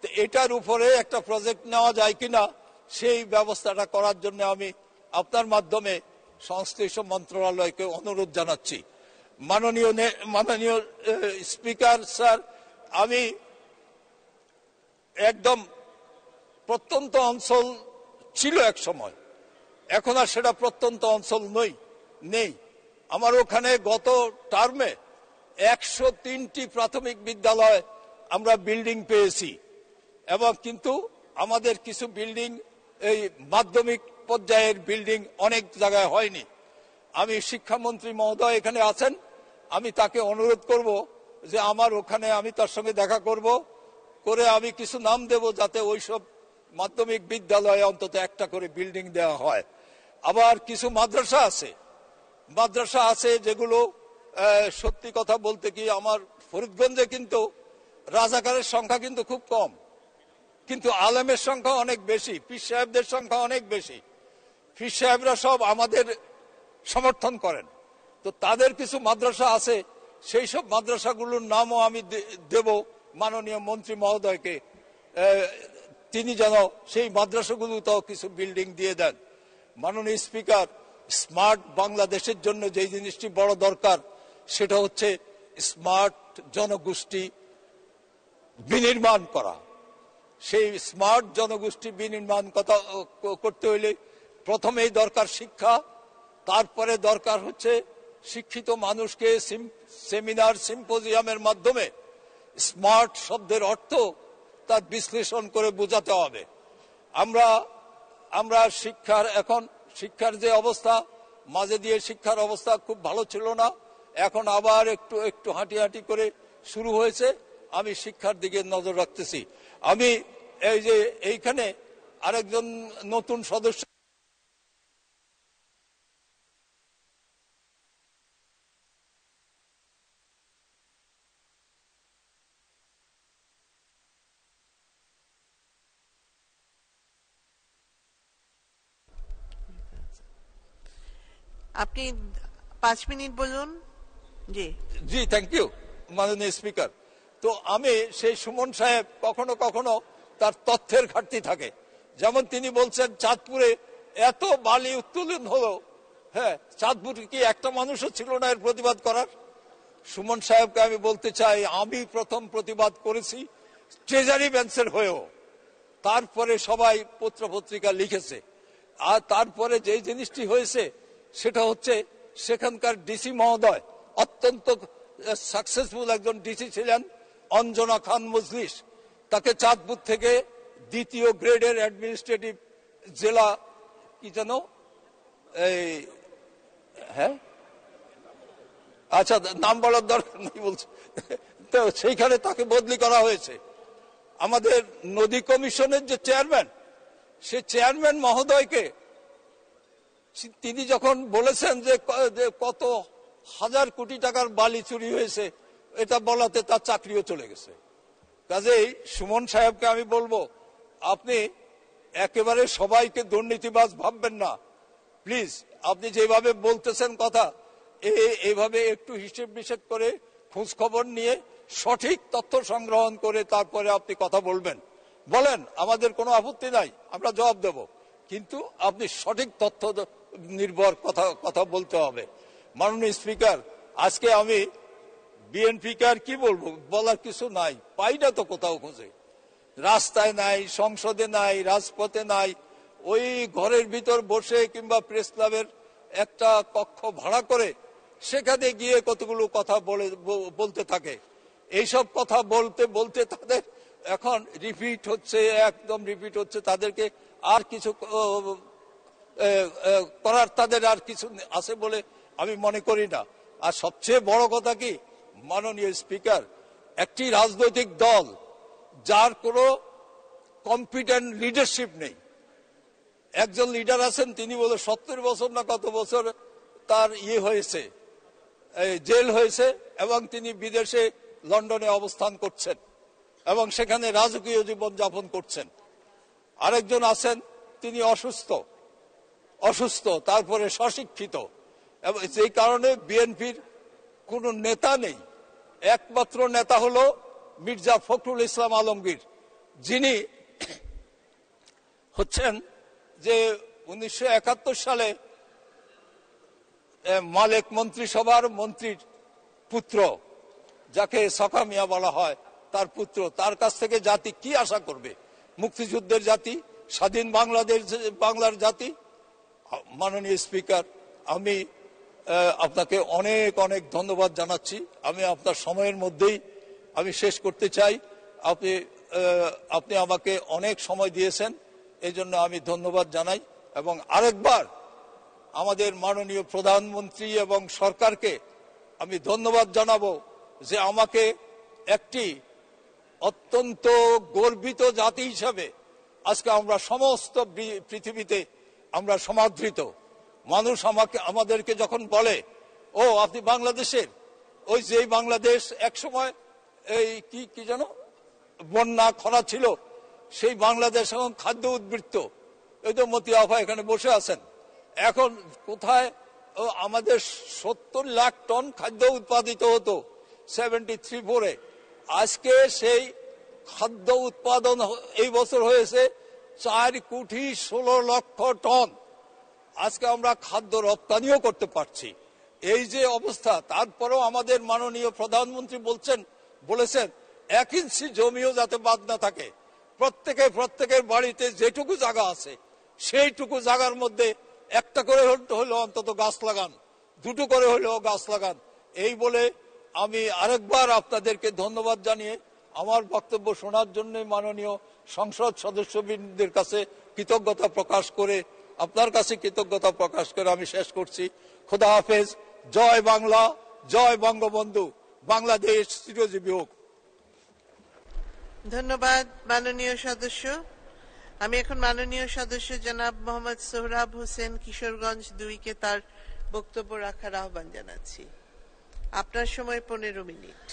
তো এটার উপরে একটা প্রজেক্ট নেওয়া যায় কিনা সেই ব্যবস্থাটা করার জন্য আমি আপনার মাধ্যমে সংশ্লিষ্ট মন্ত্রণালয়কে অনুরোধ জানাচ্ছি মাননীয় মাননীয় স্পিকার স্যার আমি একদম প্রত্যন্ত অঞ্চল ছিল এক সময় এখন আর সেটা প্রত্যন্ত অঞ্চল নই নেই আমার ওখানে গত টার্মে একশো তিনটি প্রাথমিক বিদ্যালয় আমরা বিল্ডিং পেয়েছি এবং কিন্তু আমাদের কিছু বিল্ডিং এই মাধ্যমিক পর্যায়ের বিল্ডিং অনেক জায়গায় হয়নি আমি শিক্ষামন্ত্রী মহোদয় এখানে আছেন আমি তাকে অনুরোধ করব যে আমার ওখানে আমি তার সঙ্গে দেখা করব করে আমি কিছু নাম দেব যাতে ওইসব মাধ্যমিক বিদ্যালয়ে অন্তত একটা করে বিল্ডিং দেওয়া হয় আবার কিছু মাদ্রাসা আছে মাদ্রাসা আছে যেগুলো সত্যি কথা বলতে কি আমার ফরিদগঞ্জে কিন্তু রাজাকারের সংখ্যা কিন্তু খুব কম কিন্তু আলেমের সংখ্যা অনেক বেশি পীর সাহেবদের সংখ্যা অনেক বেশি পীর সাহেবরা সব আমাদের সমর্থন করেন তো তাদের কিছু মাদ্রাসা আছে সেই সব মাদ্রাসাগুলোর নামও আমি দেব মাননীয় মন্ত্রী মহোদয়কে তিনি যেন সেই মাদ্রাসাগুলোতেও কিছু বিল্ডিং দিয়ে দেন মাননীয় স্পিকার স্মার্ট বাংলাদেশের জন্য যেই জিনিসটি বড় দরকার সেটা হচ্ছে স্মার্ট জনগোষ্ঠী বিনির্মাণ করা সেই স্মার্ট জনগোষ্ঠী বিনির্মাণ কথা করতে হইলে প্রথমেই দরকার শিক্ষা তারপরে দরকার হচ্ছে শিক্ষিত মানুষকে সেমিনার সিম্পোজিয়ামের মাধ্যমে স্মার্ট শব্দের অর্থ তার বিশ্লেষণ করে বোঝাতে হবে আমরা আমরা শিক্ষার এখন শিক্ষার যে অবস্থা মাঝে দিয়ে শিক্ষার অবস্থা খুব ভালো ছিল না এখন আবার একটু একটু হাঁটি হাঁটি করে শুরু হয়েছে আমি শিক্ষার দিকে নজর রাখতেছি আমি এই যে এইখানে আরেকজন নতুন সদস্য আপনি পাঁচ মিনিট বলুন জি জি থ্যাংক ইউ মাননীয় স্পিকার তো আমি সেই সুমন সাহেব কখনো কখনো তার তথ্যের ঘাটতি থাকে যেমন তিনি বলছেন চাঁদপুরে এত বালি উত্তোলন হলো হ্যাঁ চাঁদপুর কি একটা মানুষও ছিল না এর প্রতিবাদ করার সুমন সাহেবকে আমি বলতে চাই আমি প্রথম প্রতিবাদ করেছি ট্রেজারি ব্যাংসের হয়েও তারপরে সবাই পত্র পত্রিকা লিখেছে আর তারপরে যে জিনিসটি হয়েছে সেটা হচ্ছে সেখানকার ডিসি মহোদয় অত্যন্ত সাকসেসফুল একজন ডিসি ছিলেন অঞ্জনা খান মজলিস তাকে চাঁদপুর থেকে দ্বিতীয় গ্রেডের অ্যাডমিনিস্ট্রেটিভ জেলা কি যেন এই হ্যাঁ আচ্ছা নাম বলার দরকার নেই বলছে তো সেইখানে তাকে বদলি করা হয়েছে আমাদের নদী কমিশনের যে চেয়ারম্যান সে চেয়ারম্যান মহোদয়কে তিনি যখন বলেছেন যে কত হাজার কোটি টাকার বালি চুরি হয়েছে এটা বলাতে তার চাকরিও চলে গেছে কাজেই সুমন সাহেবকে আমি বলবো আপনি একেবারে সবাইকে দুর্নীতিবাজ ভাববেন না প্লিজ আপনি যেভাবে বলতেছেন কথা এইভাবে একটু হিসেব নিষেধ করে খোঁজ খবর নিয়ে সঠিক তথ্য সংগ্রহণ করে তারপরে আপনি কথা বলবেন বলেন আমাদের কোনো আপত্তি নাই আমরা জবাব দেবো কিন্তু আপনি সঠিক তথ্য নির্ভর কথা কথা বলতে হবে মাননীয় স্পিকার আজকে আমি বিএনপিকে আর কি বলবো বলার কিছু নাই পাই না তো কোথাও খুঁজে রাস্তায় নাই সংসদে নাই রাজপথে নাই ওই ঘরের ভিতর বসে কিংবা প্রেস ক্লাবের একটা কক্ষ ভাড়া করে সেখানে গিয়ে কতগুলো কথা বলে বলতে থাকে এইসব কথা বলতে বলতে তাদের এখন রিপিট হচ্ছে একদম রিপিট হচ্ছে তাদেরকে আর কিছু করার তাদের আর কিছু আছে বলে আমি মনে করি না আর সবচেয়ে বড় কথা কি মাননীয় স্পিকার একটি রাজনৈতিক দল যার কোনো কম্পিটেন্ট লিডারশিপ নেই একজন লিডার আছেন তিনি বলে সত্তর বছর না কত বছর তার ইয়ে হয়েছে জেল হয়েছে এবং তিনি বিদেশে লন্ডনে অবস্থান করছেন এবং সেখানে রাজকীয় জীবন যাপন করছেন আরেকজন আছেন তিনি অসুস্থ অসুস্থ তারপরে স্বশিক্ষিত এবং সেই কারণে বিএনপির কোনো নেতা নেই একমাত্র নেতা হলো মির্জা ফখরুল ইসলাম আলমগীর যিনি হচ্ছেন যে উনিশশো সালে মালেক মন্ত্রিসভার মন্ত্রীর পুত্র যাকে সকামিয়া বলা হয় তার পুত্র তার কাছ থেকে জাতি কি আশা করবে মুক্তিযুদ্ধের জাতি স্বাধীন বাংলাদেশ বাংলার জাতি মাননীয় স্পিকার আমি আপনাকে অনেক অনেক ধন্যবাদ জানাচ্ছি আমি আপনার সময়ের মধ্যেই আমি শেষ করতে চাই আপনি আপনি আমাকে অনেক সময় দিয়েছেন এই জন্য আমি ধন্যবাদ জানাই এবং আরেকবার আমাদের মাননীয় প্রধানমন্ত্রী এবং সরকারকে আমি ধন্যবাদ জানাবো যে আমাকে একটি অত্যন্ত গর্বিত জাতি হিসাবে আজকে আমরা সমস্ত পৃথিবীতে আমরা সমাদৃত মানুষ আমাকে আমাদেরকে যখন বলে ও আপনি বাংলাদেশের ওই যে বাংলাদেশ একসময় এই কি কি যেন বন্যা খরা ছিল সেই বাংলাদেশ এখন খাদ্য উদ্বৃত্ত এই তো মতি আভা এখানে বসে আছেন এখন কোথায় আমাদের সত্তর লাখ টন খাদ্য উৎপাদিত হতো সেভেন্টি থ্রি ফোরে আজকে সেই খাদ্য উৎপাদন এই বছর হয়েছে চার কোটি ষোলো লক্ষ টন আজকে আমরা খাদ্য রপ্তানিও করতে পারছি এই যে অবস্থা তারপরেও আমাদের মাননীয় প্রধানমন্ত্রী বলছেন বলেছেন এক ইঞ্চি জমিও যাতে বাদ না থাকে প্রত্যেকে প্রত্যেকের বাড়িতে যেটুকু জায়গা আছে সেইটুকু জায়গার মধ্যে একটা করে হলেও অন্তত গাছ লাগান দুটো করে হলেও গাছ লাগান এই বলে আমি আরেকবার আপনাদেরকে ধন্যবাদ জানিয়ে আমার বক্তব্য শোনার জন্য মাননীয় সংসদ সদস্যবৃন্দের কাছে কৃতজ্ঞতা প্রকাশ করে আপনার কাছে কৃতজ্ঞতা প্রকাশ করে আমি শেষ করছি খোদা হাফেজ জয় বাংলা জয় বঙ্গবন্ধু বাংলাদেশ চিরজীবী হোক ধন্যবাদ মাননীয় সদস্য আমি এখন মাননীয় সদস্য জনাব মোহাম্মদ সোহরাব হোসেন কিশোরগঞ্জ দুইকে তার বক্তব্য রাখার আহ্বান জানাচ্ছি আপনার সময় পনেরো মিনিট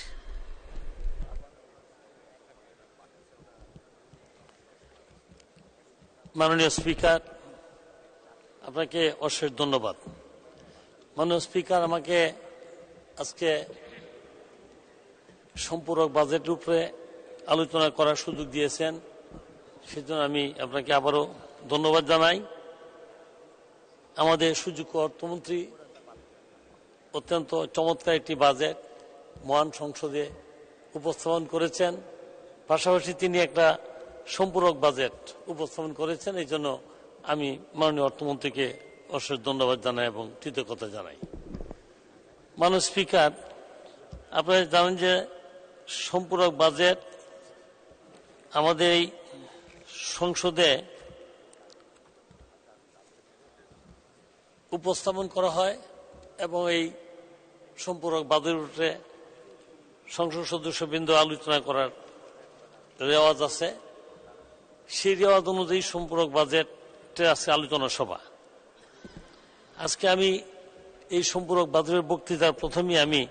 মাননীয় স্পিকার আপনাকে অশেষ ধন্যবাদ মাননীয় স্পিকার আমাকে আজকে সম্পূরক বাজেট রূপে আলোচনা করার সুযোগ দিয়েছেন সেজন্য আমি আপনাকে আবারও ধন্যবাদ জানাই আমাদের সুযোগ্য অর্থমন্ত্রী অত্যন্ত চমৎকার একটি বাজেট মহান সংসদে উপস্থাপন করেছেন পাশাপাশি তিনি একটা সম্পূরক বাজেট উপস্থাপন করেছেন এই জন্য আমি মাননীয় অর্থমন্ত্রীকে অশেষ ধন্যবাদ জানাই এবং কৃতজ্ঞতা জানাই মানুষ স্পিকার আপনারা জানেন যে সম্পূরক বাজেট আমাদের এই সংসদে উপস্থাপন করা হয় এবং এই সম্পূরক বাদের উঠে সংসদ সদস্যবৃন্দ আলোচনা করার রেওয়াজ আছে সেই রেওয়াজ অনুযায়ী সম্পূরক বাজেটে আছে আলোচনা সভা আজকে আমি এই সম্পূরক বাজারের বক্তৃতার প্রথমেই আমি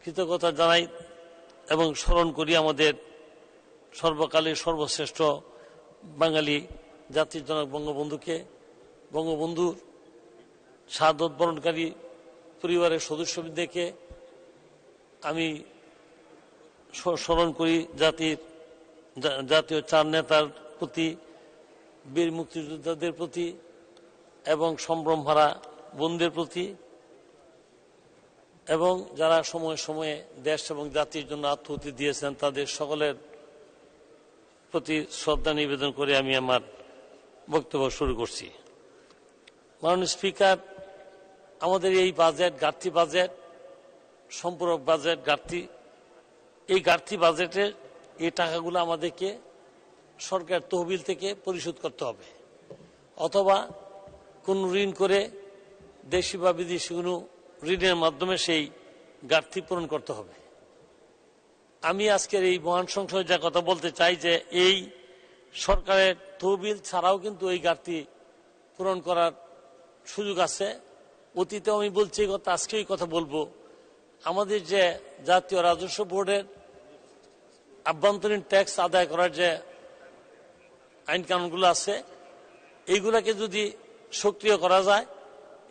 কৃতজ্ঞতা জানাই এবং স্মরণ করি আমাদের সর্বকালের সর্বশ্রেষ্ঠ বাঙালি জাতির জনক বঙ্গবন্ধুকে বঙ্গবন্ধুর শাহাদত বরণকারী পরিবারের দেখে আমি স্মরণ করি জাতির জাতীয় চার নেতার প্রতি বীর মুক্তিযোদ্ধাদের প্রতি এবং সম্ভ্রম বন্ধুদের প্রতি এবং যারা সময়ে সময়ে দেশ এবং জাতির জন্য আত্মহতি দিয়েছেন তাদের সকলের প্রতি শ্রদ্ধা নিবেদন করে আমি আমার বক্তব্য শুরু করছি মাননীয় স্পিকার আমাদের এই বাজেট ঘাটতি বাজেট সম্পূরক বাজেট ঘাটতি এই ঘাটতি বাজেটে এই টাকাগুলো আমাদেরকে সরকার তহবিল থেকে পরিশোধ করতে হবে অথবা কোন ঋণ করে দেশি বা বিদেশি কোনো ঋণের মাধ্যমে সেই ঘাটতি পূরণ করতে হবে আমি আজকের এই মহান সংসদে যা কথা বলতে চাই যে এই সরকারের তহবিল ছাড়াও কিন্তু এই ঘাটতি পূরণ করার সুযোগ আছে অতীতেও আমি বলছি কথা আজকে এই কথা বলবো আমাদের যে জাতীয় রাজস্ব বোর্ডের আভ্যন্তরীণ ট্যাক্স আদায় করার যে আইন কানুনগুলো আছে এইগুলাকে যদি সক্রিয় করা যায়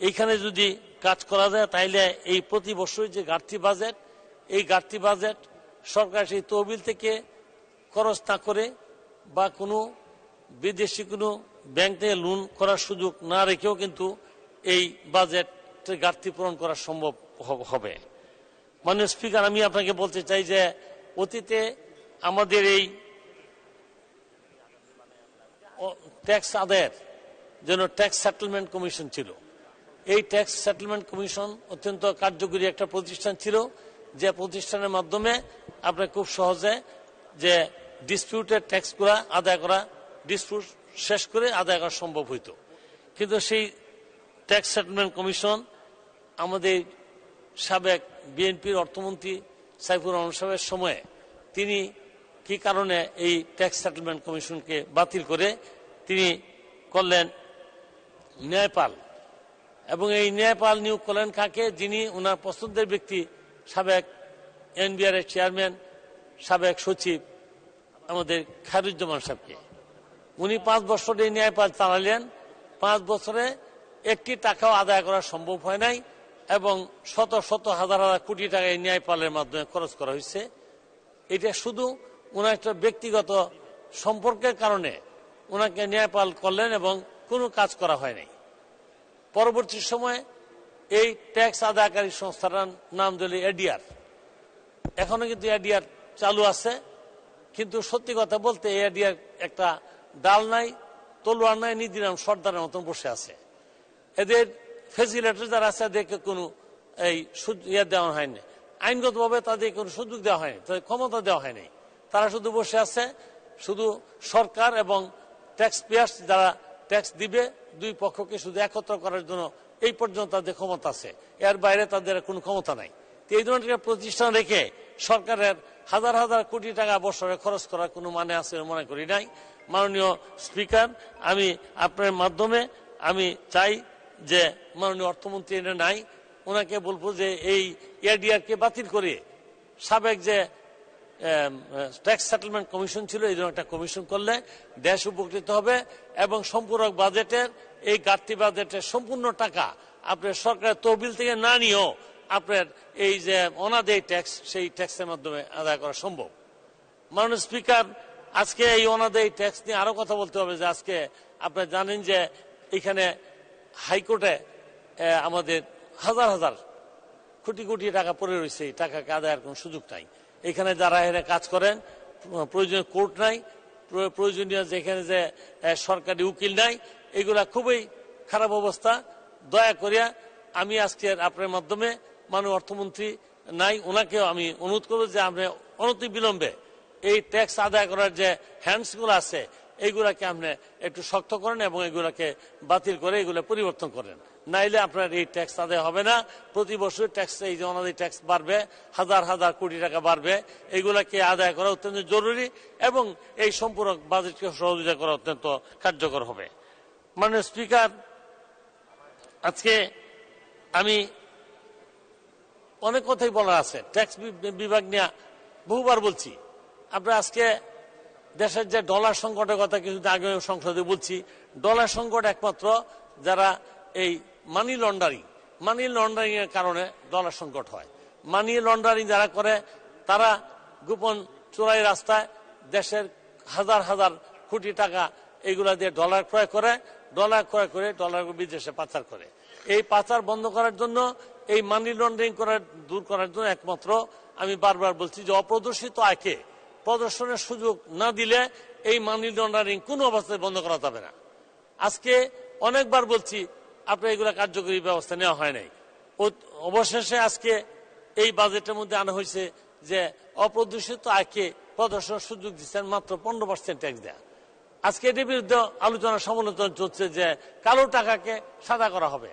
এইখানে যদি কাজ করা যায় তাইলে এই প্রতি বছরই যে ঘাটতি বাজেট এই ঘাটতি বাজেট সরকার সেই তহবিল থেকে খরচ না করে বা কোনো বিদেশি কোনো ব্যাংক থেকে লোন করার সুযোগ না রেখেও কিন্তু এই বাজেটের ঘাটতি পূরণ করা সম্ভব হবে মানে স্পিকার আমি আপনাকে বলতে চাই যে অতীতে আমাদের এই ট্যাক্স আদায়ের জন্য ট্যাক্স সেটেলমেন্ট কমিশন ছিল এই ট্যাক্স সেটেলমেন্ট কমিশন অত্যন্ত কার্যকরী একটা প্রতিষ্ঠান ছিল যে প্রতিষ্ঠানের মাধ্যমে আপনার খুব সহজে যে ডিসপিউটেড ট্যাক্সগুলা আদায় করা ডিসপিউট শেষ করে আদায় করা সম্ভব হইত কিন্তু সেই ট্যাক্স সেটেলমেন্ট কমিশন আমাদের সাবেক বিএনপির অর্থমন্ত্রী সাইফুর রহমান সাহেবের সময়ে তিনি কি কারণে এই ট্যাক্স সেটেলমেন্ট কমিশনকে বাতিল করে তিনি করলেন ন্যায়পাল এবং এই ন্যায়পাল নিয়োগ করলেন কাকে যিনি ওনার পছন্দের ব্যক্তি সাবেক এনবিআর এর চেয়ারম্যান সাবেক সচিব আমাদের খায়রুজ্জামান সাহেবকে উনি পাঁচ বছর এই ন্যায় পাল চালালেন পাঁচ বছরে একটি টাকাও আদায় করা সম্ভব হয় নাই এবং শত শত হাজার হাজার কোটি টাকা এই ন্যায়পালের মাধ্যমে খরচ করা হয়েছে এটা শুধু ওনার একটা ব্যক্তিগত সম্পর্কের কারণে ওনাকে ন্যায়পাল করলেন এবং কোনো কাজ করা হয় নাই পরবর্তী সময়ে এই ট্যাক্স আদায়কারী সংস্থাটার নাম দিল এডিআর এখনও কিন্তু এডিআর চালু আছে কিন্তু সত্যি কথা বলতে এডিআর একটা ডাল নাই তলোয়ার নাই নিদিরাম সর্দারের মতন বসে আছে এদের ফেসিলিটি যারা আছে এদেরকে কোনো এই ইয়ে দেওয়া হয়নি আইনগতভাবে তাদের কোনো সুযোগ দেওয়া হয়নি তাদের ক্ষমতা দেওয়া হয়নি তারা শুধু বসে আছে শুধু সরকার এবং ট্যাক্স পেয়ার্স যারা ট্যাক্স দিবে দুই পক্ষকে শুধু একত্র করার জন্য এই পর্যন্ত তাদের ক্ষমতা আছে এর বাইরে তাদের কোনো ক্ষমতা নাই তো এই ধরনের প্রতিষ্ঠান রেখে সরকারের হাজার হাজার কোটি টাকা বছরে খরচ করার কোনো মানে আছে মনে করি নাই মাননীয় স্পিকার আমি আপনার মাধ্যমে আমি চাই যে মাননীয় অর্থমন্ত্রী এটা নাই ওনাকে বলবো যে এই এডিআরকে বাতিল করে সাবেক যে ট্যাক্স সেটেলমেন্ট কমিশন ছিল এই জন্য একটা কমিশন করলে দেশ উপকৃত হবে এবং সম্পূরক বাজেটের এই ঘাটতি বাজেটের সম্পূর্ণ টাকা আপনার সরকারের তহবিল থেকে না নিয়েও আপনার এই যে অনাদেয় ট্যাক্স সেই ট্যাক্সের মাধ্যমে আদায় করা সম্ভব মাননীয় স্পিকার আজকে এই ওনাদের এই ট্যাক্স নিয়ে আরো কথা বলতে হবে যে আজকে আপনি জানেন যে এখানে হাইকোর্টে আমাদের হাজার হাজার কোটি কোটি টাকা পড়ে রয়েছে এই টাকাকে আদায়ের কোনো সুযোগ নাই এখানে যারা এখানে কাজ করেন প্রয়োজনীয় কোর্ট নাই প্রয়োজনীয় যেখানে যে সরকারি উকিল নাই এগুলা খুবই খারাপ অবস্থা দয়া করিয়া আমি আজকে আপনার মাধ্যমে মাননীয় অর্থমন্ত্রী নাই ওনাকেও আমি অনুরোধ করবো যে আপনি অনতি বিলম্বে এই ট্যাক্স আদায় করার যে হ্যান্ডসগুলো আছে এইগুলাকে আপনি একটু শক্ত করেন এবং এগুলাকে বাতিল করে এগুলো পরিবর্তন করেন নাইলে আপনার এই ট্যাক্স আদায় হবে না প্রতি বছর ট্যাক্স এই যে অনাদি ট্যাক্স বাড়বে হাজার হাজার কোটি টাকা বাড়বে এগুলাকে আদায় করা অত্যন্ত জরুরি এবং এই সম্পূরক বাজেটকে সহযোগিতা করা অত্যন্ত কার্যকর হবে মানে স্পিকার আজকে আমি অনেক কথাই বলার আছে ট্যাক্স বিভাগ নিয়ে বহুবার বলছি আমরা আজকে দেশের যে ডলার সংকটের কথা কিন্তু আগে সংসদে বলছি ডলার সংকট একমাত্র যারা এই মানি লন্ডারিং মানি লন্ডারিং এর কারণে ডলার সংকট হয় মানি লন্ডারিং যারা করে তারা গোপন চোরাই রাস্তায় দেশের হাজার হাজার কোটি টাকা এগুলা দিয়ে ডলার ক্রয় করে ডলার ক্রয় করে ডলার বিদেশে পাচার করে এই পাচার বন্ধ করার জন্য এই মানি লন্ডারিং করার দূর করার জন্য একমাত্র আমি বারবার বলছি যে অপ্রদর্শিত আয়কে প্রদর্শনের সুযোগ না দিলে এই মানি লন্ডারিং কোনো অবস্থায় বন্ধ করা যাবে না আজকে অনেকবার বলছি আপনার এগুলো কার্যকরী ব্যবস্থা নেওয়া হয় নাই অবশেষে আজকে এই বাজেটের মধ্যে আনা হয়েছে যে অপ্রদূষিত আয়কে প্রদর্শনের সুযোগ দিচ্ছেন মাত্র পনেরো পার্সেন্ট ট্যাক্স দেয়া আজকে এটির বিরুদ্ধে আলোচনা সমালোচনা চলছে যে কালো টাকাকে সাদা করা হবে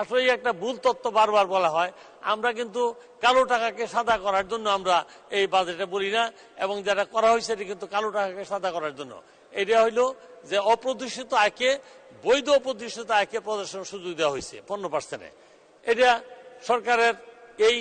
আসলে একটা ভুল তত্ত্ব বারবার বলা হয় আমরা কিন্তু কালো টাকাকে সাদা করার জন্য আমরা এই বাজেটে বলি না এবং যেটা করা হয়েছে এটি কিন্তু কালো টাকাকে সাদা করার জন্য এটা হইল যে অপ্রদূষিত আয়কে বৈধ অপ্রদূষিত আয়কে প্রদর্শন সুযোগ দেওয়া হয়েছে পনেরো পার্সেন্টে এটা সরকারের এই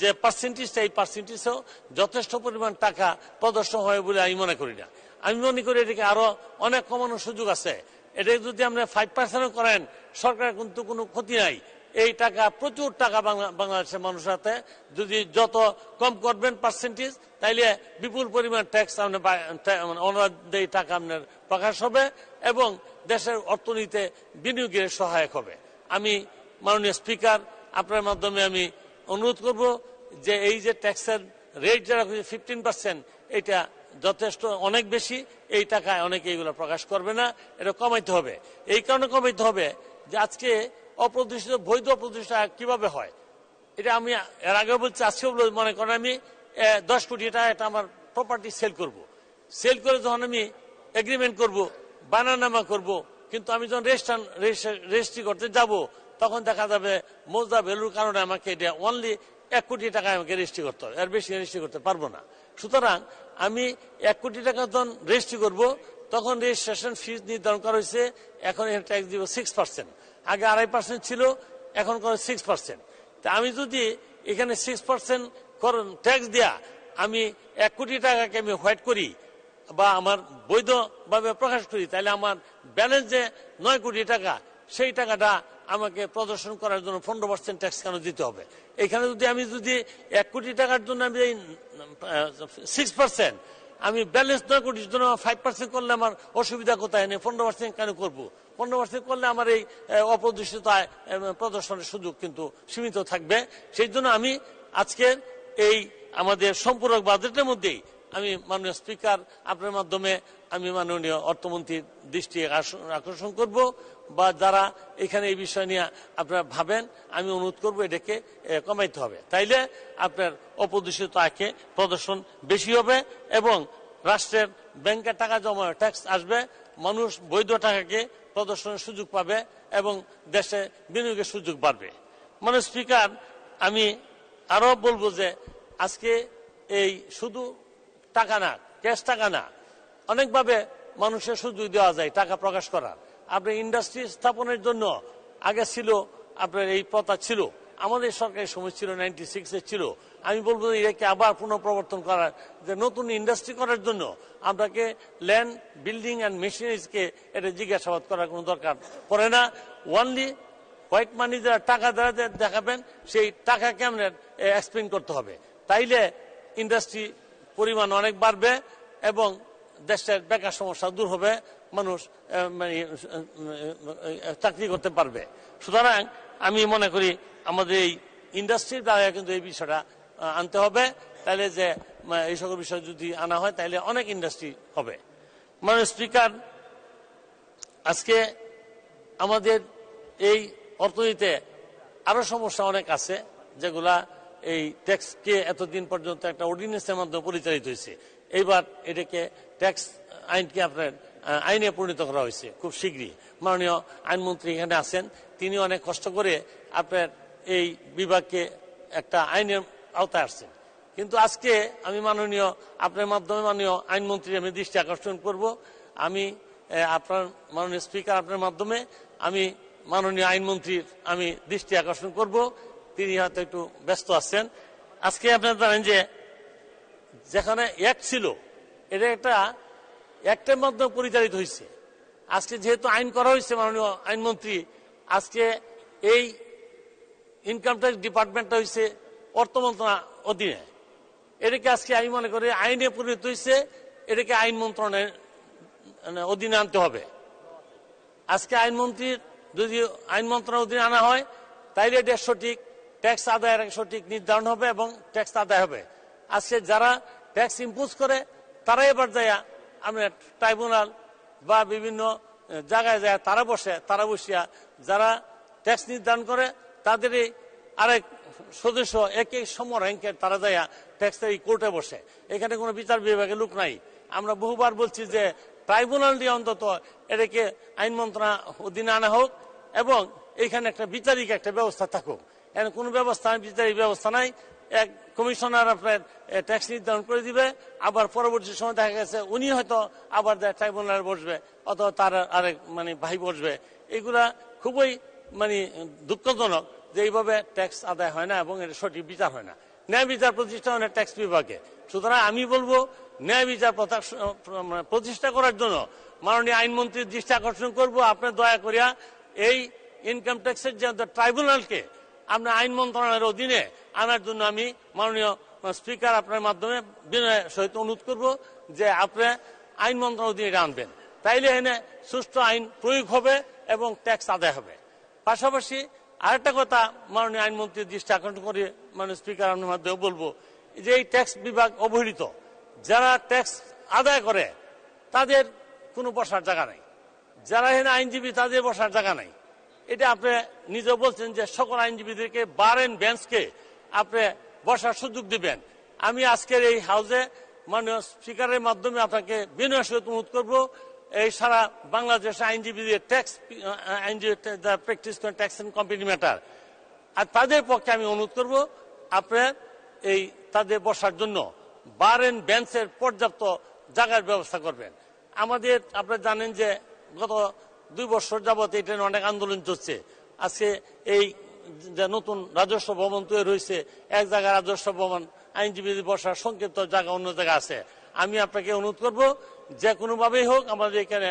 যে পার্সেন্টেজটা এই পার্সেন্টেজও যথেষ্ট পরিমাণ টাকা প্রদর্শন হয় বলে আমি মনে করি না আমি মনে করি এটাকে আরো অনেক কমানোর সুযোগ আছে এটা যদি আমরা ফাইভ পার্সেন্ট করেন সরকারের কিন্তু কোনো ক্ষতি নাই এই টাকা প্রচুর টাকা বাংলাদেশের মানুষের হাতে যদি যত কম করবেন পার্সেন্টেজ তাইলে বিপুল পরিমাণ ট্যাক্স আপনার মানে এই টাকা আপনার প্রকাশ হবে এবং দেশের অর্থনীতিতে বিনিয়োগের সহায়ক হবে আমি মাননীয় স্পিকার আপনার মাধ্যমে আমি অনুরোধ করব যে এই যে ট্যাক্সের রেট যারা ফিফটিন পার্সেন্ট এটা যথেষ্ট অনেক বেশি এই টাকায় অনেকে এইগুলো প্রকাশ করবে না এটা কমাইতে হবে এই কারণে কমাইতে হবে যে আজকে অপ্রতিষ্ঠিত বৈধ অপ্রতিষ্ঠা কিভাবে হয় এটা আমি এর আগে বলছি আজকেও মনে করেন আমি দশ কোটি টাকা এটা আমার প্রপার্টি সেল করব। সেল করে যখন আমি এগ্রিমেন্ট করব বানানামা করব কিন্তু আমি যখন রেজিস্ট্রান রেজিস্ট্রি করতে যাব তখন দেখা যাবে মজদা ভ্যালুর কারণে আমাকে এটা অনলি এক কোটি টাকা আমাকে রেজিস্ট্রি করতে হবে এর বেশি রেজিস্ট্রি করতে পারবো না সুতরাং আমি এক কোটি টাকা যখন রেজিস্ট্রি করবো তখন রেজিস্ট্রেশন ফিজ নির্ধারণ করা হয়েছে এখন এখানে ট্যাক্স দিব সিক্স পার্সেন্ট আগে আড়াই পার্সেন্ট ছিল এখন করে সিক্স পার্সেন্ট তা আমি যদি এখানে সিক্স পার্সেন্ট ট্যাক্স দেয়া আমি এক কোটি টাকাকে আমি হোয়াইট করি বা আমার বৈধভাবে প্রকাশ করি তাহলে আমার ব্যালেন্স যে নয় কোটি টাকা সেই টাকাটা আমাকে প্রদর্শন করার জন্য পনেরো পার্সেন্ট ট্যাক্স কেন দিতে হবে এখানে যদি আমি যদি এক কোটি টাকার জন্য আমি সিক্স পার্সেন্ট আমি ব্যালেন্স নয় কোটির জন্য ফাইভ পার্সেন্ট করলে আমার অসুবিধা কোথায় নেই পনেরো পার্সেন্ট কেন করবো পনেরো পার্সেন্ট করলে আমার এই অপ্রদর্শিত প্রদর্শনের সুযোগ কিন্তু সীমিত থাকবে সেই জন্য আমি আজকে এই আমাদের সম্পূরক বাজেটের মধ্যেই আমি মাননীয় স্পিকার আপনার মাধ্যমে আমি মাননীয় অর্থমন্ত্রীর দৃষ্টি আকর্ষণ করব বা যারা এখানে এই বিষয় নিয়ে আপনারা ভাবেন আমি অনুরোধ করব এটাকে কমাইতে হবে তাইলে আপনার অপদূষিত আঁকে প্রদর্শন বেশি হবে এবং রাষ্ট্রের ব্যাংকে টাকা জমা ট্যাক্স আসবে মানুষ বৈধ টাকাকে প্রদর্শনের সুযোগ পাবে এবং দেশে বিনিয়োগের সুযোগ বাড়বে মানে স্পিকার আমি আরও বলবো যে আজকে এই শুধু টাকা না ক্যাশ টাকা না অনেকভাবে মানুষের সুযোগ দেওয়া যায় টাকা প্রকাশ করার আপনার ইন্ডাস্ট্রি স্থাপনের জন্য আগে ছিল আপনার এই প্রথা ছিল আমাদের সরকারের সময় ছিল নাইনটি সিক্সে ছিল আমি বলবো এটাকে আবার পুনঃপ্রবর্তন করার যে নতুন ইন্ডাস্ট্রি করার জন্য আপনাকে ল্যান্ড বিল্ডিং অ্যান্ড মেশিনারিজকে এটা জিজ্ঞাসাবাদ করার কোনো দরকার পড়ে না ওয়ানলি হোয়াইট মানি যারা টাকা দ্বারা দেখাবেন সেই টাকা কেমন এক্সপ্লেন করতে হবে তাইলে ইন্ডাস্ট্রি পরিমাণ অনেক বাড়বে এবং দেশের বেকার সমস্যা দূর হবে মানুষ মানে চাকরি করতে পারবে সুতরাং আমি মনে করি আমাদের এই ইন্ডাস্ট্রির দ্বারা কিন্তু এই বিষয়টা আনতে হবে তাহলে যে এই সকল বিষয় যদি আনা হয় তাহলে অনেক ইন্ডাস্ট্রি হবে মানে স্পিকার আজকে আমাদের এই অর্থনীতিতে আরও সমস্যা অনেক আছে যেগুলা এই ট্যাক্সকে এতদিন পর্যন্ত একটা অর্ডিনেন্সের মাধ্যমে পরিচালিত হয়েছে এইবার এটাকে ট্যাক্স আইনকে আপনার আইনে পরিণত করা হয়েছে খুব শীঘ্রই মাননীয় আইনমন্ত্রী এখানে আছেন তিনি অনেক কষ্ট করে আপনার এই বিভাগকে একটা আইনের আওতায় আসছেন কিন্তু আজকে আমি মাননীয় আপনার মাধ্যমে মাননীয় আইনমন্ত্রী আমি দৃষ্টি আকর্ষণ করব আমি আপনার মাননীয় স্পিকার আপনার মাধ্যমে আমি মাননীয় আইনমন্ত্রীর আমি দৃষ্টি আকর্ষণ করব তিনি হয়তো একটু ব্যস্ত আছেন আজকে আপনারা জানেন যে যেখানে এক ছিল এটা একটা একটার মাধ্যমে পরিচালিত হয়েছে আজকে যেহেতু আইন করা হয়েছে মাননীয় আইনমন্ত্রী আজকে এই ইনকাম ট্যাক্স ডিপার্টমেন্টটা হয়েছে অর্থমন্ত্রণা অধীনে এটাকে আজকে আমি মনে করি আইনে পরিণত হয়েছে এটাকে আইন মন্ত্রণের মানে, অধীনে আনতে হবে আজকে আইনমন্ত্রীর যদি আইন মন্ত্রণের অধীনে আনা হয় তাইলে এটা সঠিক ট্যাক্স আদায়ের সঠিক নির্ধারণ হবে এবং ট্যাক্স আদায় হবে আজকে যারা ট্যাক্স ইম্পোজ করে তারা এবার যায় আমরা ট্রাইব্যুনাল বা বিভিন্ন জায়গায় যায় তারা বসে তারা বসিয়া যারা ট্যাক্স নির্ধারণ করে তাদের আরেক সদস্য এক এক সম র্যাঙ্কের তারা যায় ট্যাক্সের এই কোর্টে বসে এখানে কোনো বিচার বিভাগের লোক নাই আমরা বহুবার বলছি যে ট্রাইব্যুনালটি অন্তত এটাকে আইন মন্ত্রণা অধীনে আনা হোক এবং এখানে একটা বিচারিক একটা ব্যবস্থা থাকুক এখানে কোনো ব্যবস্থা বিচারিক ব্যবস্থা নাই এক কমিশনার আপনার ট্যাক্স নির্ধারণ করে দিবে আবার পরবর্তী সময় দেখা গেছে উনি হয়তো আবার ট্রাইব্যুনাল বসবে অথবা তার আরেক মানে ভাই বসবে এগুলা খুবই মানে দুঃখজনক যে এইভাবে ট্যাক্স আদায় হয় না এবং এটা সঠিক বিচার হয় না ন্যায় বিচার প্রতিষ্ঠা হয় মানে ট্যাক্স বিভাগে সুতরাং আমি বলবো ন্যায় বিচার মানে, প্রতিষ্ঠা করার জন্য মাননীয় আইনমন্ত্রীর দৃষ্টি আকর্ষণ করবো আপনি দয়া করিয়া এই ইনকাম ট্যাক্সের যে ট্রাইব্যুনালকে আপনার আইন মন্ত্রণালয়ের অধীনে আনার জন্য আমি মাননীয় স্পিকার আপনার মাধ্যমে বিনয়ের সহিত অনুরোধ করব যে আপনি আইন মন্ত্রণালয় অধীনে এটা আনবেন তাইলে এনে সুষ্ঠু আইন প্রয়োগ হবে এবং ট্যাক্স আদায় হবে পাশাপাশি আরেকটা কথা মাননীয় আইনমন্ত্রীর দৃষ্টি আকর্ষণ করে মানে স্পিকার আপনার মাধ্যমে বলবো যে এই ট্যাক্স বিভাগ অবহেলিত যারা ট্যাক্স আদায় করে তাদের কোনো বসার জায়গা নাই যারা এখানে আইনজীবী তাদের বসার জায়গা নাই এটা আপনি নিজে বলছেন যে সকল আইনজীবীদেরকে বারেন বেঞ্চকে আপনি বসার সুযোগ দিবেন আমি আজকের এই হাউসে মাননীয় স্পিকারের মাধ্যমে আপনাকে বিনয় অনুরোধ করবো এই সারা বাংলাদেশ আইনজীবীদের ট্যাক্স আইনজীবী প্র্যাকটিস করেন ট্যাক্স অ্যান্ড কম্পিটি ম্যাটার আর তাদের পক্ষে আমি অনুরোধ করব আপনার এই তাদের বসার জন্য বার বেঞ্চের পর্যাপ্ত জায়গার ব্যবস্থা করবেন আমাদের আপনারা জানেন যে গত দুই বছর যাবৎ এটা নিয়ে অনেক আন্দোলন চলছে আজকে এই যে নতুন রাজস্ব ভবন তৈরি হয়েছে এক জায়গায় রাজস্ব ভবন আইনজীবীদের বসার সংক্ষিপ্ত জায়গা অন্য জায়গা আছে আমি আপনাকে অনুরোধ করব যে কোনোভাবেই হোক আমাদের এখানে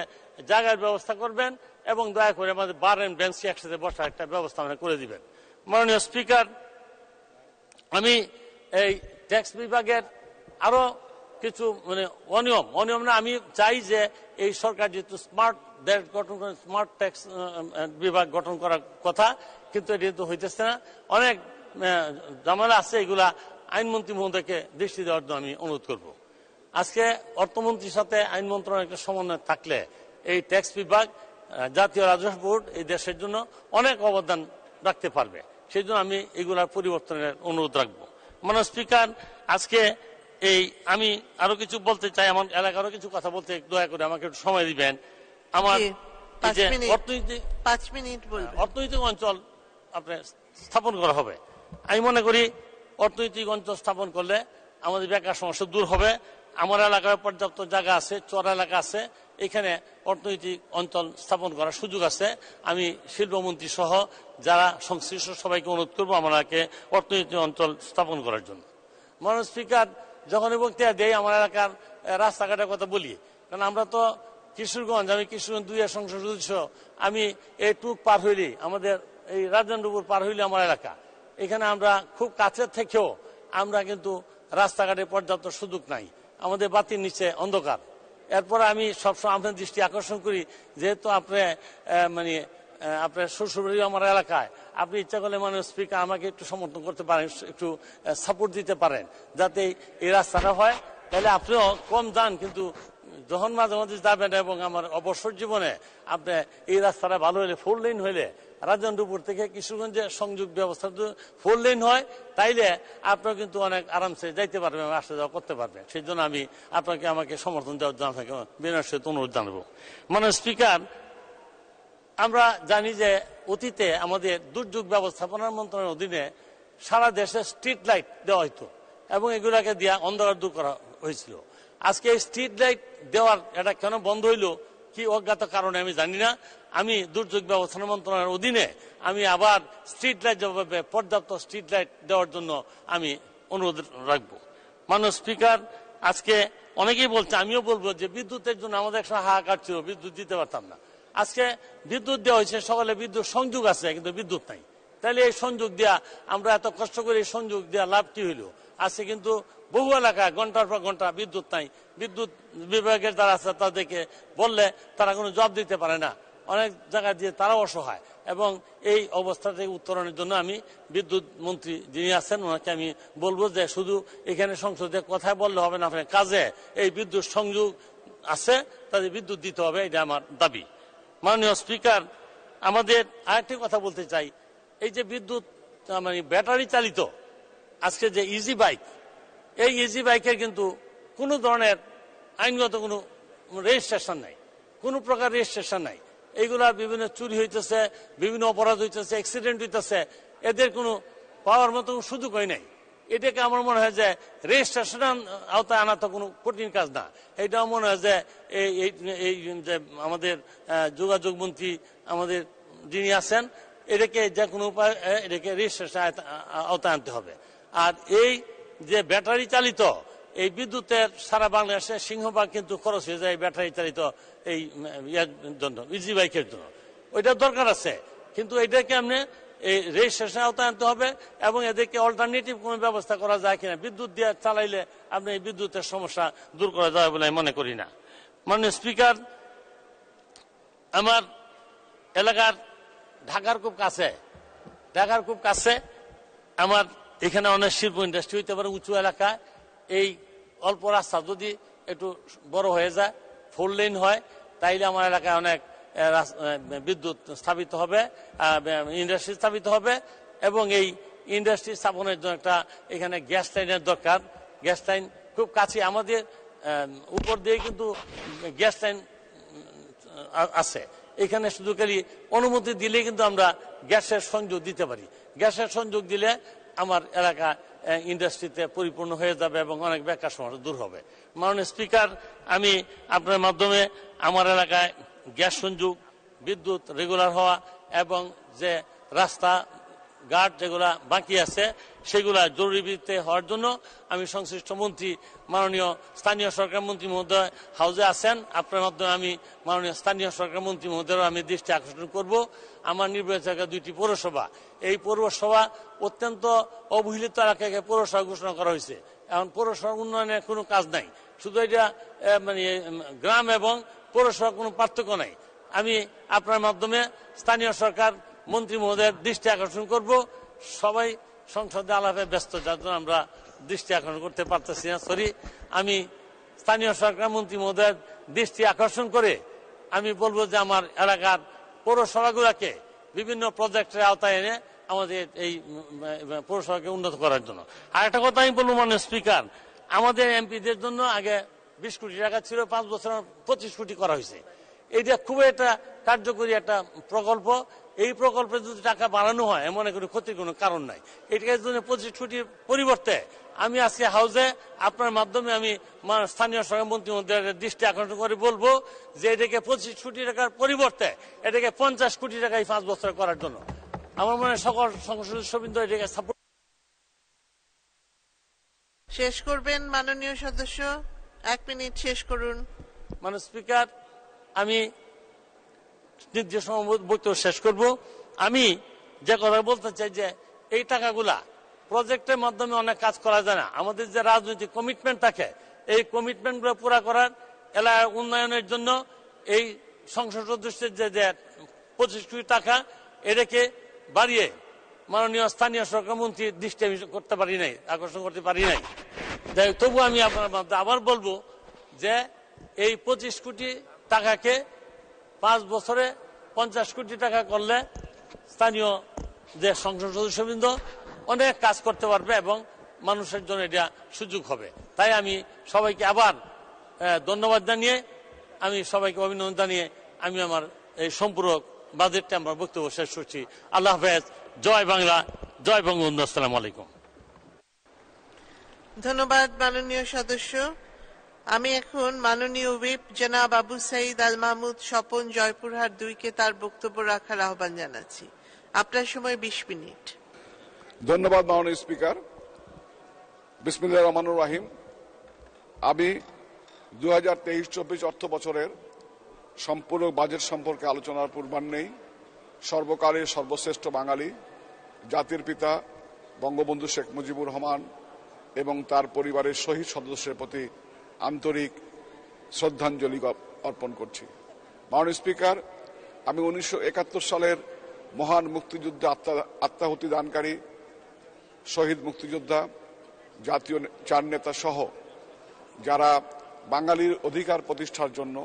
জায়গার ব্যবস্থা করবেন এবং দয়া করে আমাদের বার অ্যান্ড বেঞ্চে একসাথে বসার একটা ব্যবস্থা করে দিবেন মাননীয় স্পিকার আমি এই ট্যাক্স বিভাগের আরও কিছু মানে অনিয়ম অনিয়ম না আমি চাই যে এই সরকার যেহেতু স্মার্ট দেশ গঠন করে স্মার্ট ট্যাক্স বিভাগ গঠন করার কথা কিন্তু এটি তো হইতেছে না অনেক জামালা আছে এগুলা আইনমন্ত্রী মহোদয়কে দৃষ্টি দেওয়ার জন্য আমি অনুরোধ করব আজকে অর্থমন্ত্রীর সাথে আইন একটা সমন্বয় থাকলে এই ট্যাক্স বিভাগ জাতীয় রাজস্ব বোর্ড এই দেশের জন্য অনেক অবদান রাখতে পারবে সেই জন্য আমি এগুলার পরিবর্তনের অনুরোধ রাখবো মানে স্পিকার আজকে এই আমি আরো কিছু বলতে চাই আমার এলাকারও কিছু কথা বলতে দয়া করে আমাকে একটু সময় দিবেন আমার অর্থনৈতিক পাঁচ মিনিট হ্যাঁ, অর্থনৈতিক অঞ্চল আপনার স্থাপন করা হবে আমি মনে করি অর্থনৈতিক অঞ্চল স্থাপন করলে আমাদের বেকার সমস্যা দূর হবে আমার এলাকায় পর্যাপ্ত জায়গা আছে চর এলাকা আছে এখানে অর্থনৈতিক অঞ্চল স্থাপন করার সুযোগ আছে আমি শিল্পমন্ত্রী সহ যারা সংশ্লিষ্ট সবাইকে অনুরোধ করবো আমাকে অর্থনৈতিক অঞ্চল স্থাপন করার জন্য মানুষ স্পিকার যখনই বক্তৃতা দেয় আমার এলাকার রাস্তাঘাটের কথা বলি কারণ আমরা তো কিশোরগঞ্জ আমি কিশোরগঞ্জ দুই সংসদ সদস্য আমি এই টুক পার হইলি আমাদের এই রাজেন্দ্রপুর পার হইলি আমার এলাকা এখানে আমরা খুব কাছের থেকেও আমরা কিন্তু রাস্তাঘাটে পর্যাপ্ত সুযোগ নাই আমাদের বাতির নিচে অন্ধকার এরপর আমি সবসময় আপনার দৃষ্টি আকর্ষণ করি যেহেতু আপনি মানে আপনার শ্বশুরবাড়ি আমার এলাকায় আপনি ইচ্ছা করলে মানে স্পিকার আমাকে একটু সমর্থন করতে পারেন একটু সাপোর্ট দিতে পারেন যাতে এই রাস্তাটা হয় তাহলে আপনিও কম যান কিন্তু যখন মাঝে মাঝে যাবেন এবং আমার অবসর জীবনে আপনি এই রাস্তাটা ভালো হলে ফোর লেন হইলে রাজেন্দ্রপুর থেকে কিশোরগঞ্জে সংযোগ ব্যবস্থা ফোর লেন হয় তাইলে আপনার কিন্তু অনেক আরামসে যাইতে পারবেন আসা যাওয়া করতে পারবেন সেই জন্য আমি আপনাকে আমাকে সমর্থন দেওয়ার জন্য আপনাকে বিনয় অনুরোধ জানাব মানে স্পিকার আমরা জানি যে অতীতে আমাদের দুর্যোগ ব্যবস্থাপনার মন্ত্রণের অধীনে সারা দেশে স্ট্রিট লাইট দেওয়া হতো এবং এগুলাকে দিয়া অন্ধকার দূর করা হয়েছিল আজকে স্ট্রিট লাইট দেওয়ার এটা কেন বন্ধ হইল কি অজ্ঞাত কারণে আমি জানি না আমি দুর্যোগ ব্যবস্থা মন্ত্রণালয়ের অধীনে আমি আবার স্ট্রিট লাইট যাবে পর্যাপ্ত স্ট্রিট লাইট দেওয়ার জন্য আমি অনুরোধ রাখবো মানুষ স্পিকার আজকে অনেকেই বলছে আমিও বলবো যে বিদ্যুতের জন্য আমাদের একটা হাহাকার ছিল বিদ্যুৎ দিতে পারতাম না আজকে বিদ্যুৎ দেওয়া হয়েছে সকালে বিদ্যুৎ সংযোগ আছে কিন্তু বিদ্যুৎ নাই তাহলে এই সংযোগ দেওয়া আমরা এত কষ্ট করে এই সংযোগ দেওয়া লাভ কি হইল আজকে কিন্তু বহু এলাকা ঘন্টার পর ঘন্টা বিদ্যুৎ নাই বিদ্যুৎ বিভাগের যারা আছে তাদেরকে বললে তারা কোনো জব দিতে পারে না অনেক জায়গা দিয়ে তারা অসহায় এবং এই অবস্থা থেকে উত্তরণের জন্য আমি বিদ্যুৎ মন্ত্রী যিনি আছেন ওনাকে আমি বলবো যে শুধু এখানে সংসদে কথা বললে হবে না কাজে এই বিদ্যুৎ সংযোগ আছে তাদের বিদ্যুৎ দিতে হবে এটা আমার দাবি মাননীয় স্পিকার আমাদের আরেকটি কথা বলতে চাই এই যে বিদ্যুৎ মানে ব্যাটারি চালিত আজকে যে ইজি e বাইক এই ইজি বাইকের কিন্তু কোনো ধরনের আইনগত কোনো রেজিস্ট্রেশন নাই কোনো প্রকার রেজিস্ট্রেশন নাই এইগুলা বিভিন্ন চুরি হইতেছে বিভিন্ন অপরাধ হইতেছে অ্যাক্সিডেন্ট হইতেছে এদের কোনো পাওয়ার মতো সুযোগ হয় নাই এটাকে আমার মনে হয় যে রেজিস্ট্রেশন আওতায় আনা তো কোনো কঠিন কাজ না এটাও মনে হয় যে এই যে আমাদের যোগাযোগ মন্ত্রী আমাদের যিনি আছেন এটাকে যে কোনো উপায় এটাকে রেজিস্ট্রেশন আওতায় আনতে হবে আর এই যে ব্যাটারি চালিত এই বিদ্যুতের সারা বাংলাদেশে সিংহভাগ কিন্তু খরচ হয়ে যায় ব্যাটারি চালিত এই ইয়ার জন্য ইজি বাইকের জন্য ওইটার দরকার আছে কিন্তু এটাকে আপনি এই রেজিস্ট্রেশন আওতায় আনতে হবে এবং এদেরকে অল্টারনেটিভ কোনো ব্যবস্থা করা যায় কিনা বিদ্যুৎ দিয়ে চালাইলে আপনি এই বিদ্যুতের সমস্যা দূর করা যাবে বলে মনে করি না মাননীয় স্পিকার আমার এলাকার ঢাকার খুব কাছে ঢাকার খুব কাছে আমার এখানে অনেক শিল্প ইন্ডাস্ট্রি হইতে পারে উঁচু এলাকায় এই অল্প রাস্তা যদি একটু বড় হয়ে যায় ফোর লেন হয় তাইলে আমার এলাকায় অনেক বিদ্যুৎ স্থাপিত হবে ইন্ডাস্ট্রি স্থাপিত হবে এবং এই ইন্ডাস্ট্রি স্থাপনের জন্য একটা এখানে গ্যাস লাইনের দরকার গ্যাস লাইন খুব কাছে আমাদের উপর দিয়ে কিন্তু গ্যাস লাইন আছে এখানে শুধু খালি অনুমতি দিলে কিন্তু আমরা গ্যাসের সংযোগ দিতে পারি গ্যাসের সংযোগ দিলে আমার এলাকা ইন্ডাস্ট্রিতে পরিপূর্ণ হয়ে যাবে এবং অনেক বেকার সমস্যা দূর হবে মাননীয় স্পিকার আমি আপনার মাধ্যমে আমার এলাকায় গ্যাস সংযোগ বিদ্যুৎ রেগুলার হওয়া এবং যে রাস্তা ঘাট যেগুলা বাকি আছে সেগুলা জরুরি ভিত্তিতে হওয়ার জন্য আমি সংশ্লিষ্ট মন্ত্রী মাননীয় স্থানীয় সরকার মন্ত্রী মহোদয় হাউজে আছেন আপনার মাধ্যমে আমি মাননীয় স্থানীয় সরকার মন্ত্রী মহোদয়ের আমি দৃষ্টি আকর্ষণ করব আমার নির্বাচন দুইটি পৌরসভা এই পৌরসভা অত্যন্ত অবহেলিত এলাকাকে পৌরসভা ঘোষণা করা হয়েছে এখন পৌরসভা উন্নয়নের কোনো কাজ নাই শুধু এটা মানে গ্রাম এবং পৌরসভা কোনো পার্থক্য নাই আমি আপনার মাধ্যমে স্থানীয় সরকার মন্ত্রী মহোদয়ের দৃষ্টি আকর্ষণ করব সবাই সংসদে আলাপে ব্যস্ত যার জন্য আমরা দৃষ্টি আকর্ষণ করতে পারতেছি না সরি আমি স্থানীয় সরকার মন্ত্রী মহোদয়ের দৃষ্টি আকর্ষণ করে আমি বলবো যে আমার এলাকার পৌরসভাগুলোকে বিভিন্ন প্রজেক্টের আওতায় এনে আমাদের এই পৌরসভাকে উন্নত করার জন্য আর একটা কথা আমি বলবো মানে স্পিকার আমাদের এমপিদের জন্য আগে বিশ কোটি টাকা ছিল পাঁচ বছর পঁচিশ কোটি করা হয়েছে এটা খুবই একটা কার্যকরী একটা প্রকল্প এই প্রকল্পে যদি টাকা বাড়ানো হয় এমন করি ক্ষতির কোনো কারণ নাই এটাকে যদি পঁচিশ ছুটির পরিবর্তে আমি আজকে হাউসে আপনার মাধ্যমে আমি স্থানীয় সরকারমন্ত্রী দৃষ্টি আকর্ষণ করে বলবো যে এটাকে পঁচিশ কোটি টাকার পরিবর্তে এটাকে পঞ্চাশ কোটি টাকা এই পাঁচ বছর করার জন্য আমার মনে হয় সকল সংসদ সবিন্দ এটাকে সাপোর্ট শেষ করবেন মাননীয় সদস্য এক মিনিট শেষ করুন মানে স্পিকার আমি দ্বিতীয় বক্তব্য শেষ করব আমি যে কথা বলতে চাই যে এই টাকাগুলা প্রজেক্টের মাধ্যমে অনেক কাজ করা যায় না আমাদের যে রাজনৈতিক কমিটমেন্ট থাকে এই কমিটমেন্টগুলো পুরা করার এলাকার উন্নয়নের জন্য এই সংসদ সদস্যের যে যে পঁচিশ কোটি টাকা এটাকে বাড়িয়ে মাননীয় স্থানীয় সরকার মন্ত্রীর দৃষ্টি আমি করতে পারি নাই আকর্ষণ করতে পারি নাই তবু আমি আপনার মাধ্যমে আবার বলবো যে এই পঁচিশ কোটি টাকাকে পাঁচ বছরে পঞ্চাশ কোটি টাকা করলে স্থানীয় যে সংসদ সদস্যবৃন্দ অনেক কাজ করতে পারবে এবং মানুষের জন্য এটা সুযোগ হবে তাই আমি সবাইকে আবার ধন্যবাদ জানিয়ে আমি সবাইকে অভিনন্দন জানিয়ে আমি আমার এই সম্পূরক বাজেটটা আমার বক্তব্য শেষ করছি আল্লাহ হাফেজ জয় বাংলা জয় বঙ্গবন্ধু আসসালাম আলাইকুম ধন্যবাদ মাননীয় সদস্য আমি এখন মাননীয় উইপ জেনাব আবু সাইদ আল মাহমুদ স্বপন জয়পুরহাট দুইকে তার বক্তব্য রাখার আহ্বান জানাচ্ছি আপনার সময় বিশ মিনিট ধন্যবাদ মাননীয় স্পিকার বিসমিল্লা রহমানুর রাহিম আমি দু হাজার তেইশ চব্বিশ অর্থ বছরের সম্পূর্ণ বাজেট সম্পর্কে আলোচনার নেই সর্বকালের সর্বশ্রেষ্ঠ বাঙালি জাতির পিতা বঙ্গবন্ধু শেখ মুজিবুর রহমান এবং তার পরিবারের শহীদ সদস্যের প্রতি আন্তরিক শ্রদ্ধাঞ্জলি অর্পণ করছি মাননীয় স্পিকার আমি উনিশশো সালের মহান মুক্তিযুদ্ধে আত্মা আত্মাহুতি দানকারী শহীদ মুক্তিযোদ্ধা জাতীয় চার নেতা সহ যারা বাঙালির অধিকার প্রতিষ্ঠার জন্য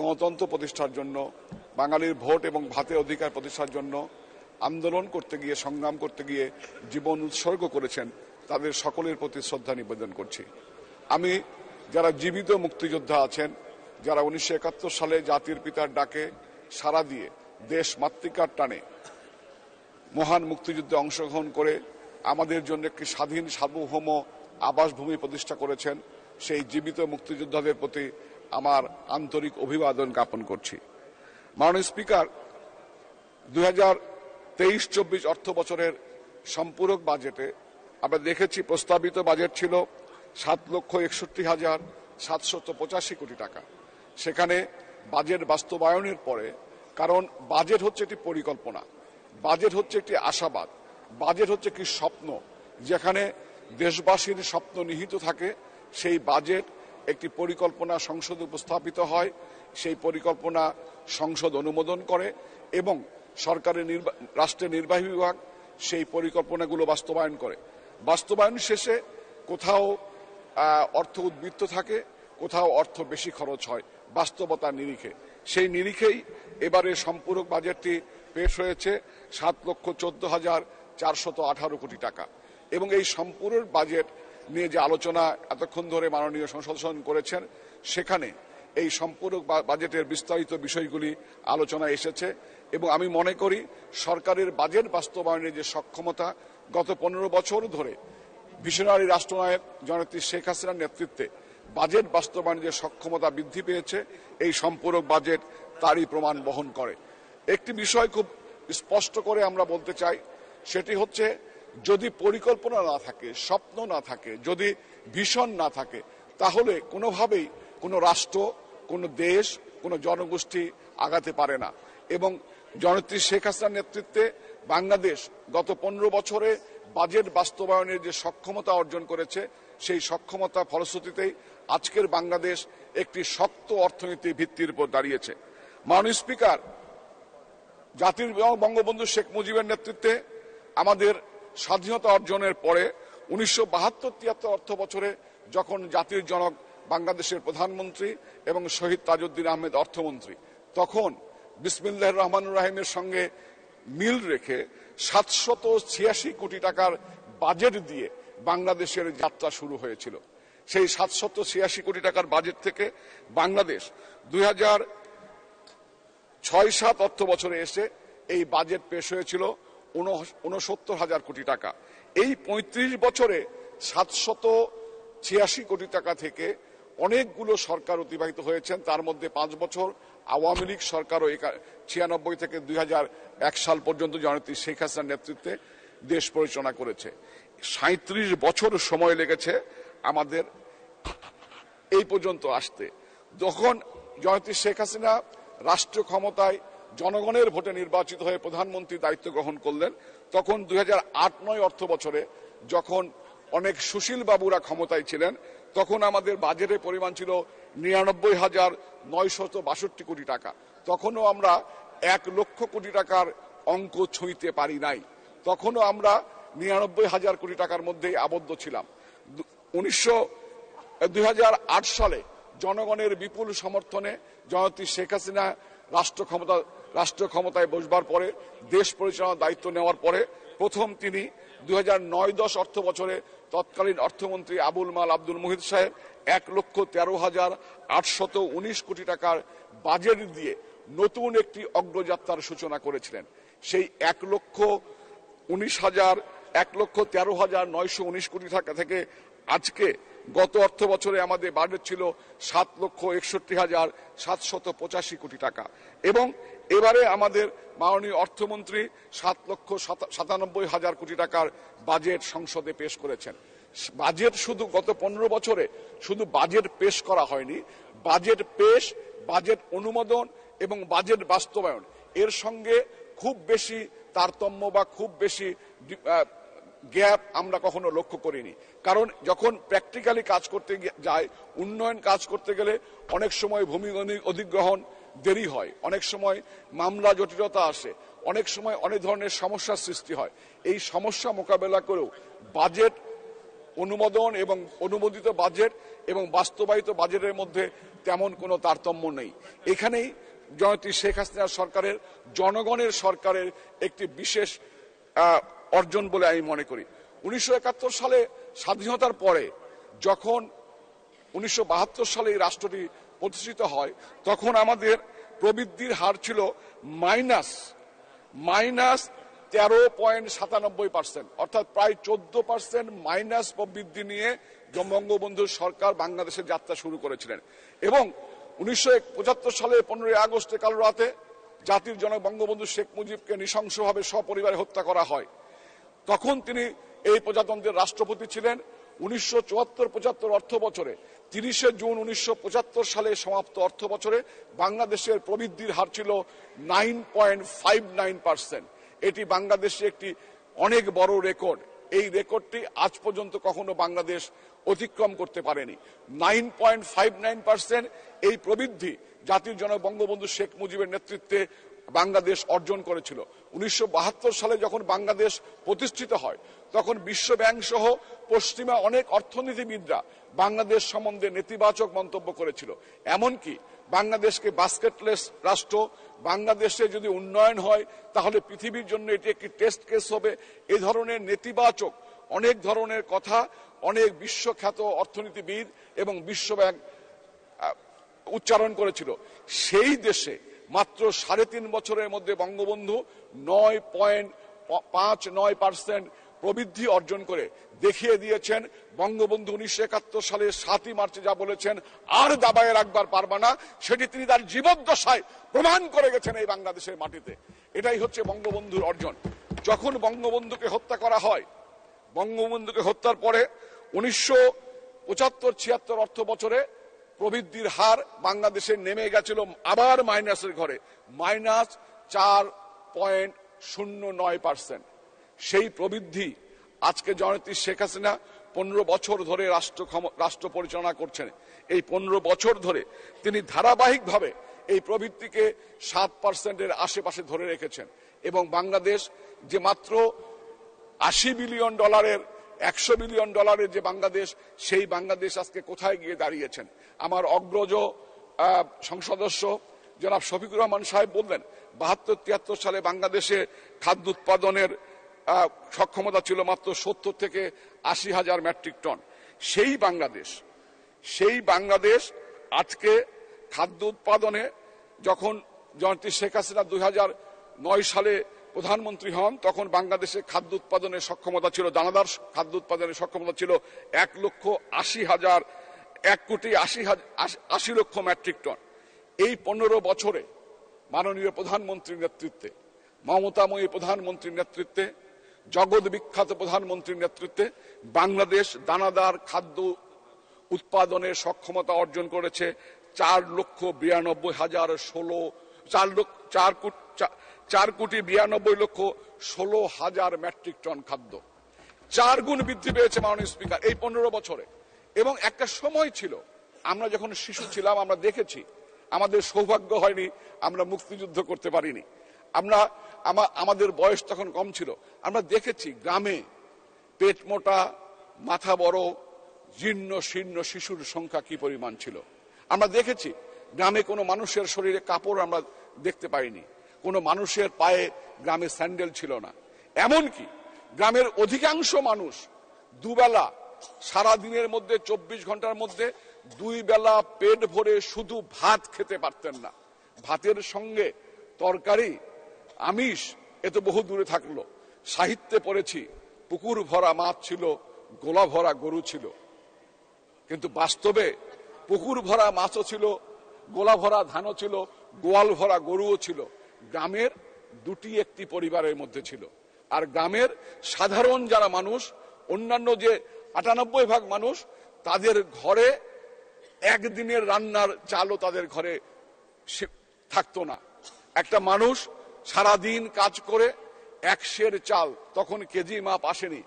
গণতন্ত্র প্রতিষ্ঠার জন্য বাঙালির ভোট এবং ভাতে অধিকার প্রতিষ্ঠার জন্য আন্দোলন করতে গিয়ে সংগ্রাম করতে গিয়ে জীবন উৎসর্গ করেছেন তাদের সকলের প্রতি শ্রদ্ধা নিবেদন করছি আমি যারা জীবিত মুক্তিযোদ্ধা আছেন যারা উনিশশো সালে জাতির পিতার ডাকে সারা দিয়ে দেশ মাতৃকার টানে মহান মুক্তিযুদ্ধে অংশগ্রহণ করে আমাদের জন্য একটি স্বাধীন সার্বভৌম আবাসভূমি প্রতিষ্ঠা করেছেন সেই জীবিত মুক্তিযোদ্ধাদের প্রতি আমার আন্তরিক অভিবাদন জ্ঞাপন করছি মাননীয় স্পিকার দুই হাজার তেইশ চব্বিশ অর্থ বছরের সম্পূরক বাজেটে আমরা দেখেছি প্রস্তাবিত বাজেট ছিল সাত লক্ষ একষট্টি হাজার সাতশত পঁচাশি কোটি টাকা সেখানে বাজেট বাস্তবায়নের পরে কারণ বাজেট হচ্ছে একটি পরিকল্পনা বাজেট হচ্ছে একটি আশাবাদ বাজেট হচ্ছে একটি স্বপ্ন যেখানে দেশবাসীর স্বপ্ন নিহিত থাকে সেই বাজেট একটি পরিকল্পনা সংসদে উপস্থাপিত হয় সেই পরিকল্পনা সংসদ অনুমোদন করে এবং সরকারের রাষ্ট্রের নির্বাহী বিভাগ সেই পরিকল্পনাগুলো বাস্তবায়ন করে বাস্তবায়ন শেষে কোথাও অর্থ উদ্বৃত্ত থাকে কোথাও অর্থ বেশি খরচ হয় বাস্তবতার নিরিখে সেই নিরিখেই এবারে সম্পূরক বাজেটটি পেশ হয়েছে সাত লক্ষ চোদ্দ হাজার চারশত আঠারো কোটি টাকা এবং এই সম্পূরক বাজেট নিয়ে যে আলোচনা এতক্ষণ ধরে মাননীয় সংশোধন করেছেন সেখানে এই সম্পূরক বাজেটের বিস্তারিত বিষয়গুলি আলোচনা এসেছে এবং আমি মনে করি সরকারের বাজেট বাস্তবায়নের যে সক্ষমতা গত পনেরো বছর ধরে ভিশনারি রাষ্ট্রনায়ক জনত্রী শেখ হাসিনার নেতৃত্বে বাজেট বাস্তবায়নে যে সক্ষমতা বৃদ্ধি পেয়েছে এই সম্পূরক বাজেট তারই প্রমাণ বহন করে একটি বিষয় খুব স্পষ্ট করে আমরা বলতে চাই সেটি হচ্ছে যদি পরিকল্পনা না থাকে স্বপ্ন না থাকে যদি ভীষণ না থাকে তাহলে কোনোভাবেই কোনো রাষ্ট্র কোনো দেশ কোনো জনগোষ্ঠী আগাতে পারে না এবং জনত্রী শেখ হাসিনার নেতৃত্বে বাংলাদেশ গত পনেরো বছরে বাজেট বাস্তবায়নের যে সক্ষমতা অর্জন করেছে সেই সক্ষমতা ফলশ্রুতিতেই আজকের বাংলাদেশ একটি শক্ত অর্থনীতি ভিত্তির উপর দাঁড়িয়েছে মাননীয় স্পিকার জাতির বঙ্গবন্ধু শেখ মুজিবের নেতৃত্বে আমাদের স্বাধীনতা অর্জনের পরে উনিশশো বাহাত্তর তিয়াত্তর অর্থ বছরে যখন জাতির জনক বাংলাদেশের প্রধানমন্ত্রী এবং শহীদ তাজউদ্দিন আহমেদ অর্থমন্ত্রী তখন বিসমিল্লাহ রহমান রাহিমের সঙ্গে মিল রেখে সাতশত ছিয়াশি কোটি টাকার বাজেট দিয়ে বাংলাদেশের যাত্রা শুরু হয়েছিল সেই সাতশত ছিয়াশি কোটি টাকার বাজেট থেকে বাংলাদেশ দুই হাজার ছয় সাত অর্থ বছরে এসে এই বাজেট পেশ হয়েছিল উনসত্তর হাজার কোটি টাকা এই ৩৫ বছরে সাতশত ছিয়াশি কোটি টাকা থেকে অনেকগুলো সরকার অতিবাহিত হয়েছেন তার মধ্যে পাঁচ বছর আওয়ামী লীগ সরকারও ছিয়ানব্বই থেকে দুই সাল পর্যন্ত জননেত্রী শেখ হাসিনার নেতৃত্বে দেশ পরিচালনা করেছে সাঁত্রিশ বছর সময় লেগেছে আমাদের এই পর্যন্ত আসতে যখন জয়ন্তী শেখ হাসিনা রাষ্ট্র ক্ষমতায় জনগণের ভোটে নির্বাচিত হয়ে প্রধানমন্ত্রী দায়িত্ব গ্রহণ করলেন তখন দুই হাজার আট নয় অর্থ বছরে যখন অনেক সুশীল বাবুরা ক্ষমতায় ছিলেন তখন আমাদের বাজেটের পরিমাণ ছিল নিরানব্বই হাজার নয়শত বাষট্টি কোটি টাকা তখনও আমরা এক লক্ষ কোটি টাকার অঙ্ক ছুঁইতে পারি নাই তখনও আমরা নিরানব্বই হাজার কোটি টাকার মধ্যেই আবদ্ধ ছিলাম উনিশশো দুই সালে জনগণের বিপুল সমর্থনে জনতী শেখ হাসিনা রাষ্ট্র ক্ষমতা রাষ্ট্র ক্ষমতায় বসবার পরে দেশ পরিচালনার দায়িত্ব নেওয়ার পরে প্রথম তিনি দুই হাজার নয় দশ অর্থ বছরে তৎকালীন অর্থমন্ত্রী আবুল মাল আব্দুল মোহিত সাহেব এক লক্ষ তেরো হাজার আটশত উনিশ কোটি টাকার বাজেট দিয়ে নতুন একটি অগ্রযাত্রার সূচনা করেছিলেন সেই এক লক্ষ উনিশ হাজার এক লক্ষ তেরো হাজার নয়শো উনিশ কোটি টাকা থেকে আজকে গত অর্থ বছরে আমাদের বাজেট ছিল সাত লক্ষ একষট্টি হাজার সাতশত পঁচাশি কোটি টাকা এবং এবারে আমাদের মাননীয় অর্থমন্ত্রী সাত লক্ষ সাতানব্বই হাজার কোটি টাকার বাজেট সংসদে পেশ করেছেন বাজেট শুধু গত পনেরো বছরে শুধু বাজেট পেশ করা হয়নি বাজেট পেশ বাজেট অনুমোদন এবং বাজেট বাস্তবায়ন এর সঙ্গে খুব বেশি তারতম্য বা খুব বেশি গ্যাপ আমরা কখনো লক্ষ্য করিনি কারণ যখন প্র্যাকটিক্যালি কাজ করতে যায় উন্নয়ন কাজ করতে গেলে অনেক সময় ভূমি অধিগ্রহণ দেরি হয় অনেক সময় মামলা জটিলতা আসে অনেক সময় অনেক ধরনের সমস্যার সৃষ্টি হয় এই সমস্যা মোকাবেলা করেও বাজেট অনুমোদন এবং অনুমোদিত বাজেট এবং বাস্তবায়িত বাজেটের মধ্যে তেমন কোনো তারতম্য নেই এখানেই জয়ন্তী শেখ হাসিনা সরকারের জনগণের সরকারের একটি বিশেষ অর্জন বলে আমি মনে করি উনিশশো সালে স্বাধীনতার পরে যখন উনিশশো সালে এই রাষ্ট্রটি প্রতিষ্ঠিত হয় তখন আমাদের প্রবৃদ্ধির হার ছিল মাইনাস মাইনাস তেরো পয়েন্ট সাতানব্বই পার্সেন্ট অর্থাৎ প্রায় চোদ্দ পার্সেন্ট মাইনাস প্রবৃদ্ধি নিয়ে বঙ্গবন্ধু সরকার বাংলাদেশের যাত্রা শুরু করেছিলেন এবং উনিশশো সালে পনেরোই আগস্টে কাল রাতে জাতির জনক বঙ্গবন্ধু শেখ মুজিবকে নৃশংসভাবে সপরিবারে হত্যা করা হয় তখন তিনি এই প্রজাতন্ত্রের রাষ্ট্রপতি ছিলেন উনিশশো চুয়াত্তর পঁচাত্তর অর্থ বছরে তিরিশে জুন উনিশশো সালে সমাপ্ত অর্থ বছরে বাংলাদেশের প্রবৃদ্ধির হার ছিল nine point five nine percent এটি বাংলাদেশে একটি অনেক বড় রেকর্ড এই রেকর্ডটি আজ পর্যন্ত কখনো বাংলাদেশ অতিক্রম করতে পারেনি nine point five nine percent এই প্রবৃদ্ধি জাতির জনক বঙ্গবন্ধু শেখ মুজিবের নেতৃত্বে বাংলাদেশ অর্জন করেছিল উনিশশো সালে যখন বাংলাদেশ প্রতিষ্ঠিত হয় তখন বিশ্ব ব্যাংক সহ পশ্চিমা অনেক অর্থনীতিবিদরা বাংলাদেশ সম্বন্ধে নেতিবাচক মন্তব্য করেছিল এমনকি বাংলাদেশকে বাস্কেটলেস রাষ্ট্র বাংলাদেশে যদি উন্নয়ন হয় তাহলে পৃথিবীর জন্য এটি একটি টেস্ট কেস হবে এ ধরনের নেতিবাচক অনেক ধরনের কথা অনেক বিশ্বখ্যাত অর্থনীতিবিদ এবং বিশ্বব্যাংক উচ্চারণ করেছিল সেই দেশে মাত্র সাড়ে তিন বছরের মধ্যে বঙ্গবন্ধু নয় পয়েন্ট পাঁচ নয় পার্সেন্ট প্রবৃদ্ধি অর্জন করে দেখিয়ে দিয়েছেন বঙ্গবন্ধু উনিশশো একাত্তর সালে সাতই মার্চে যা বলেছেন আর দাবায় রাখবার পারবা না সেটি তিনি তার জীবদ্দশায় প্রমাণ করে গেছেন এই বাংলাদেশের মাটিতে এটাই হচ্ছে বঙ্গবন্ধুর অর্জন যখন বঙ্গবন্ধুকে হত্যা করা হয় বঙ্গবন্ধুকে হত্যার পরে উনিশশো পঁচাত্তর ছিয়াত্তর অর্থ বছরে প্রবৃদ্ধির হার বাংলাদেশে নেমে গেছিল আবার মাইনাসের ঘরে মাইনাস চার পয়েন্ট শূন্য নয় পার্সেন্ট সেই প্রবৃদ্ধি আজকে জননেত্রী শেখ হাসিনা পনেরো বছর ধরে রাষ্ট্র রাষ্ট্র পরিচালনা করছেন এই পনেরো বছর ধরে তিনি ধারাবাহিকভাবে এই প্রবৃত্তিকে সাত পার্সেন্টের আশেপাশে ধরে রেখেছেন এবং বাংলাদেশ যে মাত্র আশি বিলিয়ন ডলারের একশো বিলিয়ন ডলারের যে বাংলাদেশ সেই বাংলাদেশ আজকে কোথায় গিয়ে দাঁড়িয়েছেন আমার অগ্রজ সংসদস্য জনাব শফিকুর রহমান সাহেব বললেন বাহাত্তর তিয়াত্তর সালে বাংলাদেশে খাদ্য উৎপাদনের সক্ষমতা ছিল মাত্র সত্তর থেকে আশি হাজার মেট্রিক টন সেই বাংলাদেশ সেই বাংলাদেশ আজকে খাদ্য উৎপাদনে যখন জয়ন্তী শেখ হাসিনা দুই নয় সালে প্রধানমন্ত্রী হন তখন বাংলাদেশে খাদ্য উৎপাদনের সক্ষমতা ছিল দানাদার খাদ্য উৎপাদনের সক্ষমতা ছিল এক লক্ষ আশি হাজার এক কোটি আশি আশি লক্ষ মেট্রিক টন এই পনেরো বছরে মাননীয় প্রধানমন্ত্রীর নেতৃত্বে মমতাময়ী প্রধানমন্ত্রীর নেতৃত্বে জগৎ বিখ্যাত প্রধানমন্ত্রীর নেতৃত্বে বাংলাদেশ দানাদার খাদ্য উৎপাদনের সক্ষমতা অর্জন করেছে চার লক্ষ বিরানব্বই হাজার ষোলো চার লক্ষ চার চার কোটি বিরানব্বই লক্ষ ষোলো হাজার মেট্রিক টন খাদ্য চার গুণ বৃদ্ধি পেয়েছে মাননীয় স্পিকার এই পনেরো বছরে এবং একটা সময় ছিল আমরা যখন শিশু ছিলাম আমরা দেখেছি আমাদের সৌভাগ্য হয়নি আমরা মুক্তিযুদ্ধ করতে পারিনি আমরা আমাদের বয়স তখন কম ছিল আমরা দেখেছি গ্রামে পেট মোটা মাথা বড় জীর্ণ শীর্ণ শিশুর সংখ্যা কি পরিমাণ ছিল আমরা দেখেছি গ্রামে কোনো মানুষের শরীরে কাপড় আমরা দেখতে পাইনি কোনো মানুষের পায়ে গ্রামে স্যান্ডেল ছিল না এমনকি গ্রামের অধিকাংশ মানুষ দুবেলা সারা দিনের মধ্যে চব্বিশ ঘন্টার মধ্যে দুই বেলা পেট ভরে শুধু ভাত খেতে পারতেন না ভাতের সঙ্গে তরকারি আমিষ এত বহু দূরে থাকলো সাহিত্যে পড়েছি পুকুর ভরা মাছ ছিল গোলা ভরা গরু ছিল কিন্তু বাস্তবে পুকুর ভরা মাছও ছিল গোলা ভরা ধানও ছিল গোয়াল ভরা গরুও ছিল গ্রামের দুটি একটি পরিবারের মধ্যে ছিল আর গ্রামের সাধারণ যারা মানুষ অন্যান্য যে আটানব্বই ভাগ মানুষ তাদের ঘরে একদিনের রান্নার চালও তাদের ঘরে থাকতো না একটা মানুষ সারাদিন কাজ করে একশের চাল তখন কেজি মাপ আসেনি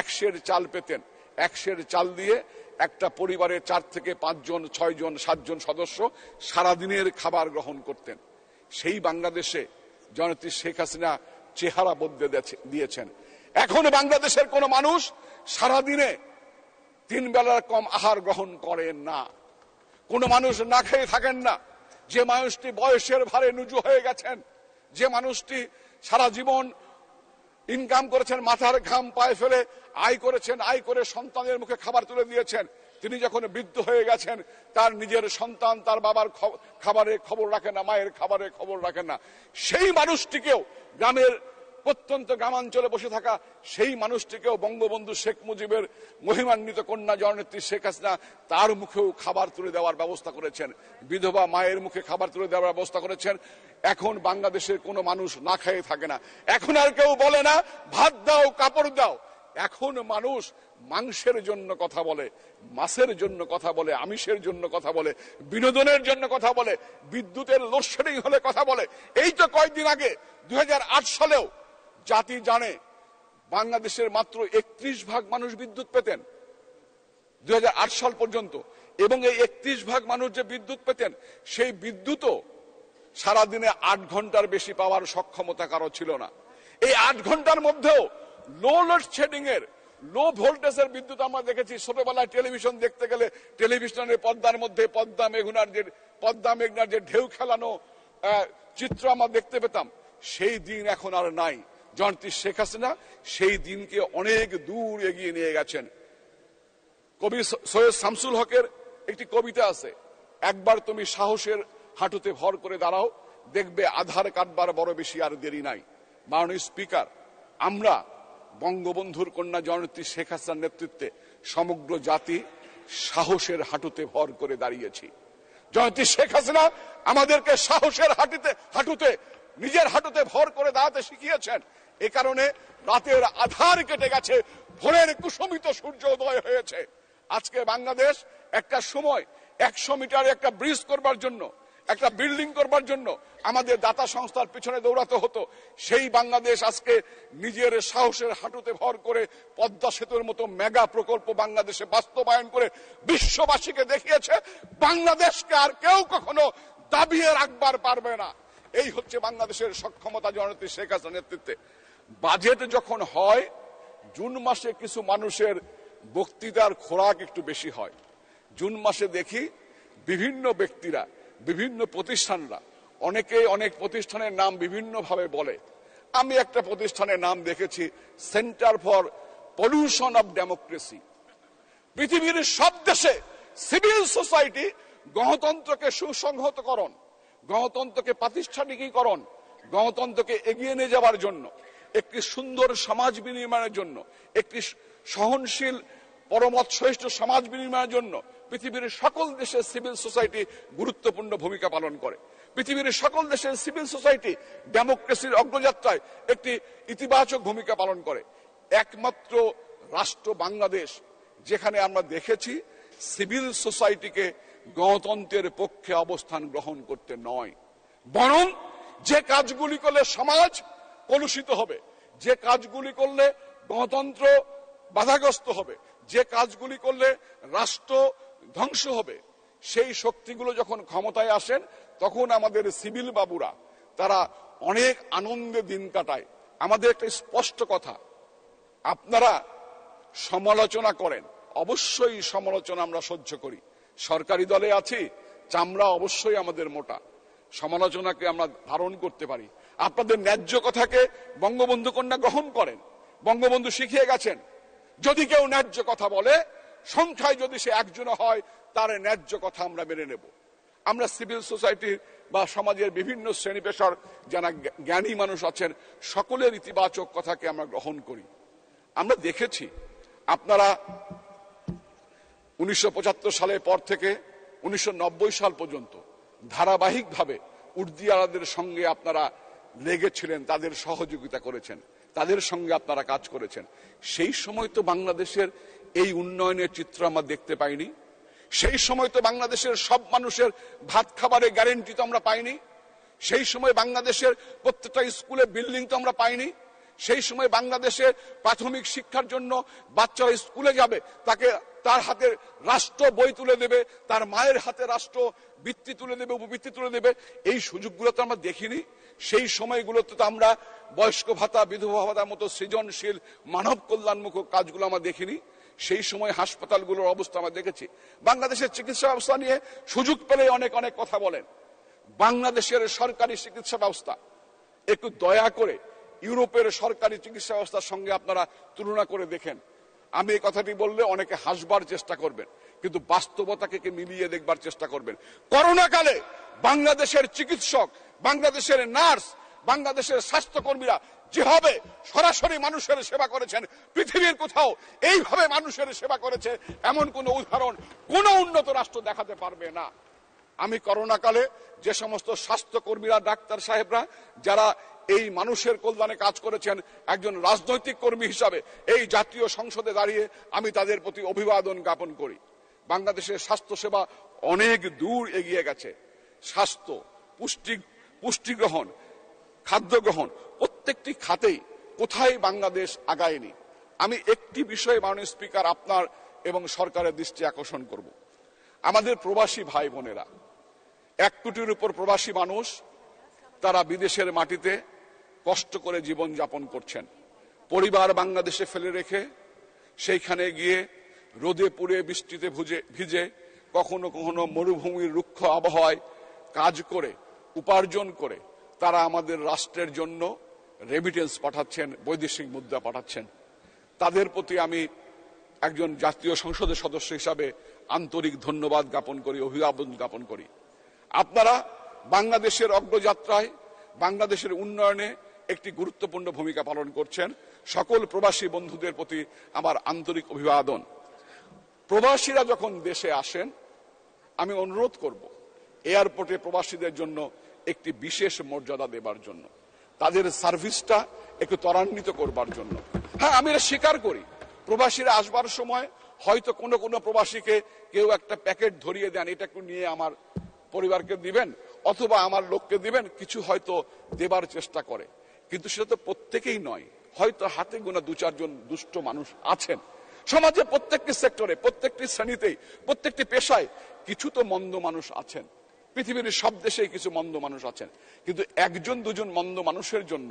একশের চাল পেতেন একশের চাল দিয়ে একটা পরিবারে চার থেকে পাঁচজন ছয়জন সাতজন সদস্য সারাদিনের খাবার গ্রহণ করতেন সেই বাংলাদেশে জনতী শেখ হাসিনা চেহারা বদলে দিয়েছেন এখন বাংলাদেশের কোন মানুষ সারাদিনে তিন বেলার কম আহার গ্রহণ করেন না কোনো মানুষ না খেয়ে থাকেন না যে মানুষটি বয়সের ভারে নুজু হয়ে গেছেন যে মানুষটি সারা জীবন ইনকাম করেছেন মাথার ঘাম পায়ে ফেলে আয় করেছেন আয় করে সন্তানের মুখে খাবার তুলে দিয়েছেন তিনি যখন বৃদ্ধ হয়ে গেছেন তার নিজের সন্তান তার বাবার খাবারের খবর রাখে না মায়ের খাবারে খবর রাখে না সেই মানুষটিকেও গ্রামের অত্যন্ত গ্রামাঞ্চলে বসে থাকা সেই মানুষটিকেও বঙ্গবন্ধু শেখ মুজিবের মহিমান্বিত কন্যা জননেত্রী শেখ হাসিনা তার মুখেও খাবার তুলে দেওয়ার ব্যবস্থা করেছেন বিধবা মায়ের মুখে খাবার তুলে দেওয়ার ব্যবস্থা করেছেন এখন বাংলাদেশের কোনো মানুষ না খেয়ে থাকে না এখন আর কেউ বলে না ভাত দাও কাপড় দাও এখন মানুষ মাংসের জন্য কথা বলে মাছের জন্য কথা বলে আমিষের জন্য কথা বলে বিনোদনের জন্য কথা বলে বিদ্যুতের লোডশেডিং হলে কথা বলে এই তো কয়েকদিন আগে দুই সালেও জাতি জানে বাংলাদেশের মাত্র একত্রিশ ভাগ মানুষ বিদ্যুৎ পেতেন দুই সাল পর্যন্ত এবং এই একত্রিশ ভাগ মানুষ যে বিদ্যুৎ পেতেন সেই বিদ্যুৎও সারাদিনে আট ঘন্টার বেশি পাওয়ার সক্ষমতা কারো ছিল না এই আট ঘন্টার মধ্যেও লো লোড শেডিং এর লো ভোল্টেজের বিদ্যুৎ আমরা দেখেছি ছোটবেলায় টেলিভিশন দেখতে গেলে টেলিভিশনের পদ্মার মধ্যে পদ্মা মেঘুনার যে পদ্মা মেঘনার যে ঢেউ খেলানো চিত্র আমরা দেখতে পেতাম সেই দিন এখন আর নাই জনটি শেখ হাসিনা সেই দিনকে অনেক দূর এগিয়ে নিয়ে গেছেন কবি সৈয়দ শামসুল হকের একটি কবিতা আছে একবার তুমি সাহসের হাঁটুতে ভর করে দাঁড়াও দেখবে আধার কাটবার বড় বেশি আর দেরি নাই মাননীয় স্পিকার আমরা বঙ্গবন্ধুর কন্যা জননেত্রী শেখ হাসিনার নেতৃত্বে সমগ্র জাতি সাহসের হাঁটুতে ভর করে দাঁড়িয়েছি জয়ন্তী শেখ হাসিনা আমাদেরকে সাহসের হাঁটুতে হাঁটুতে নিজের হাঁটুতে ভর করে দাঁড়াতে শিখিয়েছেন এ কারণে রাতের আধার কেটে গেছে ভোরের কুশমিত সূর্য উদয় হয়েছে আজকে বাংলাদেশ একটা সময় একশো মিটার একটা ব্রিজ করবার জন্য একটা বিল্ডিং করবার জন্য আমাদের দাতা সংস্থার পিছনে দৌড়াতে হতো সেই বাংলাদেশ আজকে নিজের সাহসের হাঁটুতে ভর করে পদ্মা সেতুর মতো মেগা প্রকল্প বাংলাদেশে বাস্তবায়ন করে বিশ্ববাসীকে দেখিয়েছে বাংলাদেশকে আর কেউ কখনো দাবিয়ে রাখবার পারবে না এই হচ্ছে বাংলাদেশের সক্ষমতা জননেত্রী শেখ হাসিনার নেতৃত্বে বাজেট যখন হয় জুন মাসে কিছু মানুষের বক্তৃতার খোরাক একটু বেশি হয় জুন মাসে দেখি বিভিন্ন ব্যক্তিরা বিভিন্ন প্রতিষ্ঠানরা অনেকে অনেক প্রতিষ্ঠানের নাম বিভিন্নভাবে বলে আমি একটা প্রতিষ্ঠানের নাম দেখেছি centre for pollution of democracy পৃথিবীর সব দেশে সিভিল সোসাইটি গণতন্ত্রকে সুসংহতকরণ গণতন্ত্রকে প্রাতিষ্ঠানিকীকরণ গণতন্ত্রকে এগিয়ে নিয়ে যাওয়ার জন্য একটি সুন্দর সমাজ বিনির্মাণের জন্য একটি সহনশীল পরমত শ্রেষ্ঠ সমাজ বিনির্মাণের জন্য পৃথিবীর সকল দেশের সিভিল সোসাইটি গুরুত্বপূর্ণ ভূমিকা পালন করে পৃথিবীর সকল দেশের সিভিল সোসাইটি ডেমোক্রেসির অগ্রযাত্রায় একটি ইতিবাচক ভূমিকা পালন করে একমাত্র রাষ্ট্র বাংলাদেশ যেখানে আমরা দেখেছি সিভিল সোসাইটিকে গণতন্ত্রের পক্ষে অবস্থান গ্রহণ করতে নয় বরং যে কাজগুলি করলে সমাজ কলুষিত হবে যে কাজগুলি করলে গণতন্ত্র বাধাগ্রস্ত হবে যে কাজগুলি করলে রাষ্ট্র ধ্বংস হবে সেই শক্তিগুলো যখন ক্ষমতায় আসেন তখন আমাদের সিভিল বাবুরা তারা অনেক আনন্দে দিন কাটায় আমাদের একটা স্পষ্ট কথা আপনারা সমালোচনা করেন অবশ্যই সমালোচনা আমরা সহ্য করি সরকারি দলে আছি চামড়া অবশ্যই আমাদের মোটা সমালোচনাকে আমরা ধারণ করতে পারি আপনাদের ন্যায্য কথাকে বঙ্গবন্ধু কন্যা গ্রহণ করেন বঙ্গবন্ধু শিখিয়ে গেছেন যদি কেউ ন্যায্য কথা বলে সংখ্যায় যদি সে একজন হয় তার ন্যায্য কথা আমরা মেনে নেব আমরা সিভিল সোসাইটির বা সমাজের বিভিন্ন শ্রেণী পেশার যারা জ্ঞানী মানুষ আছেন সকলের ইতিবাচক কথাকে আমরা গ্রহণ করি আমরা দেখেছি আপনারা উনিশশো সালের পর থেকে উনিশশো সাল পর্যন্ত ধারাবাহিকভাবে উর্দিয়ালাদের সঙ্গে আপনারা লেগেছিলেন তাদের সহযোগিতা করেছেন তাদের সঙ্গে আপনারা কাজ করেছেন সেই সময় তো বাংলাদেশের এই উন্নয়নের চিত্র আমরা দেখতে পাইনি সেই সময় তো বাংলাদেশের সব মানুষের ভাত খাবারের গ্যারেন্টি তো আমরা পাইনি সেই সময় বাংলাদেশের প্রত্যেকটা স্কুলে বিল্ডিং তো আমরা পাইনি সেই সময় বাংলাদেশে প্রাথমিক শিক্ষার জন্য বাচ্চারা স্কুলে যাবে তাকে তার হাতে রাষ্ট্র বই তুলে দেবে তার মায়ের হাতে রাষ্ট্র বৃত্তি তুলে দেবে উপবৃত্তি তুলে দেবে এই সুযোগগুলো তো আমরা দেখিনি সেই সময়গুলোতে তো আমরা বয়স্ক ভাতা বিধবা ভাতার মতো সৃজনশীল মানব কল্যাণমুখ কাজগুলো আমরা দেখিনি সেই সময় হাসপাতালগুলোর অবস্থা আমরা দেখেছি বাংলাদেশের চিকিৎসা ব্যবস্থা নিয়ে সুযোগ পেলে অনেক অনেক কথা বলেন বাংলাদেশের সরকারি চিকিৎসা ব্যবস্থা একটু দয়া করে ইউরোপের সরকারি চিকিৎসা ব্যবস্থার সঙ্গে আপনারা তুলনা করে দেখেন আমি এই কথাটি বললে অনেকে হাসবার চেষ্টা করবেন কিন্তু বাস্তবতাকে মিলিয়ে দেখবার চেষ্টা করবেন করোনা কালে বাংলাদেশের চিকিৎসক বাংলাদেশের নার্স বাংলাদেশের স্বাস্থ্যকর্মীরা যেভাবে সরাসরি মানুষের সেবা করেছেন পৃথিবীর কোথাও এইভাবে মানুষের সেবা করেছে এমন কোনো উদাহরণ কোনো উন্নত রাষ্ট্র দেখাতে পারবে না আমি করোনাকালে যে সমস্ত স্বাস্থ্যকর্মীরা ডাক্তার সাহেবরা যারা এই মানুষের কল্যাণে কাজ করেছেন একজন রাজনৈতিক কর্মী হিসাবে এই জাতীয় সংসদে দাঁড়িয়ে আমি তাদের প্রতি অভিবাদন জ্ঞাপন করি বাংলাদেশের স্বাস্থ্যসেবা অনেক দূর এগিয়ে গেছে স্বাস্থ্য পুষ্টি পুষ্টি গ্রহণ খাদ্য গ্রহণ প্রত্যেকটি খাতেই কোথায় বাংলাদেশ আগায়নি আমি একটি বিষয়ে মাননীয় স্পিকার আপনার এবং সরকারের দৃষ্টি আকর্ষণ করব আমাদের প্রবাসী ভাই বোনেরা এক কোটির উপর প্রবাসী মানুষ তারা বিদেশের মাটিতে কষ্ট করে জীবন যাপন করছেন পরিবার বাংলাদেশে ফেলে রেখে সেইখানে গিয়ে রোদে পুড়ে বৃষ্টিতে ভিজে কখনো কখনো মরুভূমির রুক্ষ আবহাওয়ায় কাজ করে উপার্জন করে তারা আমাদের রাষ্ট্রের জন্য রেমিটেন্স পাঠাচ্ছেন বৈদেশিক মুদ্রা পাঠাচ্ছেন তাদের প্রতি আমি একজন জাতীয় সংসদের সদস্য হিসাবে আন্তরিক ধন্যবাদ জ্ঞাপন করি অভিভাবন জ্ঞাপন করি আপনারা বাংলাদেশের অগ্রযাত্রায় বাংলাদেশের উন্নয়নে একটি গুরুত্বপূর্ণ ভূমিকা পালন করছেন সকল প্রবাসী বন্ধুদের প্রতি আমার আন্তরিক অভিবাদন প্রবাসীরা যখন দেশে আসেন আমি অনুরোধ করব এয়ারপোর্টে প্রবাসীদের জন্য একটি বিশেষ মর্যাদা দেবার জন্য তাদের সার্ভিসটা একটু ত্বরান্বিত করবার জন্য হ্যাঁ আমি এটা স্বীকার করি প্রবাসীরা আসবার সময় হয়তো কোনো কোনো প্রবাসীকে কেউ একটা প্যাকেট ধরিয়ে দেন এটা একটু নিয়ে আমার পরিবারকে দিবেন অথবা আমার লোককে দিবেন কিছু হয়তো দেবার চেষ্টা করে কিন্তু সেটা তো প্রত্যেকেই নয় হয়তো হাতে গোনা দু চারজন দুষ্ট মানুষ আছেন সমাজে প্রত্যেকটি সেক্টরে প্রত্যেকটি শ্রেণীতেই প্রত্যেকটি পেশায় কিছু তো মন্দ মানুষ আছেন পৃথিবীর সব দেশেই কিছু মন্দ মানুষ আছেন কিন্তু একজন দুজন মন্দ মানুষের জন্য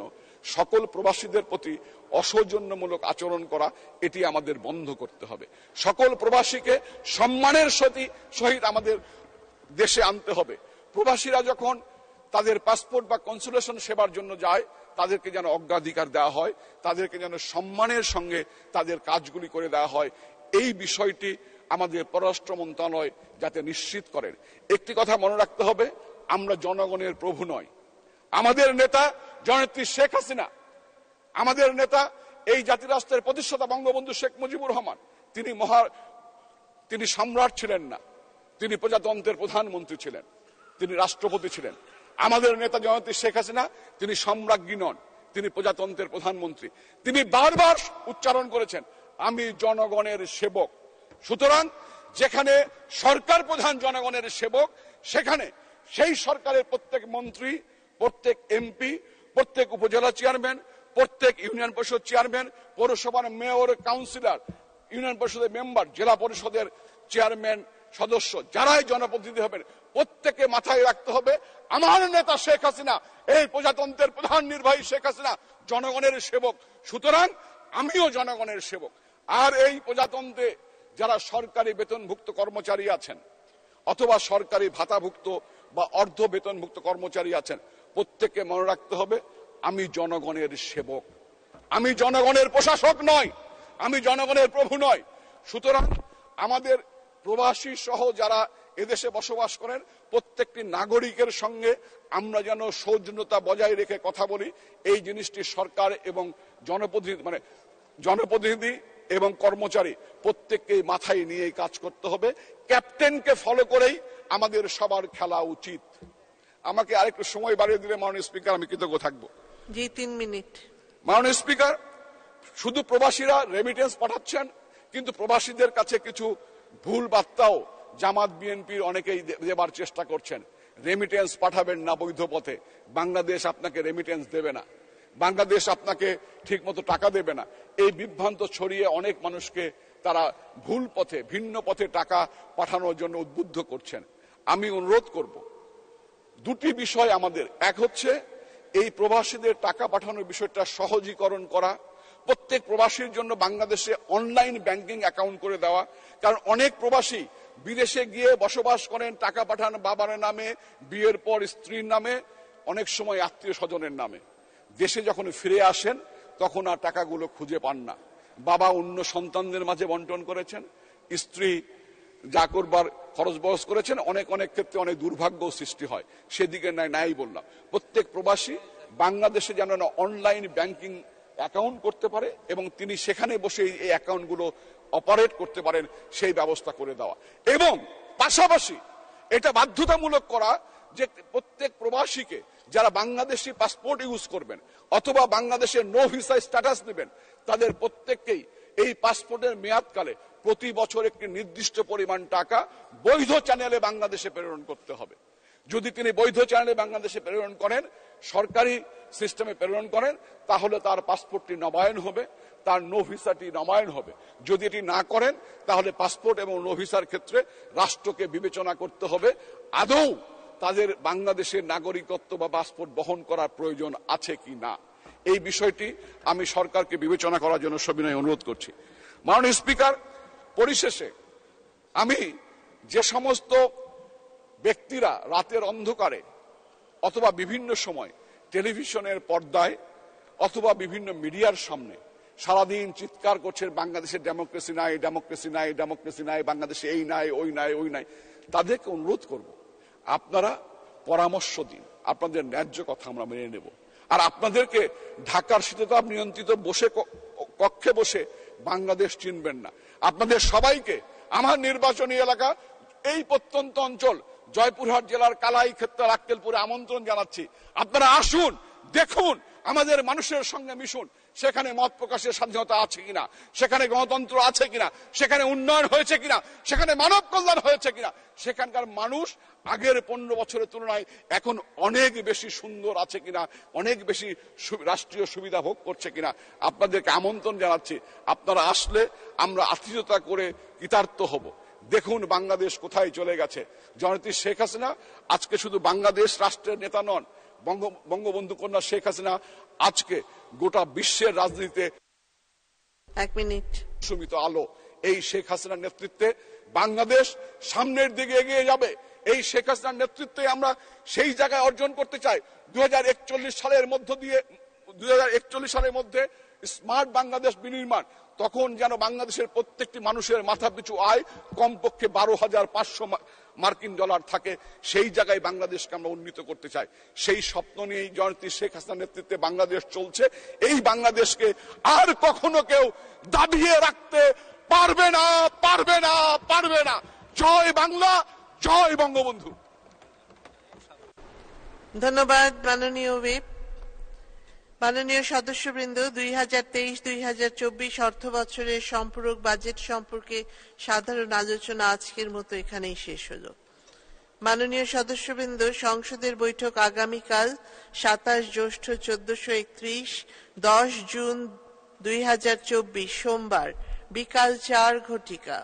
সকল প্রবাসীদের প্রতি অসৌজন্যমূলক আচরণ করা এটি আমাদের বন্ধ করতে হবে সকল প্রবাসীকে সম্মানের সতী সহিত আমাদের দেশে আনতে হবে প্রবাসীরা যখন তাদের পাসপোর্ট বা কনসুলেশন সেবার জন্য যায় তাদেরকে যেন অগ্রাধিকার দেওয়া হয় তাদেরকে যেন সম্মানের সঙ্গে তাদের কাজগুলি করে দেওয়া হয় এই বিষয়টি আমাদের পররাষ্ট্র মন্ত্রণালয় যাতে নিশ্চিত করেন একটি কথা মনে রাখতে হবে আমরা জনগণের প্রভু নয় আমাদের নেতা জনত্রী শেখ হাসিনা আমাদের নেতা এই জাতিরাষ্ট্রের প্রতিষ্ঠাতা বঙ্গবন্ধু শেখ মুজিবুর রহমান তিনি মহা তিনি সম্রাট ছিলেন না তিনি প্রজাতন্ত্রের প্রধানমন্ত্রী ছিলেন তিনি রাষ্ট্রপতি ছিলেন আমাদের নেতা জয়ন্তী শেখ হাসিনা তিনি সম্রাজ্ঞী নন তিনি প্রজাতন্ত্রের প্রধানমন্ত্রী তিনি বারবার উচ্চারণ করেছেন আমি জনগণের সেবক সুতরাং যেখানে সরকার প্রধান জনগণের সেবক সেখানে সেই সরকারের প্রত্যেক মন্ত্রী প্রত্যেক এমপি প্রত্যেক উপজেলা চেয়ারম্যান প্রত্যেক ইউনিয়ন পরিষদ চেয়ারম্যান পৌরসভার মেয়র কাউন্সিলর ইউনিয়ন পরিষদের মেম্বার জেলা পরিষদের চেয়ারম্যান সদস্য যারাই জনপ্রতিনিধি হবেন প্রত্যেকে মাথায় রাখতে হবে আমার নেতা শেখ হাসিনা এই প্রজাতন্ত্রের প্রধান নির্বাহী শেখ হাসিনা জনগণের সেবক সুতরাং আমিও জনগণের সেবক আর এই প্রজাতন্ত্রে যারা সরকারি বেতনভুক্ত কর্মচারী আছেন অথবা সরকারি ভাতাভুক্ত বা অর্ধ বেতনভুক্ত কর্মচারী আছেন প্রত্যেককে মনে রাখতে হবে আমি জনগণের সেবক আমি জনগণের প্রশাসক নয় আমি জনগণের প্রভু নয় সুতরাং আমাদের প্রবাসী সহ যারা এদেশে বসবাস করেন প্রত্যেকটি নাগরিকের সঙ্গে আমরা যেন সৌজন্যতা বজায় রেখে কথা বলি এই জিনিসটি সরকার এবং জনপ্রতিনিধি মানে জনপ্রতিনিধি এবং কর্মচারী প্রত্যেককে মাথায় নিয়ে কাজ করতে হবে ক্যাপ্টেনকে ফলো করেই আমাদের সবার খেলা উচিত আমাকে আরেকটু সময় বাড়িয়ে দিলে মাননীয় স্পিকার আমি কৃতজ্ঞ থাকবো জি তিন মিনিট মাননীয় স্পিকার শুধু প্রবাসীরা রেমিটেন্স পাঠাচ্ছেন কিন্তু প্রবাসীদের কাছে কিছু ভুল বার্তাও জামাত বিএনপির অনেকেই দেবার চেষ্টা করছেন রেমিটেন্স পাঠাবেন না বৈধ পথে বাংলাদেশ আপনাকে রেমিটেন্স দেবে না বাংলাদেশ আপনাকে ঠিকমতো টাকা দেবে না এই বিভ্রান্ত ছড়িয়ে অনেক মানুষকে তারা ভুল পথে ভিন্ন পথে টাকা পাঠানোর জন্য উদ্বুদ্ধ করছেন আমি অনুরোধ করব দুটি বিষয় আমাদের এক হচ্ছে এই প্রবাসীদের টাকা পাঠানোর বিষয়টা সহজীকরণ করা প্রত্যেক প্রবাসীর জন্য বাংলাদেশে অনলাইন ব্যাংকিং অ্যাকাউন্ট করে দেওয়া কারণ অনেক প্রবাসী বিদেশে গিয়ে বসবাস করেন টাকা পাঠান বাবার নামে বিয়ের পর স্ত্রীর নামে অনেক সময় আত্মীয় স্বজনের নামে দেশে যখন ফিরে আসেন তখন আর টাকাগুলো খুঁজে পান না বাবা অন্য সন্তানদের মাঝে বন্টন করেছেন স্ত্রী যা করবার খরচ বরস করেছেন অনেক অনেক ক্ষেত্রে অনেক দুর্ভাগ্য সৃষ্টি হয় সেদিকে নাই নাই বললাম প্রত্যেক প্রবাসী বাংলাদেশে যেন না অনলাইন ব্যাংকিং অ্যাকাউন্ট করতে পারে এবং তিনি সেখানে বসে এই অ্যাকাউন্টগুলো অপারেট করতে পারেন সেই ব্যবস্থা করে দেওয়া এবং পাশাপাশি এটা বাধ্যতামূলক করা যে প্রত্যেক প্রবাসীকে যারা বাংলাদেশি পাসপোর্ট ইউজ করবেন অথবা বাংলাদেশের নো ভিসা স্ট্যাটাস নেবেন তাদের প্রত্যেককেই এই পাসপোর্টের মেয়াদকালে প্রতি বছর একটি নির্দিষ্ট পরিমাণ টাকা বৈধ চ্যানেলে বাংলাদেশে প্রেরণ করতে হবে যদি তিনি বৈধ চ্যানেলে বাংলাদেশে প্রেরণ করেন সরকারি সিস্টেমে প্রেরণ করেন তাহলে তার পাসপোর্টটি নবায়ন হবে তার নো ভিসাটি নবায়ন হবে যদি এটি না করেন তাহলে পাসপোর্ট এবং নো ভিসার ক্ষেত্রে রাষ্ট্রকে বিবেচনা করতে হবে আদৌ তাদের বাংলাদেশের নাগরিকত্ব বা পাসপোর্ট বহন করার প্রয়োজন আছে কি না এই বিষয়টি আমি সরকারকে বিবেচনা করার জন্য সবিনয় অনুরোধ করছি মাননীয় স্পিকার পরিশেষে আমি যে সমস্ত ব্যক্তিরা রাতের অন্ধকারে অথবা বিভিন্ন সময় টেলিভিশনের পর্দায় অথবা বিভিন্ন মিডিয়ার সামনে সারাদিন চিৎকার করছেন বাংলাদেশের ডেমোক্রেসি নাই ডেমোক্রেসি নাই ডেমোক্রেসি নাই বাংলাদেশে এই নাই ওই নাই ওই নাই তাদেরকে অনুরোধ করবো আপনারা পরামর্শ দিন আপনাদের ন্যায্য কথা আমরা মেনে নেব আর আপনাদেরকে ঢাকার শীততাপ নিয়ন্ত্রিত বসে কক্ষে বসে বাংলাদেশ চিনবেন না আপনাদের সবাইকে আমার নির্বাচনী এলাকা এই প্রত্যন্ত অঞ্চল জয়পুরহাট জেলার কালাই ক্ষেত্র আক্কেলপুরে আমন্ত্রণ জানাচ্ছি আপনারা আসুন দেখুন আমাদের মানুষের সঙ্গে মিশুন সেখানে মত প্রকাশের স্বাধীনতা আছে কিনা সেখানে গণতন্ত্র আছে কিনা সেখানে উন্নয়ন হয়েছে কিনা সেখানে মানব কল্যাণ হয়েছে কিনা সেখানকার মানুষ আগের পনেরো বছরের তুলনায় এখন অনেক বেশি সুন্দর আছে কিনা অনেক বেশি রাষ্ট্রীয় সুবিধা ভোগ করছে কিনা আপনাদেরকে আমন্ত্রণ জানাচ্ছি আপনারা আসলে আমরা আতিথ্যতা করে কৃতার্থ হব দেখুন বাংলাদেশ কোথায় চলে গেছে জনতী শেখ হাসিনা আজকে শুধু বাংলাদেশ রাষ্ট্রের নেতা নন বঙ্গবন্ধু কন্যা শেখ হাসিনা আজকে গোটা বিশ্বের রাজনীতিতে এক মিনিট সুমিত আলো এই শেখ হাসিনার নেতৃত্বে বাংলাদেশ সামনের দিকে এগিয়ে যাবে এই শেখ হাসিনার নেতৃত্বে আমরা সেই জায়গায় অর্জন করতে চাই দু সালের মধ্য দিয়ে দু সালের মধ্যে স্মার্ট বাংলাদেশ বিনির্মাণ তখন যেন বাংলাদেশের প্রত্যেকটি মানুষের মাথা পিছু আয় কমপক্ষে বারো হাজার পাঁচশো মার্কিন ডলার থাকে সেই জায়গায় বাংলাদেশকে আমরা উন্নীত করতে চাই সেই স্বপ্ন নিয়েই জয়ন্তী শেখ হাসিনার নেতৃত্বে বাংলাদেশ চলছে এই বাংলাদেশকে আর কখনো কেউ দাবিয়ে রাখতে পারবে না পারবে না পারবে না জয় বাংলা জয় বঙ্গবন্ধু ধন্যবাদ মাননীয় মাননীয় সদস্যবৃন্দ দুই হাজার তেইশ দুই হাজার চব্বিশ অর্থ বছরের সম্পূরক বাজেট সম্পর্কে সাধারণ আলোচনা আজকের মতো এখানেই শেষ হল মাননীয় সদস্যবৃন্দ সংসদের বৈঠক আগামীকাল সাতাশ জ্যৈষ্ঠ চোদ্দশো একত্রিশ দশ জুন দুই হাজার চব্বিশ সোমবার বিকাল চার ঘটিকা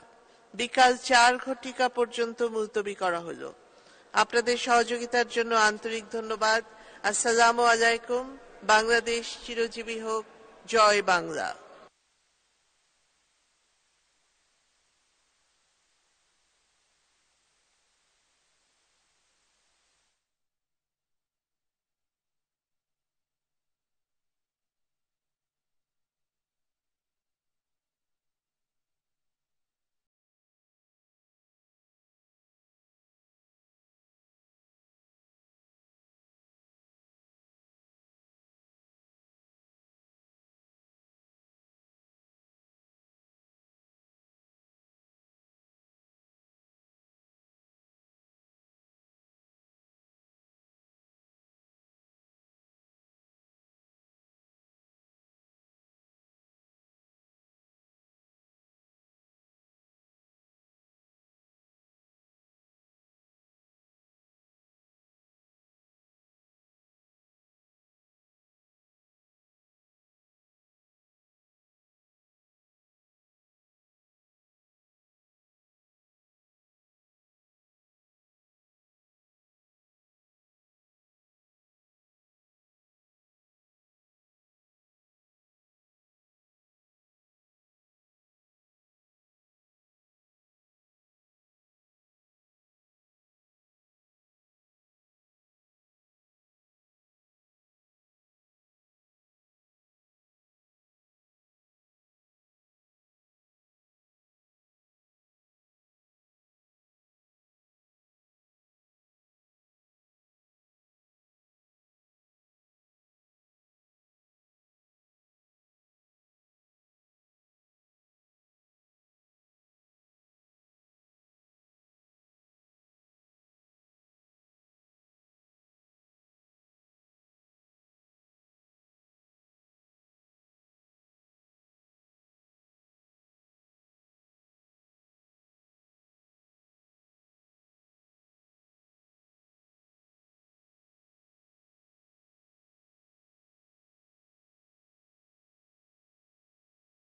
বিকাল চার ঘটিকা পর্যন্ত মুলতবি করা হলো আপনাদের সহযোগিতার জন্য আন্তরিক ধন্যবাদ আসসালামু আলাইকুম বাংলাদেশ চিরজীবী হোক জয় বাংলা